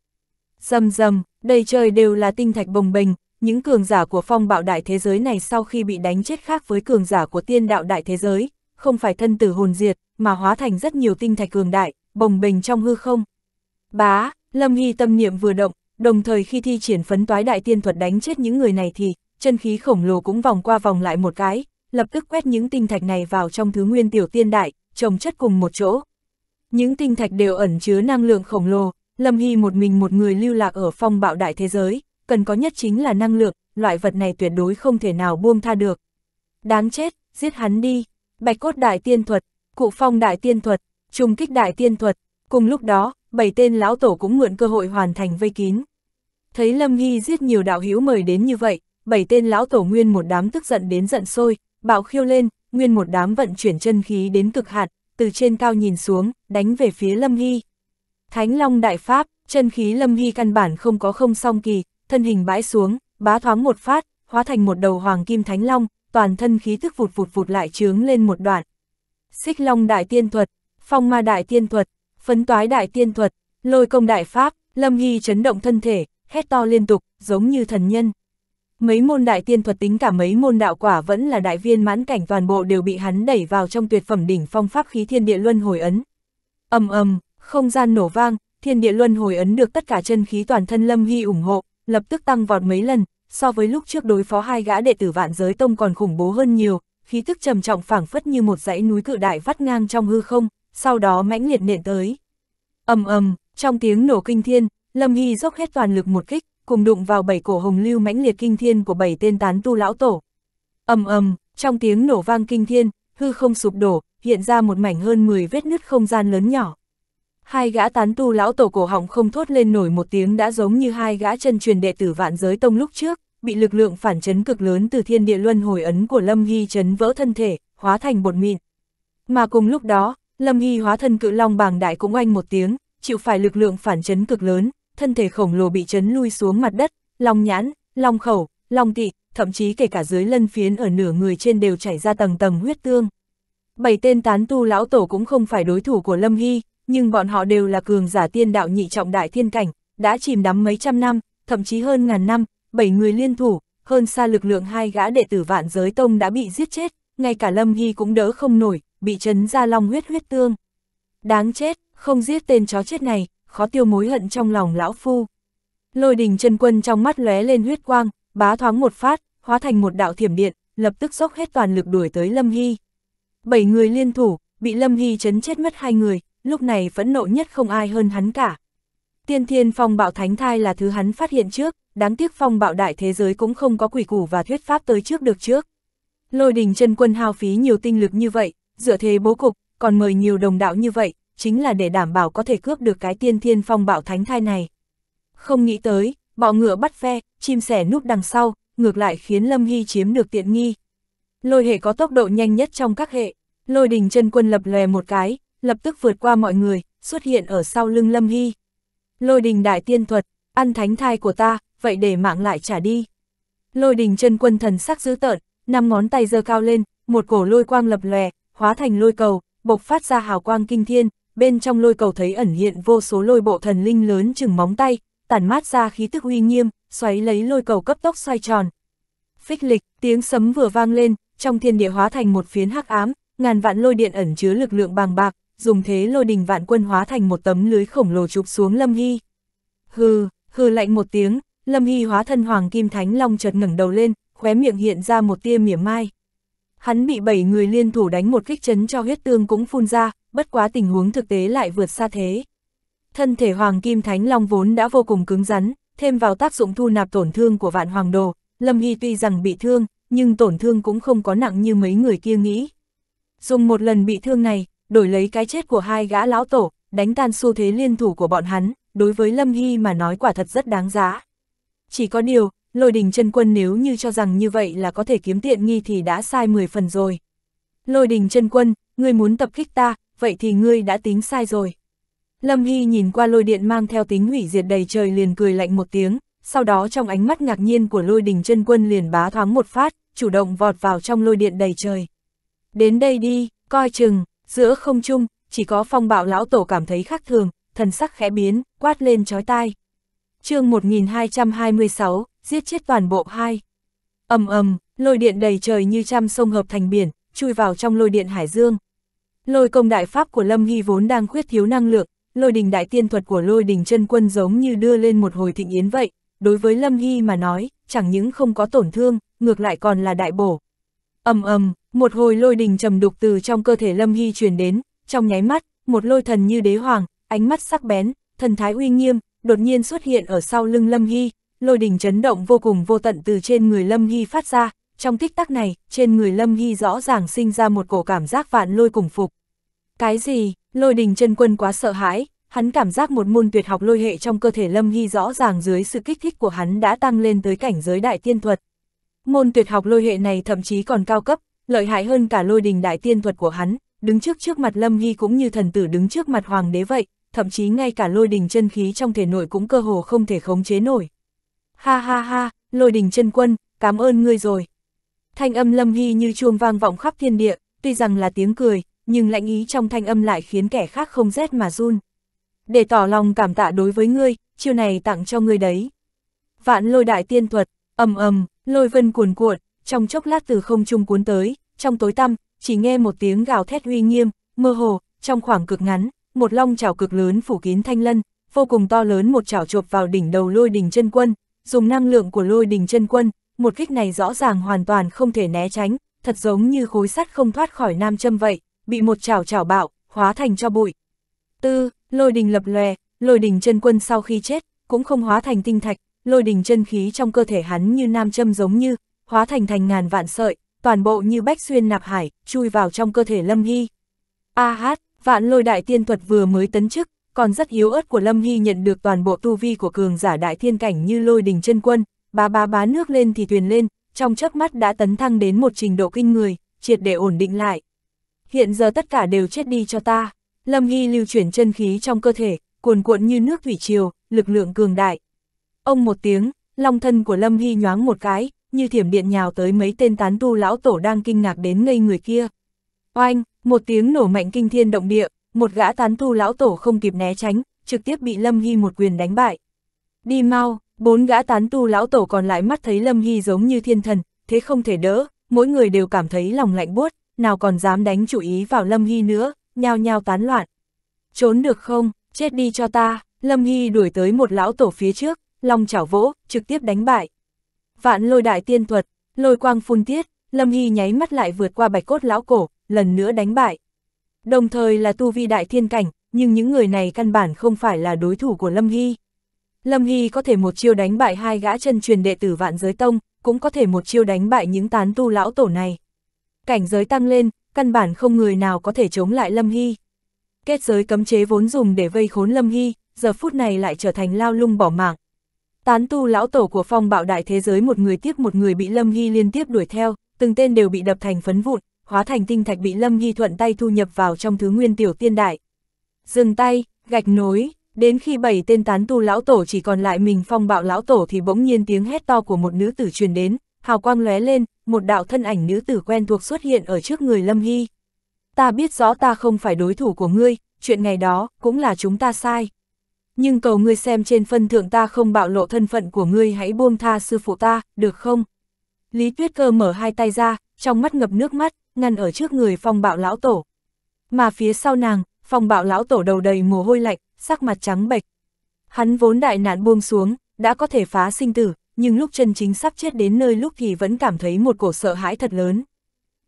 Dầm dầm, đầy trời đều là tinh thạch bồng bềnh, những cường giả của phong bạo đại thế giới này sau khi bị đánh chết khác với cường giả của tiên đạo đại thế giới, không phải thân tử hồn diệt, mà hóa thành rất nhiều tinh thạch cường đại, bồng bềnh trong hư không. Bá, Lâm Hy tâm niệm vừa động, đồng thời khi thi triển phấn toái đại tiên thuật đánh chết những người này thì, chân khí khổng lồ cũng vòng qua vòng lại một cái, lập tức quét những tinh thạch này vào trong thứ nguyên tiểu tiên đại, trồng chất cùng một chỗ, những tinh thạch đều ẩn chứa năng lượng khổng lồ, Lâm Hy một mình một người lưu lạc ở phong bạo đại thế giới, cần có nhất chính là năng lượng, loại vật này tuyệt đối không thể nào buông tha được. Đáng chết, giết hắn đi, bạch cốt đại tiên thuật, cụ phong đại tiên thuật, trùng kích đại tiên thuật, cùng lúc đó, bảy tên lão tổ cũng mượn cơ hội hoàn thành vây kín. Thấy Lâm Hy giết nhiều đạo hữu mời đến như vậy, bảy tên lão tổ nguyên một đám tức giận đến giận sôi, bạo khiêu lên, nguyên một đám vận chuyển chân khí đến cực hạn, từ trên cao nhìn xuống, đánh về phía Lâm Hy. Thánh Long Đại Pháp, chân khí Lâm Hy căn bản không có không song kỳ, thân hình bãi xuống, bá thoáng một phát, hóa thành một đầu hoàng kim Thánh Long, toàn thân khí thức vụt vụt vụt lại trướng lên một đoạn. Xích Long Đại Tiên Thuật, Phong Ma Đại Tiên Thuật, Phấn Toái Đại Tiên Thuật, Lôi Công Đại Pháp, Lâm Hy chấn động thân thể, hét to liên tục, giống như thần nhân. Mấy môn đại tiên thuật tính cả mấy môn đạo quả vẫn là đại viên mãn cảnh toàn bộ đều bị hắn đẩy vào trong tuyệt phẩm đỉnh phong pháp khí thiên địa luân hồi ấn. ầm ầm, không gian nổ vang, thiên địa luân hồi ấn được tất cả chân khí toàn thân Lâm Hy ủng hộ, lập tức tăng vọt mấy lần, so với lúc trước đối phó hai gã đệ tử vạn giới tông còn khủng bố hơn nhiều, khí tức trầm trọng phảng phất như một dãy núi cự đại vắt ngang trong hư không, sau đó mãnh liệt nện tới. ầm ầm, trong tiếng nổ kinh thiên, Lâm Hy dốc hết toàn lực một kích, cùng đụng vào bảy cổ hồng lưu mãnh liệt kinh thiên của bảy tên tán tu lão tổ. ầm ầm, trong tiếng nổ vang kinh thiên, hư không sụp đổ, hiện ra một mảnh hơn 10 vết nứt không gian lớn nhỏ. Hai gã tán tu lão tổ cổ họng không thốt lên nổi một tiếng đã giống như hai gã chân truyền đệ tử vạn giới tông lúc trước, bị lực lượng phản chấn cực lớn từ thiên địa luân hồi ấn của Lâm Hy chấn vỡ thân thể, hóa thành bột mịn. Mà cùng lúc đó, Lâm Hy hóa thân cự long bàng đại cũng oanh một tiếng, chịu phải lực lượng phản chấn cực lớn, thân thể khổng lồ bị chấn lui xuống mặt đất, lòng nhãn, lòng khẩu, lòng tị, thậm chí kể cả dưới lân phiến ở nửa người trên đều chảy ra tầng tầng huyết tương. Bảy tên tán tu lão tổ cũng không phải đối thủ của Lâm Hy, nhưng bọn họ đều là cường giả tiên đạo nhị trọng đại thiên cảnh, đã chìm đắm mấy trăm năm, thậm chí hơn ngàn năm, bảy người liên thủ, hơn xa lực lượng hai gã đệ tử vạn giới tông đã bị giết chết, ngay cả Lâm Hy cũng đỡ không nổi, bị chấn ra long huyết huyết tương. Đáng chết, không giết tên chó chết này, khó tiêu mối hận trong lòng lão phu. Lôi đình chân quân trong mắt lóe lên huyết quang, bá thoáng một phát, hóa thành một đạo thiểm điện, lập tức dốc hết toàn lực đuổi tới Lâm Hy. Bảy người liên thủ, bị Lâm Hy chấn chết mất hai người, lúc này phẫn nộ nhất không ai hơn hắn cả. Tiên thiên phong bạo thánh thai là thứ hắn phát hiện trước, đáng tiếc phong bạo đại thế giới cũng không có quỷ củ và thuyết pháp tới trước được trước. Lôi đình chân quân hao phí nhiều tinh lực như vậy, dựa thế bố cục, còn mời nhiều đồng đạo như vậy, chính là để đảm bảo có thể cướp được cái tiên thiên phong bảo thánh thai này. Không nghĩ tới, bọ ngựa bắt phe chim sẻ núp đằng sau, ngược lại khiến Lâm Hy chiếm được tiện nghi. Lôi hệ có tốc độ nhanh nhất trong các hệ, lôi đình chân quân lập lè một cái, lập tức vượt qua mọi người, xuất hiện ở sau lưng Lâm Hy. Lôi đình đại tiên thuật, ăn thánh thai của ta, vậy để mạng lại trả đi. Lôi đình chân quân thần sắc dữ tợn, năm ngón tay giơ cao lên, một cổ lôi quang lập lè, hóa thành lôi cầu, bộc phát ra hào quang kinh thiên, bên trong lôi cầu thấy ẩn hiện vô số lôi bộ thần linh lớn chừng móng tay, tản mát ra khí tức uy nghiêm, xoáy lấy lôi cầu cấp tốc xoay tròn. Phích lịch, tiếng sấm vừa vang lên, trong thiên địa hóa thành một phiến hắc ám, ngàn vạn lôi điện ẩn chứa lực lượng bàng bạc, dùng thế lôi đình vạn quân hóa thành một tấm lưới khổng lồ chụp xuống Lâm Hy. Hừ, hừ lạnh một tiếng, Lâm Hy hóa thân hoàng kim thánh long chợt ngẩng đầu lên, khóe miệng hiện ra một tia mỉa mai. Hắn bị bảy người liên thủ đánh một kích chấn cho huyết tương cũng phun ra, bất quá tình huống thực tế lại vượt xa thế. Thân thể Hoàng Kim Thánh Long vốn đã vô cùng cứng rắn, thêm vào tác dụng thu nạp tổn thương của vạn hoàng đồ, Lâm Hy tuy rằng bị thương, nhưng tổn thương cũng không có nặng như mấy người kia nghĩ. Dùng một lần bị thương này, đổi lấy cái chết của hai gã lão tổ, đánh tan xu thế liên thủ của bọn hắn, đối với Lâm Hy mà nói quả thật rất đáng giá. Chỉ có điều, lôi đình chân quân nếu như cho rằng như vậy là có thể kiếm tiện nghi thì đã sai 10 phần rồi. Lôi đình chân quân, người muốn tập kích ta, vậy thì ngươi đã tính sai rồi. Lâm Hy nhìn qua lôi điện mang theo tính hủy diệt đầy trời liền cười lạnh một tiếng, sau đó trong ánh mắt ngạc nhiên của lôi đình chân quân liền bá thoáng một phát, chủ động vọt vào trong lôi điện đầy trời. Đến đây đi, coi chừng, giữa không chung, chỉ có phong bạo lão tổ cảm thấy khác thường, thần sắc khẽ biến, quát lên chói tai. chương 1226, giết chết toàn bộ hai. ầm ầm lôi điện đầy trời như trăm sông hợp thành biển, chui vào trong lôi điện hải dương. Lôi công đại pháp của Lâm Hy vốn đang khuyết thiếu năng lượng, lôi đình đại tiên thuật của lôi đình chân quân giống như đưa lên một hồi thịnh yến vậy, đối với Lâm Hy mà nói, chẳng những không có tổn thương, ngược lại còn là đại bổ. ầm ầm một hồi lôi đình trầm đục từ trong cơ thể Lâm Hy truyền đến, trong nháy mắt, một lôi thần như đế hoàng, ánh mắt sắc bén, thần thái uy nghiêm, đột nhiên xuất hiện ở sau lưng Lâm Hy, lôi đình chấn động vô cùng vô tận từ trên người Lâm Hy phát ra, trong tích tắc này, trên người Lâm Hy rõ ràng sinh ra một cổ cảm giác vạn lôi cùng phục. Cái gì, lôi đình chân quân quá sợ hãi, hắn cảm giác một môn tuyệt học lôi hệ trong cơ thể Lâm Hy rõ ràng dưới sự kích thích của hắn đã tăng lên tới cảnh giới đại tiên thuật. Môn tuyệt học lôi hệ này thậm chí còn cao cấp, lợi hại hơn cả lôi đình đại tiên thuật của hắn, đứng trước trước mặt Lâm Hy cũng như thần tử đứng trước mặt hoàng đế vậy, thậm chí ngay cả lôi đình chân khí trong thể nội cũng cơ hồ không thể khống chế nổi. Ha ha ha, lôi đình chân quân, cảm ơn ngươi rồi. Thanh âm Lâm Hy như chuông vang vọng khắp thiên địa, tuy rằng là tiếng cười, nhưng lãnh ý trong thanh âm lại khiến kẻ khác không rét mà run. Để tỏ lòng cảm tạ đối với ngươi, chiêu này tặng cho ngươi đấy. Vạn lôi đại tiên thuật, ầm ầm, lôi vân cuồn cuộn, trong chốc lát từ không trung cuốn tới, trong tối tăm, chỉ nghe một tiếng gào thét uy nghiêm, mơ hồ, trong khoảng cực ngắn, một long chảo cực lớn phủ kín thanh lân, vô cùng to lớn một chảo chộp vào đỉnh đầu lôi đỉnh chân quân, dùng năng lượng của lôi đỉnh chân quân, một kích này rõ ràng hoàn toàn không thể né tránh, thật giống như khối sắt không thoát khỏi nam châm vậy, bị một chảo chảo bạo, hóa thành cho bụi. Tư, lôi đình lập lòe, lôi đình chân quân sau khi chết, cũng không hóa thành tinh thạch, lôi đình chân khí trong cơ thể hắn như nam châm giống như, hóa thành thành ngàn vạn sợi, toàn bộ như bách xuyên nạp hải, chui vào trong cơ thể Lâm Hy. A hát, vạn lôi đại tiên thuật vừa mới tấn chức, còn rất yếu ớt của Lâm Hy nhận được toàn bộ tu vi của cường giả đại thiên cảnh như lôi đình chân quân, bá bá bá nước lên thì thuyền lên, trong chớp mắt đã tấn thăng đến một trình độ kinh người, triệt để ổn định lại hiện giờ tất cả đều chết đi cho ta. Lâm Hy lưu chuyển chân khí trong cơ thể, cuồn cuộn như nước thủy triều, lực lượng cường đại. Ông một tiếng, long thân của Lâm Hy nhoáng một cái, như thiểm điện nhào tới mấy tên tán tu lão tổ đang kinh ngạc đến ngây người kia. Oanh, một tiếng nổ mạnh kinh thiên động địa, một gã tán tu lão tổ không kịp né tránh, trực tiếp bị Lâm Hy một quyền đánh bại. Đi mau, bốn gã tán tu lão tổ còn lại mắt thấy Lâm Hy giống như thiên thần, thế không thể đỡ, mỗi người đều cảm thấy lòng lạnh buốt, nào còn dám đánh chủ ý vào Lâm Hy nữa, nhao nhao tán loạn. Trốn được không, chết đi cho ta, Lâm Hy đuổi tới một lão tổ phía trước, long chảo vỗ, trực tiếp đánh bại. Vạn lôi đại tiên thuật, lôi quang phun tiết, Lâm Hy nháy mắt lại vượt qua bạch cốt lão cổ, lần nữa đánh bại. Đồng thời là tu vi đại thiên cảnh, nhưng những người này căn bản không phải là đối thủ của Lâm Hy. Lâm Hy có thể một chiêu đánh bại hai gã chân truyền đệ tử vạn giới tông, cũng có thể một chiêu đánh bại những tán tu lão tổ này cảnh giới tăng lên, căn bản không người nào có thể chống lại Lâm Hy. Kết giới cấm chế vốn dùng để vây khốn Lâm Hy, giờ phút này lại trở thành lao lung bỏ mạng. Tán tu lão tổ của phong bạo đại thế giới một người tiếp một người bị Lâm Hy liên tiếp đuổi theo, từng tên đều bị đập thành phấn vụn, hóa thành tinh thạch bị Lâm Hy thuận tay thu nhập vào trong thứ nguyên tiểu tiên đại. Dừng tay, gạch nối, đến khi bảy tên tán tu lão tổ chỉ còn lại mình phong bạo lão tổ thì bỗng nhiên tiếng hét to của một nữ tử truyền đến, hào quang lóe lên, một đạo thân ảnh nữ tử quen thuộc xuất hiện ở trước người Lâm Hy. Ta biết rõ ta không phải đối thủ của ngươi, chuyện ngày đó cũng là chúng ta sai. Nhưng cầu ngươi xem trên phân thượng ta không bạo lộ thân phận của ngươi hãy buông tha sư phụ ta, được không? Lý Tuyết Cơ mở hai tay ra, trong mắt ngập nước mắt, ngăn ở trước người phong bạo lão tổ. Mà phía sau nàng, phong bạo lão tổ đầu đầy mồ hôi lạnh, sắc mặt trắng bệch. Hắn vốn đại nạn buông xuống, đã có thể phá sinh tử, nhưng lúc chân chính sắp chết đến nơi lúc thì vẫn cảm thấy một cổ sợ hãi thật lớn.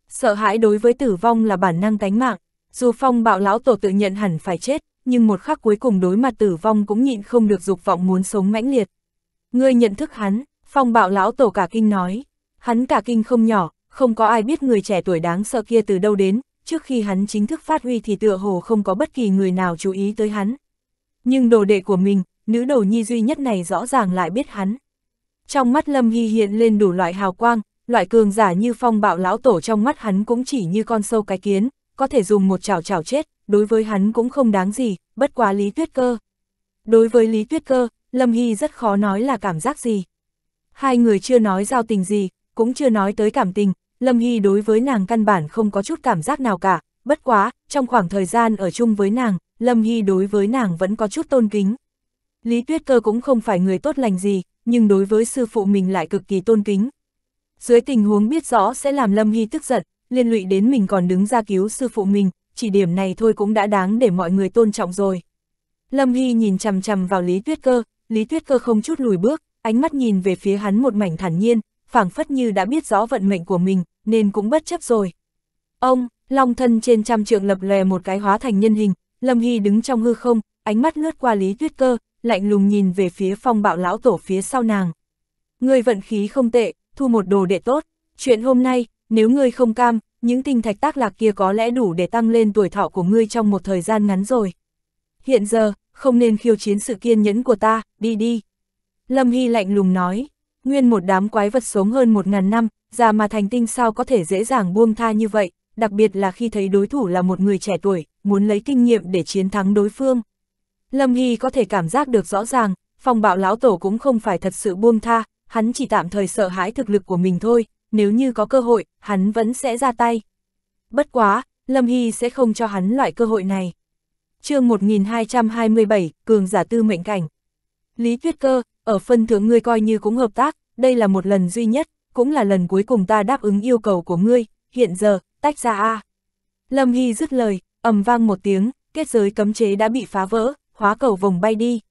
Sợ hãi đối với tử vong là bản năng tánh mạng, dù phong bạo lão tổ tự nhận hẳn phải chết, nhưng một khắc cuối cùng đối mặt tử vong cũng nhịn không được dục vọng muốn sống mãnh liệt. Ngươi nhận thức hắn, phong bạo lão tổ cả kinh nói, hắn cả kinh không nhỏ, không có ai biết người trẻ tuổi đáng sợ kia từ đâu đến, trước khi hắn chính thức phát huy thì tựa hồ không có bất kỳ người nào chú ý tới hắn. Nhưng đồ đệ của mình, nữ đầu nhi duy nhất này rõ ràng lại biết hắn. Trong mắt Lâm Hy hiện lên đủ loại hào quang, loại cường giả như phong bạo lão tổ trong mắt hắn cũng chỉ như con sâu cái kiến, có thể dùng một chảo chảo chết, đối với hắn cũng không đáng gì, bất quá Lý Tuyết Cơ. Đối với Lý Tuyết Cơ, Lâm Hy rất khó nói là cảm giác gì. Hai người chưa nói giao tình gì, cũng chưa nói tới cảm tình, Lâm Hy đối với nàng căn bản không có chút cảm giác nào cả, bất quá, trong khoảng thời gian ở chung với nàng, Lâm Hy đối với nàng vẫn có chút tôn kính, Lý Tuyết Cơ cũng không phải người tốt lành gì, nhưng đối với sư phụ mình lại cực kỳ tôn kính. Dưới tình huống biết rõ sẽ làm Lâm Hy tức giận, liên lụy đến mình còn đứng ra cứu sư phụ mình, chỉ điểm này thôi cũng đã đáng để mọi người tôn trọng rồi. Lâm Hy nhìn chằm chằm vào Lý Tuyết Cơ, Lý Tuyết Cơ không chút lùi bước, ánh mắt nhìn về phía hắn một mảnh thản nhiên, phảng phất như đã biết rõ vận mệnh của mình, nên cũng bất chấp rồi. Ông, long thân trên trăm trượng lập lè một cái hóa thành nhân hình, Lâm Hy đứng trong hư không, ánh mắt lướt qua Lý Tuyết Cơ, lạnh lùng nhìn về phía phong bạo lão tổ phía sau nàng. Ngươi vận khí không tệ, thu một đồ đệ tốt, chuyện hôm nay, nếu ngươi không cam, những tinh thạch tác lạc kia có lẽ đủ để tăng lên tuổi thọ của ngươi trong một thời gian ngắn rồi. Hiện giờ, không nên khiêu chiến sự kiên nhẫn của ta, đi đi. Lâm Hy lạnh lùng nói, nguyên một đám quái vật sống hơn một ngàn năm, già mà thành tinh sao có thể dễ dàng buông tha như vậy, đặc biệt là khi thấy đối thủ là một người trẻ tuổi, muốn lấy kinh nghiệm để chiến thắng đối phương. Lâm Hy có thể cảm giác được rõ ràng, phòng bạo lão tổ cũng không phải thật sự buông tha, hắn chỉ tạm thời sợ hãi thực lực của mình thôi, nếu như có cơ hội, hắn vẫn sẽ ra tay. Bất quá, Lâm Hy sẽ không cho hắn loại cơ hội này. chương 1227, Cường giả tư mệnh cảnh. Lý Tuyết Cơ, ở phân thưởng ngươi coi như cũng hợp tác, đây là một lần duy nhất, cũng là lần cuối cùng ta đáp ứng yêu cầu của ngươi, hiện giờ, tách ra a Lâm Hy dứt lời, ầm vang một tiếng, kết giới cấm chế đã bị phá vỡ, khóa cầu vồng bay đi.